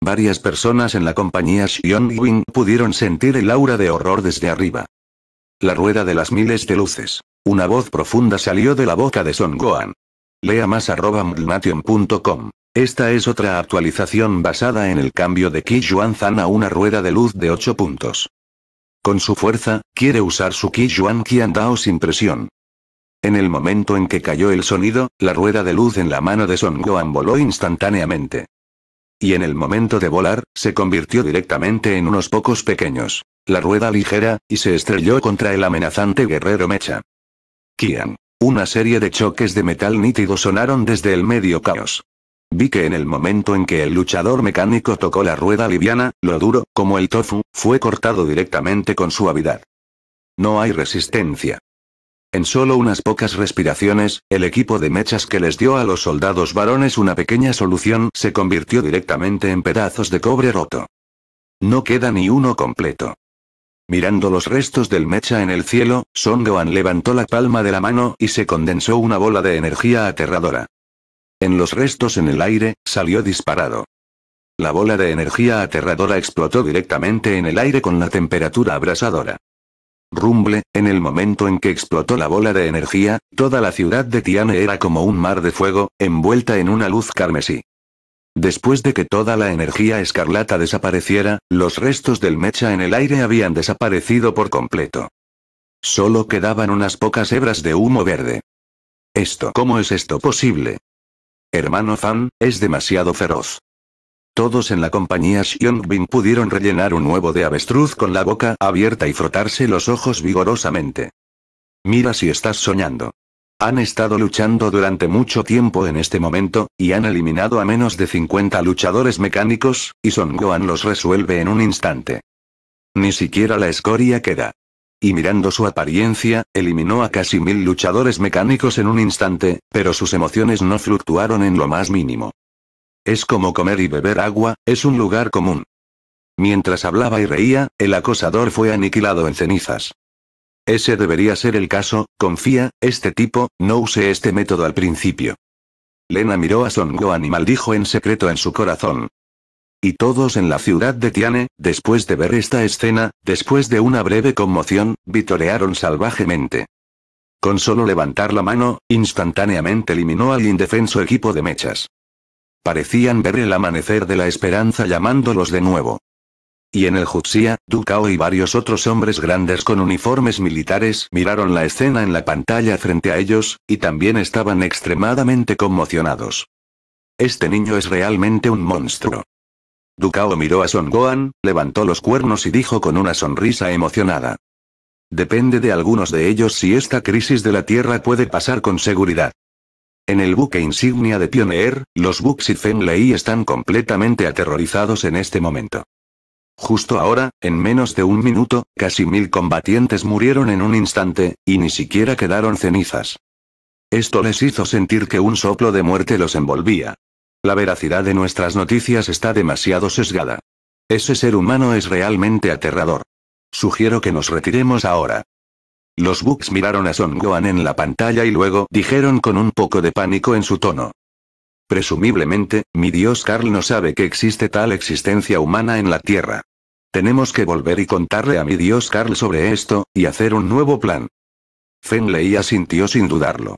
Varias personas en la compañía Wing pudieron sentir el aura de horror desde arriba. La rueda de las miles de luces. Una voz profunda salió de la boca de Son Goan. Lea más arroba mulmation.com. Esta es otra actualización basada en el cambio de Ki Yuan Zan a una rueda de luz de 8 puntos. Con su fuerza, quiere usar su Ki Yuan Qian Dao sin presión. En el momento en que cayó el sonido, la rueda de luz en la mano de Son Goan voló instantáneamente y en el momento de volar, se convirtió directamente en unos pocos pequeños. La rueda ligera, y se estrelló contra el amenazante guerrero mecha. Kian. Una serie de choques de metal nítido sonaron desde el medio caos. Vi que en el momento en que el luchador mecánico tocó la rueda liviana, lo duro, como el tofu, fue cortado directamente con suavidad. No hay resistencia. En solo unas pocas respiraciones, el equipo de mechas que les dio a los soldados varones una pequeña solución se convirtió directamente en pedazos de cobre roto. No queda ni uno completo. Mirando los restos del mecha en el cielo, Song Gohan levantó la palma de la mano y se condensó una bola de energía aterradora. En los restos en el aire, salió disparado. La bola de energía aterradora explotó directamente en el aire con la temperatura abrasadora. Rumble, en el momento en que explotó la bola de energía, toda la ciudad de Tiane era como un mar de fuego, envuelta en una luz carmesí. Después de que toda la energía escarlata desapareciera, los restos del mecha en el aire habían desaparecido por completo. Solo quedaban unas pocas hebras de humo verde. Esto, ¿cómo es esto posible? Hermano Fan, es demasiado feroz. Todos en la compañía xiong pudieron rellenar un huevo de avestruz con la boca abierta y frotarse los ojos vigorosamente. Mira si estás soñando. Han estado luchando durante mucho tiempo en este momento, y han eliminado a menos de 50 luchadores mecánicos, y Son Gohan los resuelve en un instante. Ni siquiera la escoria queda. Y mirando su apariencia, eliminó a casi mil luchadores mecánicos en un instante, pero sus emociones no fluctuaron en lo más mínimo. Es como comer y beber agua, es un lugar común. Mientras hablaba y reía, el acosador fue aniquilado en cenizas. Ese debería ser el caso, confía, este tipo, no use este método al principio. Lena miró a Son Gohan y dijo en secreto en su corazón. Y todos en la ciudad de Tiane, después de ver esta escena, después de una breve conmoción, vitorearon salvajemente. Con solo levantar la mano, instantáneamente eliminó al indefenso equipo de mechas. Parecían ver el amanecer de la esperanza llamándolos de nuevo. Y en el Jutsia, Ducao y varios otros hombres grandes con uniformes militares miraron la escena en la pantalla frente a ellos, y también estaban extremadamente conmocionados. Este niño es realmente un monstruo. Dukao miró a Son Gohan, levantó los cuernos y dijo con una sonrisa emocionada. Depende de algunos de ellos si esta crisis de la Tierra puede pasar con seguridad. En el buque insignia de Pioneer, los bugs y Fenley están completamente aterrorizados en este momento. Justo ahora, en menos de un minuto, casi mil combatientes murieron en un instante, y ni siquiera quedaron cenizas. Esto les hizo sentir que un soplo de muerte los envolvía. La veracidad de nuestras noticias está demasiado sesgada. Ese ser humano es realmente aterrador. Sugiero que nos retiremos ahora. Los bugs miraron a Son Gohan en la pantalla y luego dijeron con un poco de pánico en su tono. Presumiblemente, mi dios Carl no sabe que existe tal existencia humana en la Tierra. Tenemos que volver y contarle a mi dios Carl sobre esto, y hacer un nuevo plan. Fen leía asintió sin dudarlo.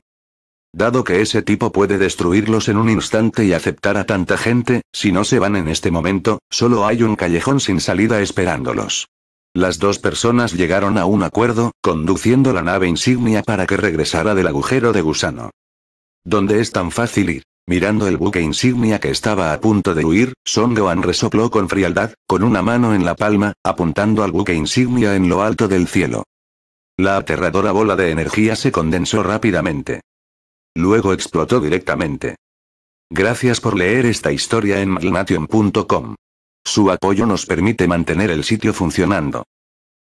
Dado que ese tipo puede destruirlos en un instante y aceptar a tanta gente, si no se van en este momento, solo hay un callejón sin salida esperándolos. Las dos personas llegaron a un acuerdo, conduciendo la nave insignia para que regresara del agujero de gusano. Donde es tan fácil ir? Mirando el buque insignia que estaba a punto de huir, Son resopló con frialdad, con una mano en la palma, apuntando al buque insignia en lo alto del cielo. La aterradora bola de energía se condensó rápidamente. Luego explotó directamente. Gracias por leer esta historia en su apoyo nos permite mantener el sitio funcionando.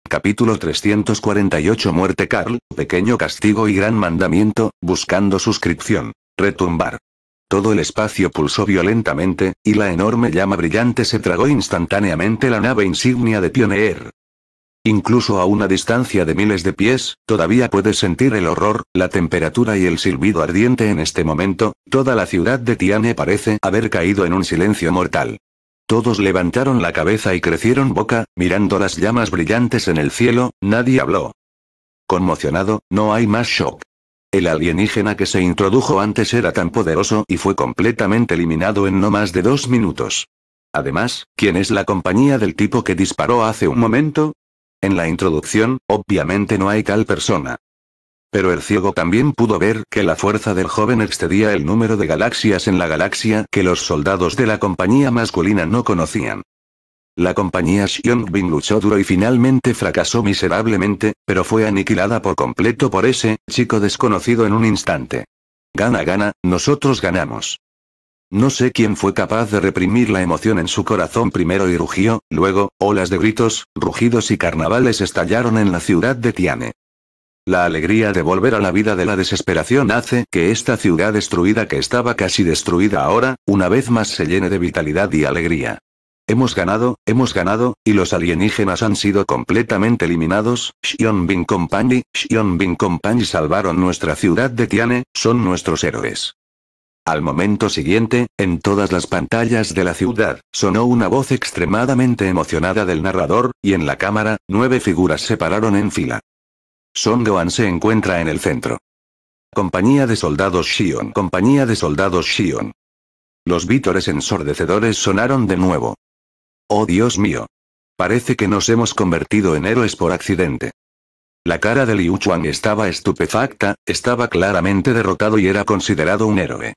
Capítulo 348 Muerte Carl, pequeño castigo y gran mandamiento, buscando suscripción. Retumbar. Todo el espacio pulsó violentamente, y la enorme llama brillante se tragó instantáneamente la nave insignia de Pioneer. Incluso a una distancia de miles de pies, todavía puedes sentir el horror, la temperatura y el silbido ardiente en este momento, toda la ciudad de Tiane parece haber caído en un silencio mortal. Todos levantaron la cabeza y crecieron boca, mirando las llamas brillantes en el cielo, nadie habló. Conmocionado, no hay más shock. El alienígena que se introdujo antes era tan poderoso y fue completamente eliminado en no más de dos minutos. Además, ¿quién es la compañía del tipo que disparó hace un momento? En la introducción, obviamente no hay tal persona. Pero el ciego también pudo ver que la fuerza del joven excedía el número de galaxias en la galaxia que los soldados de la compañía masculina no conocían. La compañía bin luchó duro y finalmente fracasó miserablemente, pero fue aniquilada por completo por ese chico desconocido en un instante. Gana, gana, nosotros ganamos. No sé quién fue capaz de reprimir la emoción en su corazón primero y rugió, luego, olas de gritos, rugidos y carnavales estallaron en la ciudad de Tiane. La alegría de volver a la vida de la desesperación hace que esta ciudad destruida que estaba casi destruida ahora, una vez más se llene de vitalidad y alegría. Hemos ganado, hemos ganado, y los alienígenas han sido completamente eliminados, Bin Company, Bin Company salvaron nuestra ciudad de Tiane, son nuestros héroes. Al momento siguiente, en todas las pantallas de la ciudad, sonó una voz extremadamente emocionada del narrador, y en la cámara, nueve figuras se pararon en fila. Son Gohan se encuentra en el centro. Compañía de soldados Shion. Compañía de soldados Shion. Los vítores ensordecedores sonaron de nuevo. Oh Dios mío. Parece que nos hemos convertido en héroes por accidente. La cara de Liu Chuan estaba estupefacta, estaba claramente derrotado y era considerado un héroe.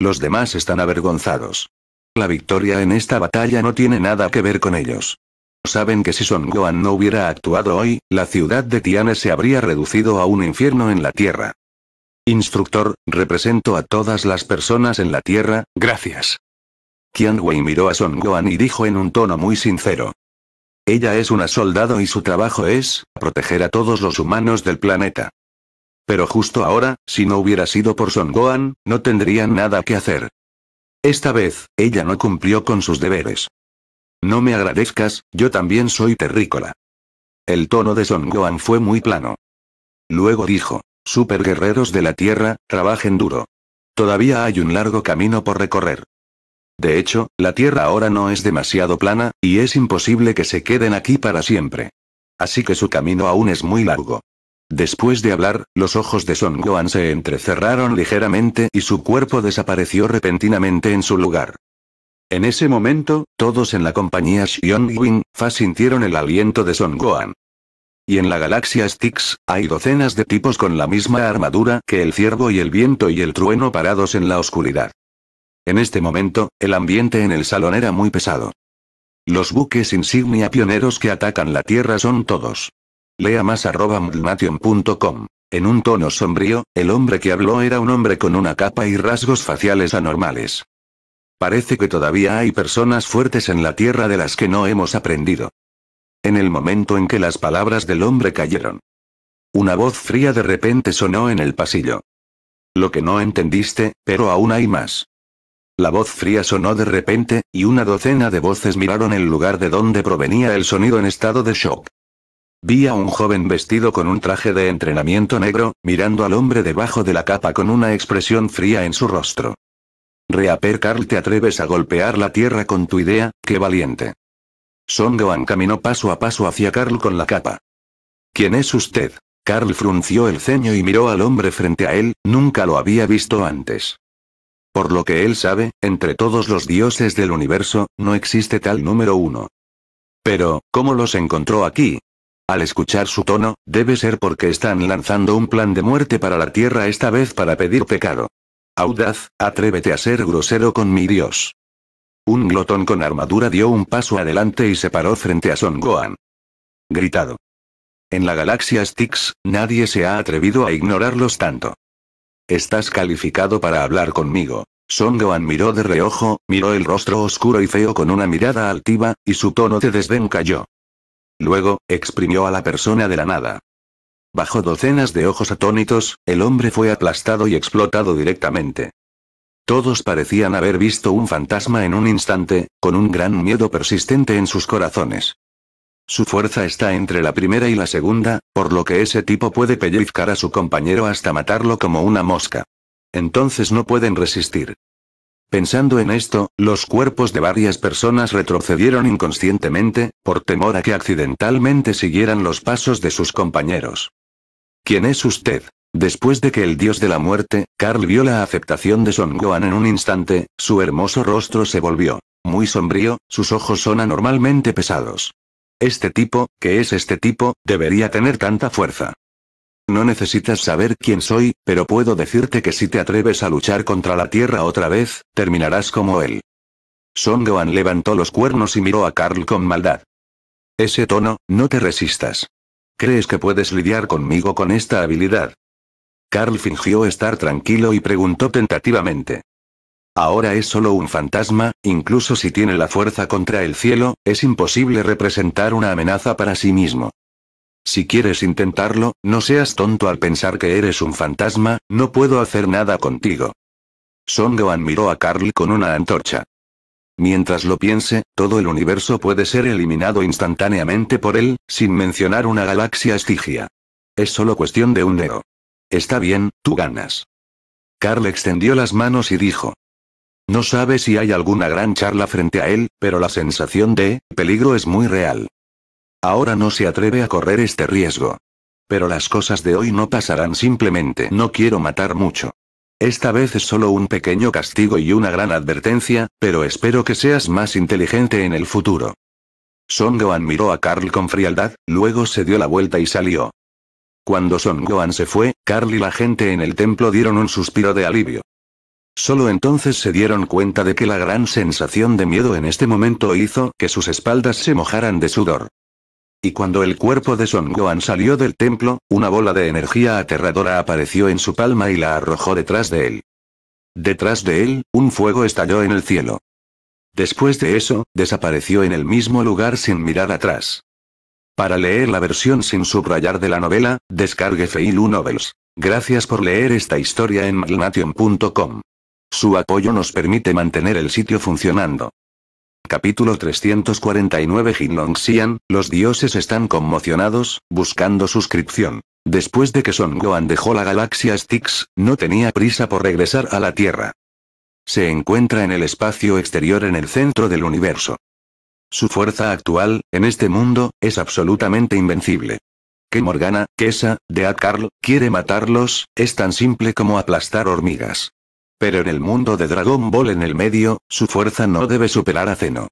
Los demás están avergonzados. La victoria en esta batalla no tiene nada que ver con ellos. Saben que si Son Gohan no hubiera actuado hoy, la ciudad de Tiane se habría reducido a un infierno en la Tierra. Instructor, represento a todas las personas en la Tierra, gracias. Qian Wei miró a Son Gohan y dijo en un tono muy sincero. Ella es una soldado y su trabajo es, proteger a todos los humanos del planeta. Pero justo ahora, si no hubiera sido por Son Gohan, no tendrían nada que hacer. Esta vez, ella no cumplió con sus deberes. No me agradezcas, yo también soy terrícola. El tono de Son Gohan fue muy plano. Luego dijo, super guerreros de la Tierra, trabajen duro. Todavía hay un largo camino por recorrer. De hecho, la Tierra ahora no es demasiado plana, y es imposible que se queden aquí para siempre. Así que su camino aún es muy largo. Después de hablar, los ojos de Son Gohan se entrecerraron ligeramente y su cuerpo desapareció repentinamente en su lugar. En ese momento, todos en la compañía xiong Wing Fa sintieron el aliento de Son Gohan. Y en la galaxia Styx, hay docenas de tipos con la misma armadura que el ciervo y el viento y el trueno parados en la oscuridad. En este momento, el ambiente en el salón era muy pesado. Los buques insignia pioneros que atacan la Tierra son todos. Lea más arroba En un tono sombrío, el hombre que habló era un hombre con una capa y rasgos faciales anormales. Parece que todavía hay personas fuertes en la tierra de las que no hemos aprendido. En el momento en que las palabras del hombre cayeron. Una voz fría de repente sonó en el pasillo. Lo que no entendiste, pero aún hay más. La voz fría sonó de repente, y una docena de voces miraron el lugar de donde provenía el sonido en estado de shock. Vi a un joven vestido con un traje de entrenamiento negro, mirando al hombre debajo de la capa con una expresión fría en su rostro. Reaper Carl te atreves a golpear la tierra con tu idea, qué valiente. Son caminó paso a paso hacia Carl con la capa. ¿Quién es usted? Carl frunció el ceño y miró al hombre frente a él, nunca lo había visto antes. Por lo que él sabe, entre todos los dioses del universo, no existe tal número uno. Pero, ¿cómo los encontró aquí? Al escuchar su tono, debe ser porque están lanzando un plan de muerte para la Tierra esta vez para pedir pecado. Audaz, atrévete a ser grosero con mi dios. Un glotón con armadura dio un paso adelante y se paró frente a Son Gohan. Gritado. En la galaxia Styx, nadie se ha atrevido a ignorarlos tanto. Estás calificado para hablar conmigo. Son Gohan miró de reojo, miró el rostro oscuro y feo con una mirada altiva, y su tono de desdén cayó. Luego, exprimió a la persona de la nada. Bajo docenas de ojos atónitos, el hombre fue aplastado y explotado directamente. Todos parecían haber visto un fantasma en un instante, con un gran miedo persistente en sus corazones. Su fuerza está entre la primera y la segunda, por lo que ese tipo puede pellizcar a su compañero hasta matarlo como una mosca. Entonces no pueden resistir. Pensando en esto, los cuerpos de varias personas retrocedieron inconscientemente, por temor a que accidentalmente siguieran los pasos de sus compañeros. ¿Quién es usted? Después de que el dios de la muerte, Carl vio la aceptación de Son Gohan en un instante, su hermoso rostro se volvió muy sombrío, sus ojos son anormalmente pesados. Este tipo, que es este tipo, debería tener tanta fuerza. No necesitas saber quién soy, pero puedo decirte que si te atreves a luchar contra la Tierra otra vez, terminarás como él. Son Gohan levantó los cuernos y miró a Carl con maldad. Ese tono, no te resistas. ¿Crees que puedes lidiar conmigo con esta habilidad? Carl fingió estar tranquilo y preguntó tentativamente. Ahora es solo un fantasma, incluso si tiene la fuerza contra el cielo, es imposible representar una amenaza para sí mismo. Si quieres intentarlo, no seas tonto al pensar que eres un fantasma, no puedo hacer nada contigo. Songo admiró a Carl con una antorcha. Mientras lo piense, todo el universo puede ser eliminado instantáneamente por él, sin mencionar una galaxia estigia. Es solo cuestión de un dedo. Está bien, tú ganas. Carl extendió las manos y dijo. No sabe si hay alguna gran charla frente a él, pero la sensación de peligro es muy real. Ahora no se atreve a correr este riesgo. Pero las cosas de hoy no pasarán simplemente. No quiero matar mucho. Esta vez es solo un pequeño castigo y una gran advertencia, pero espero que seas más inteligente en el futuro. Son Gohan miró a Carl con frialdad, luego se dio la vuelta y salió. Cuando Son Gohan se fue, Carl y la gente en el templo dieron un suspiro de alivio. Solo entonces se dieron cuenta de que la gran sensación de miedo en este momento hizo que sus espaldas se mojaran de sudor. Y cuando el cuerpo de Son Gohan salió del templo, una bola de energía aterradora apareció en su palma y la arrojó detrás de él. Detrás de él, un fuego estalló en el cielo. Después de eso, desapareció en el mismo lugar sin mirar atrás. Para leer la versión sin subrayar de la novela, descargue Feilu Novels. Gracias por leer esta historia en Malnation.com. Su apoyo nos permite mantener el sitio funcionando. Capítulo 349 Xi'an, los dioses están conmocionados, buscando suscripción. Después de que Son Gohan dejó la galaxia Styx, no tenía prisa por regresar a la Tierra. Se encuentra en el espacio exterior en el centro del universo. Su fuerza actual, en este mundo, es absolutamente invencible. Que Morgana, Kesa, de Carl, quiere matarlos, es tan simple como aplastar hormigas. Pero en el mundo de Dragon Ball en el medio, su fuerza no debe superar a Zeno.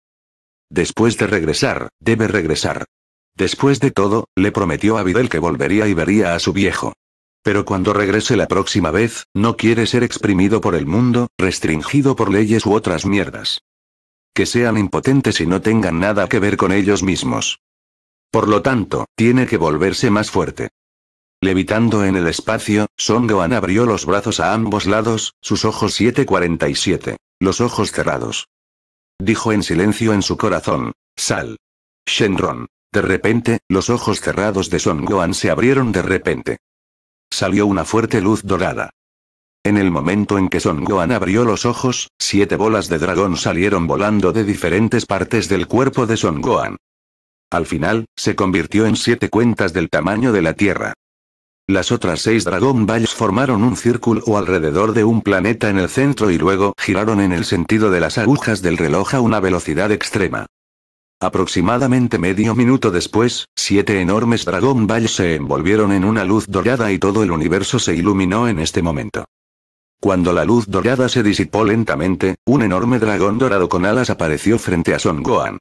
Después de regresar, debe regresar. Después de todo, le prometió a Videl que volvería y vería a su viejo. Pero cuando regrese la próxima vez, no quiere ser exprimido por el mundo, restringido por leyes u otras mierdas. Que sean impotentes y no tengan nada que ver con ellos mismos. Por lo tanto, tiene que volverse más fuerte. Levitando en el espacio, Son Goan abrió los brazos a ambos lados, sus ojos 747. Los ojos cerrados. Dijo en silencio en su corazón. Sal. Shenron. De repente, los ojos cerrados de Son Gohan se abrieron de repente. Salió una fuerte luz dorada. En el momento en que Son Gohan abrió los ojos, siete bolas de dragón salieron volando de diferentes partes del cuerpo de Son Gohan. Al final, se convirtió en siete cuentas del tamaño de la Tierra. Las otras seis Dragon Balls formaron un círculo alrededor de un planeta en el centro y luego giraron en el sentido de las agujas del reloj a una velocidad extrema. Aproximadamente medio minuto después, siete enormes Dragon Balls se envolvieron en una luz dorada y todo el universo se iluminó en este momento. Cuando la luz dorada se disipó lentamente, un enorme dragón dorado con alas apareció frente a Son Gohan.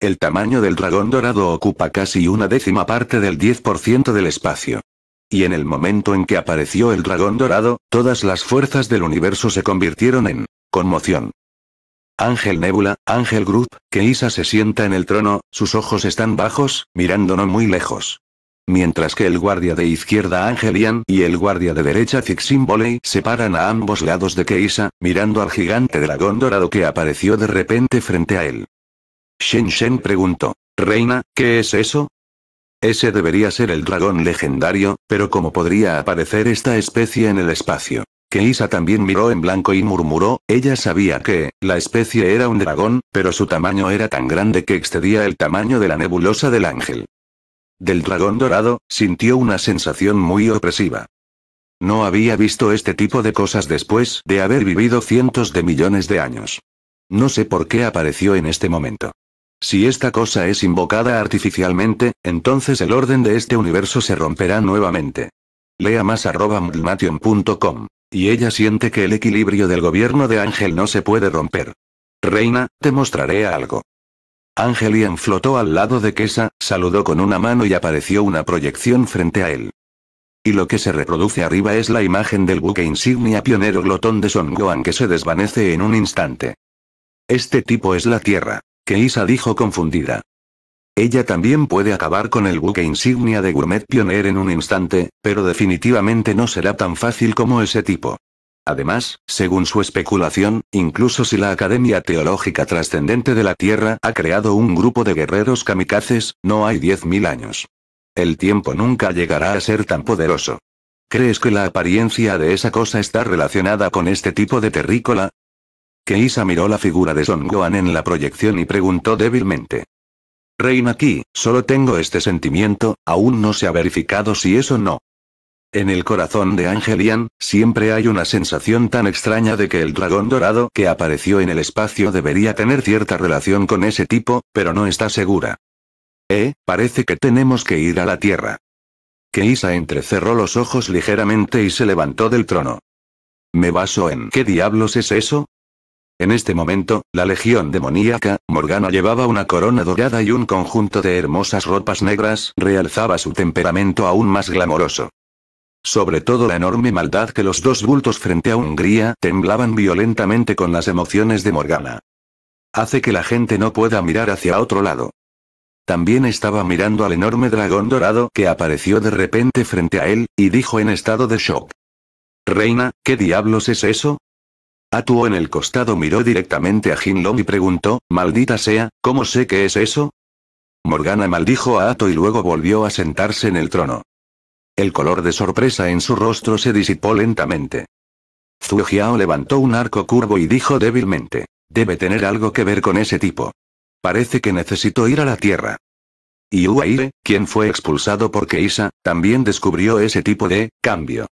El tamaño del dragón dorado ocupa casi una décima parte del 10% del espacio y en el momento en que apareció el dragón dorado, todas las fuerzas del universo se convirtieron en conmoción. Ángel Nebula, Ángel Group, Keisa se sienta en el trono, sus ojos están bajos, mirándonos muy lejos. Mientras que el guardia de izquierda Angelian y el guardia de derecha boley se paran a ambos lados de Keisa, mirando al gigante dragón dorado que apareció de repente frente a él. Shen Shen preguntó, Reina, ¿qué es eso? Ese debería ser el dragón legendario, pero ¿cómo podría aparecer esta especie en el espacio? Keisa también miró en blanco y murmuró, ella sabía que, la especie era un dragón, pero su tamaño era tan grande que excedía el tamaño de la nebulosa del ángel. Del dragón dorado, sintió una sensación muy opresiva. No había visto este tipo de cosas después de haber vivido cientos de millones de años. No sé por qué apareció en este momento. Si esta cosa es invocada artificialmente, entonces el orden de este universo se romperá nuevamente. Lea más arroba Y ella siente que el equilibrio del gobierno de Ángel no se puede romper. Reina, te mostraré algo. Ian flotó al lado de Kesa, saludó con una mano y apareció una proyección frente a él. Y lo que se reproduce arriba es la imagen del buque insignia pionero glotón de Son que se desvanece en un instante. Este tipo es la Tierra. Isa dijo confundida. Ella también puede acabar con el buque insignia de Gourmet Pioner en un instante, pero definitivamente no será tan fácil como ese tipo. Además, según su especulación, incluso si la Academia Teológica Trascendente de la Tierra ha creado un grupo de guerreros kamikazes, no hay 10.000 años. El tiempo nunca llegará a ser tan poderoso. ¿Crees que la apariencia de esa cosa está relacionada con este tipo de terrícola? Keisa miró la figura de Son Gohan en la proyección y preguntó débilmente. Reina aquí, solo tengo este sentimiento, aún no se ha verificado si es o no. En el corazón de Angelian, siempre hay una sensación tan extraña de que el dragón dorado que apareció en el espacio debería tener cierta relación con ese tipo, pero no está segura. Eh, parece que tenemos que ir a la Tierra. Keisa entrecerró los ojos ligeramente y se levantó del trono. Me baso en ¿qué diablos es eso? En este momento, la legión demoníaca, Morgana llevaba una corona dorada y un conjunto de hermosas ropas negras, realzaba su temperamento aún más glamoroso. Sobre todo la enorme maldad que los dos bultos frente a Hungría temblaban violentamente con las emociones de Morgana. Hace que la gente no pueda mirar hacia otro lado. También estaba mirando al enorme dragón dorado que apareció de repente frente a él, y dijo en estado de shock. Reina, ¿qué diablos es eso? Atuo en el costado miró directamente a Jinlong y preguntó, maldita sea, ¿cómo sé que es eso? Morgana maldijo a Ato y luego volvió a sentarse en el trono. El color de sorpresa en su rostro se disipó lentamente. Xiao levantó un arco curvo y dijo débilmente, debe tener algo que ver con ese tipo. Parece que necesito ir a la Tierra. Y Uaire, quien fue expulsado por Keisa, también descubrió ese tipo de cambio.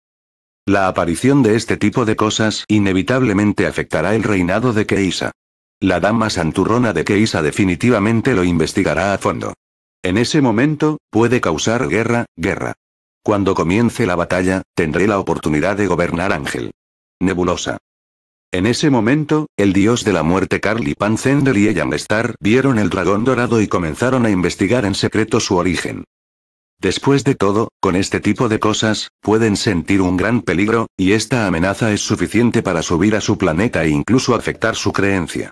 La aparición de este tipo de cosas inevitablemente afectará el reinado de Keisa. La dama santurrona de Keisa definitivamente lo investigará a fondo. En ese momento, puede causar guerra, guerra. Cuando comience la batalla, tendré la oportunidad de gobernar Ángel. Nebulosa. En ese momento, el dios de la muerte Carly Panzender y ella Star vieron el dragón dorado y comenzaron a investigar en secreto su origen. Después de todo, con este tipo de cosas, pueden sentir un gran peligro, y esta amenaza es suficiente para subir a su planeta e incluso afectar su creencia.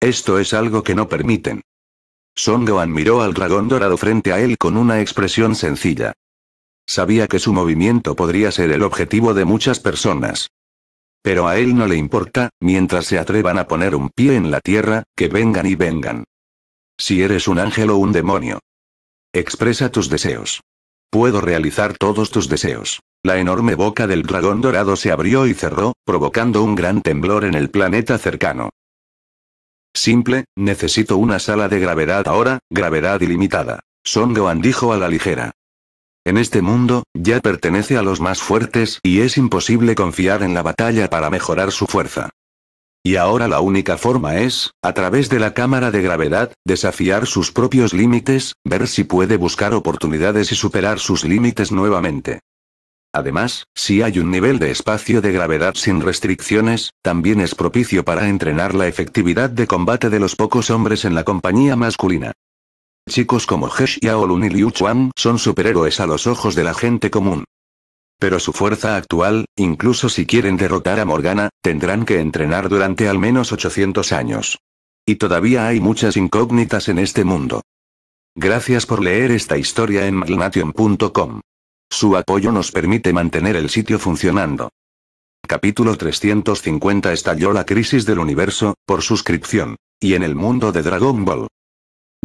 Esto es algo que no permiten. Son admiró miró al dragón dorado frente a él con una expresión sencilla. Sabía que su movimiento podría ser el objetivo de muchas personas. Pero a él no le importa, mientras se atrevan a poner un pie en la tierra, que vengan y vengan. Si eres un ángel o un demonio. Expresa tus deseos. Puedo realizar todos tus deseos. La enorme boca del dragón dorado se abrió y cerró, provocando un gran temblor en el planeta cercano. Simple, necesito una sala de gravedad ahora, gravedad ilimitada. Son Gohan dijo a la ligera. En este mundo, ya pertenece a los más fuertes y es imposible confiar en la batalla para mejorar su fuerza. Y ahora la única forma es, a través de la cámara de gravedad, desafiar sus propios límites, ver si puede buscar oportunidades y superar sus límites nuevamente. Además, si hay un nivel de espacio de gravedad sin restricciones, también es propicio para entrenar la efectividad de combate de los pocos hombres en la compañía masculina. Chicos como He y Liu Chuan son superhéroes a los ojos de la gente común. Pero su fuerza actual, incluso si quieren derrotar a Morgana, tendrán que entrenar durante al menos 800 años. Y todavía hay muchas incógnitas en este mundo. Gracias por leer esta historia en magnation.com. Su apoyo nos permite mantener el sitio funcionando. Capítulo 350 Estalló la crisis del universo, por suscripción. Y en el mundo de Dragon Ball.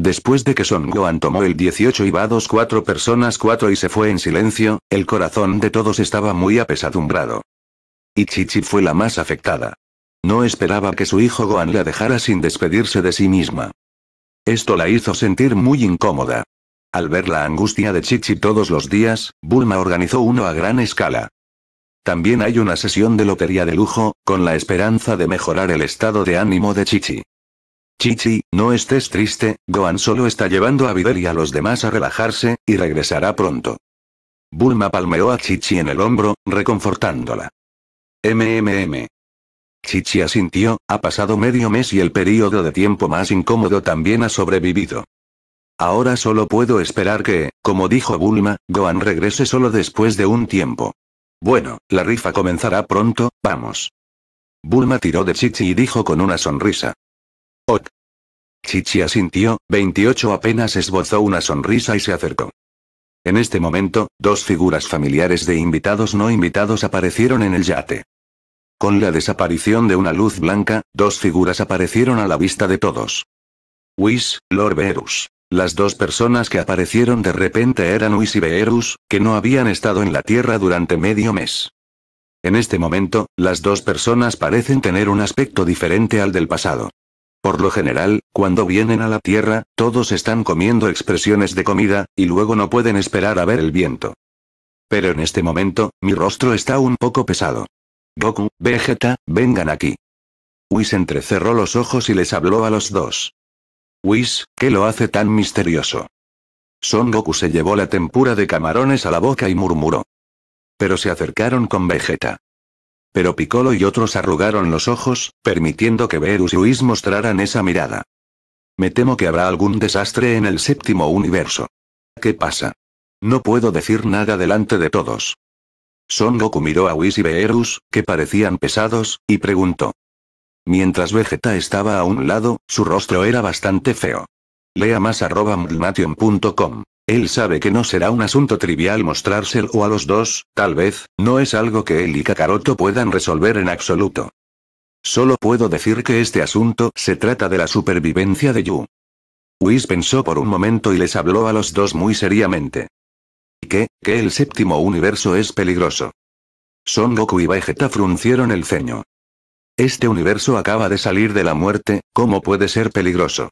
Después de que Son Gohan tomó el 18 y va dos cuatro personas cuatro y se fue en silencio, el corazón de todos estaba muy apesadumbrado. Y Chichi fue la más afectada. No esperaba que su hijo Gohan la dejara sin despedirse de sí misma. Esto la hizo sentir muy incómoda. Al ver la angustia de Chichi todos los días, Bulma organizó uno a gran escala. También hay una sesión de lotería de lujo, con la esperanza de mejorar el estado de ánimo de Chichi. Chichi, no estés triste, Gohan solo está llevando a Videl y a los demás a relajarse, y regresará pronto. Bulma palmeó a Chichi en el hombro, reconfortándola. MMM. Chichi asintió, ha pasado medio mes y el periodo de tiempo más incómodo también ha sobrevivido. Ahora solo puedo esperar que, como dijo Bulma, Gohan regrese solo después de un tiempo. Bueno, la rifa comenzará pronto, vamos. Bulma tiró de Chichi y dijo con una sonrisa. Chichi asintió, 28 apenas esbozó una sonrisa y se acercó. En este momento, dos figuras familiares de invitados no invitados aparecieron en el yate. Con la desaparición de una luz blanca, dos figuras aparecieron a la vista de todos. Whis, Lord Verus. Las dos personas que aparecieron de repente eran Whis y Beerus, que no habían estado en la Tierra durante medio mes. En este momento, las dos personas parecen tener un aspecto diferente al del pasado. Por lo general, cuando vienen a la Tierra, todos están comiendo expresiones de comida, y luego no pueden esperar a ver el viento. Pero en este momento, mi rostro está un poco pesado. Goku, Vegeta, vengan aquí. Whis entrecerró los ojos y les habló a los dos. Whis, ¿qué lo hace tan misterioso? Son Goku se llevó la tempura de camarones a la boca y murmuró. Pero se acercaron con Vegeta. Pero Piccolo y otros arrugaron los ojos, permitiendo que Verus y Whis mostraran esa mirada. Me temo que habrá algún desastre en el séptimo universo. ¿Qué pasa? No puedo decir nada delante de todos. Son Goku miró a Whis y Beerus, que parecían pesados, y preguntó. Mientras Vegeta estaba a un lado, su rostro era bastante feo. Lea más arroba él sabe que no será un asunto trivial mostrárselo a los dos, tal vez, no es algo que él y Kakaroto puedan resolver en absoluto. Solo puedo decir que este asunto se trata de la supervivencia de Yu. Whis pensó por un momento y les habló a los dos muy seriamente. ¿Qué? Que el séptimo universo es peligroso. Son Goku y Vegeta fruncieron el ceño. Este universo acaba de salir de la muerte, ¿cómo puede ser peligroso?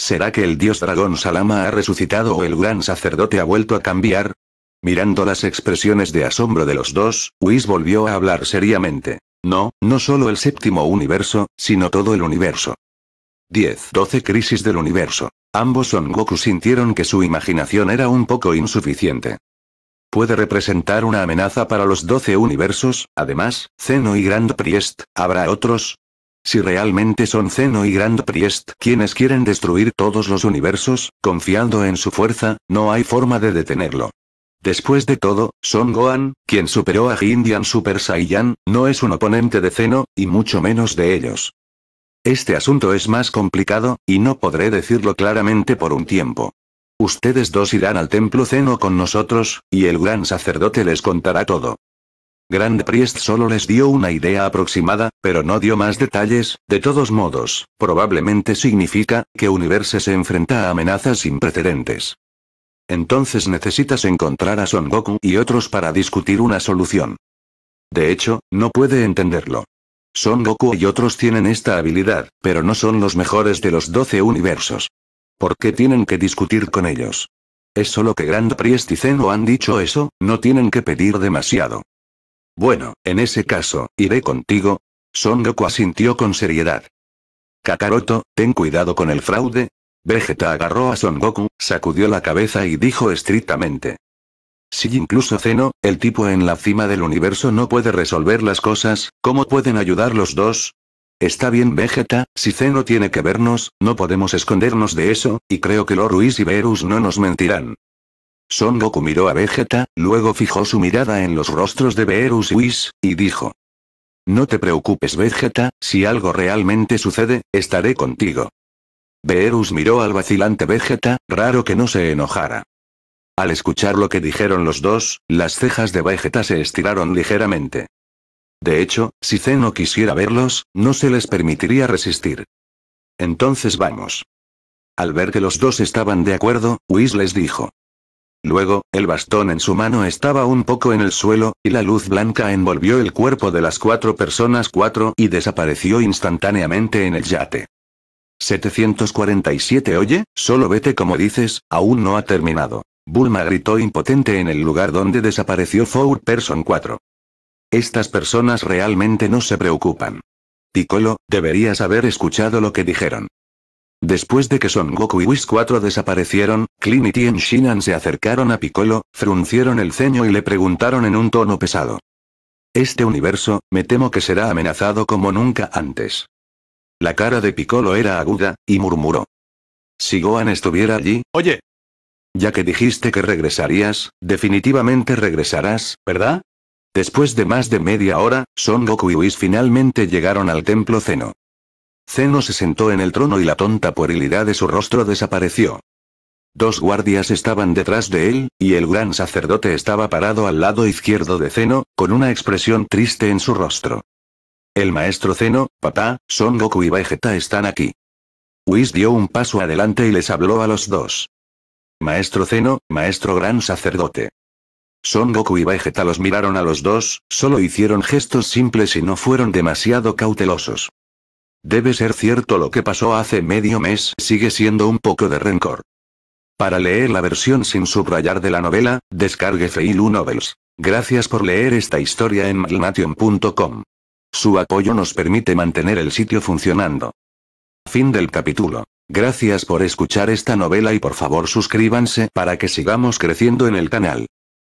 ¿Será que el dios dragón Salama ha resucitado o el gran sacerdote ha vuelto a cambiar? Mirando las expresiones de asombro de los dos, Whis volvió a hablar seriamente. No, no solo el séptimo universo, sino todo el universo. 10. 12 Crisis del universo. Ambos Son Goku sintieron que su imaginación era un poco insuficiente. Puede representar una amenaza para los 12 universos, además, Zeno y Grand Priest, habrá otros, si realmente son Zeno y Grand Priest quienes quieren destruir todos los universos, confiando en su fuerza, no hay forma de detenerlo. Después de todo, Son Gohan, quien superó a Hindian Super Saiyan, no es un oponente de Zeno, y mucho menos de ellos. Este asunto es más complicado, y no podré decirlo claramente por un tiempo. Ustedes dos irán al templo Zeno con nosotros, y el gran sacerdote les contará todo. Grand Priest solo les dio una idea aproximada, pero no dio más detalles, de todos modos, probablemente significa, que Universo se enfrenta a amenazas sin precedentes. Entonces necesitas encontrar a Son Goku y otros para discutir una solución. De hecho, no puede entenderlo. Son Goku y otros tienen esta habilidad, pero no son los mejores de los 12 universos. ¿Por qué tienen que discutir con ellos? Es solo que Grand Priest y Zeno han dicho eso, no tienen que pedir demasiado. Bueno, en ese caso, iré contigo. Son Goku asintió con seriedad. Kakaroto, ten cuidado con el fraude. Vegeta agarró a Son Goku, sacudió la cabeza y dijo estrictamente. Si incluso Zeno, el tipo en la cima del universo no puede resolver las cosas, ¿cómo pueden ayudar los dos? Está bien Vegeta, si Zeno tiene que vernos, no podemos escondernos de eso, y creo que Ruiz y Verus no nos mentirán. Son Goku miró a Vegeta, luego fijó su mirada en los rostros de Beerus y Whis, y dijo. No te preocupes Vegeta, si algo realmente sucede, estaré contigo. Beerus miró al vacilante Vegeta, raro que no se enojara. Al escuchar lo que dijeron los dos, las cejas de Vegeta se estiraron ligeramente. De hecho, si Zeno quisiera verlos, no se les permitiría resistir. Entonces vamos. Al ver que los dos estaban de acuerdo, Whis les dijo. Luego, el bastón en su mano estaba un poco en el suelo, y la luz blanca envolvió el cuerpo de las cuatro personas cuatro y desapareció instantáneamente en el yate. 747 Oye, solo vete como dices, aún no ha terminado. Bulma gritó impotente en el lugar donde desapareció Four Person 4. Estas personas realmente no se preocupan. Piccolo, deberías haber escuchado lo que dijeron. Después de que Son Goku y Whis 4 desaparecieron, Clint y Tien Shinan se acercaron a Piccolo, fruncieron el ceño y le preguntaron en un tono pesado. Este universo, me temo que será amenazado como nunca antes. La cara de Piccolo era aguda, y murmuró. Si Gohan estuviera allí... Oye. Ya que dijiste que regresarías, definitivamente regresarás, ¿verdad? Después de más de media hora, Son Goku y Whis finalmente llegaron al templo Zeno. Zeno se sentó en el trono y la tonta puerilidad de su rostro desapareció. Dos guardias estaban detrás de él, y el gran sacerdote estaba parado al lado izquierdo de Zeno, con una expresión triste en su rostro. El maestro Zeno, papá, Son Goku y Vegeta están aquí. Whis dio un paso adelante y les habló a los dos. Maestro Zeno, maestro gran sacerdote. Son Goku y Vegeta los miraron a los dos, solo hicieron gestos simples y no fueron demasiado cautelosos. Debe ser cierto lo que pasó hace medio mes, sigue siendo un poco de rencor. Para leer la versión sin subrayar de la novela, descargue Feilu Novels. Gracias por leer esta historia en malnation.com. Su apoyo nos permite mantener el sitio funcionando. Fin del capítulo. Gracias por escuchar esta novela y por favor suscríbanse para que sigamos creciendo en el canal.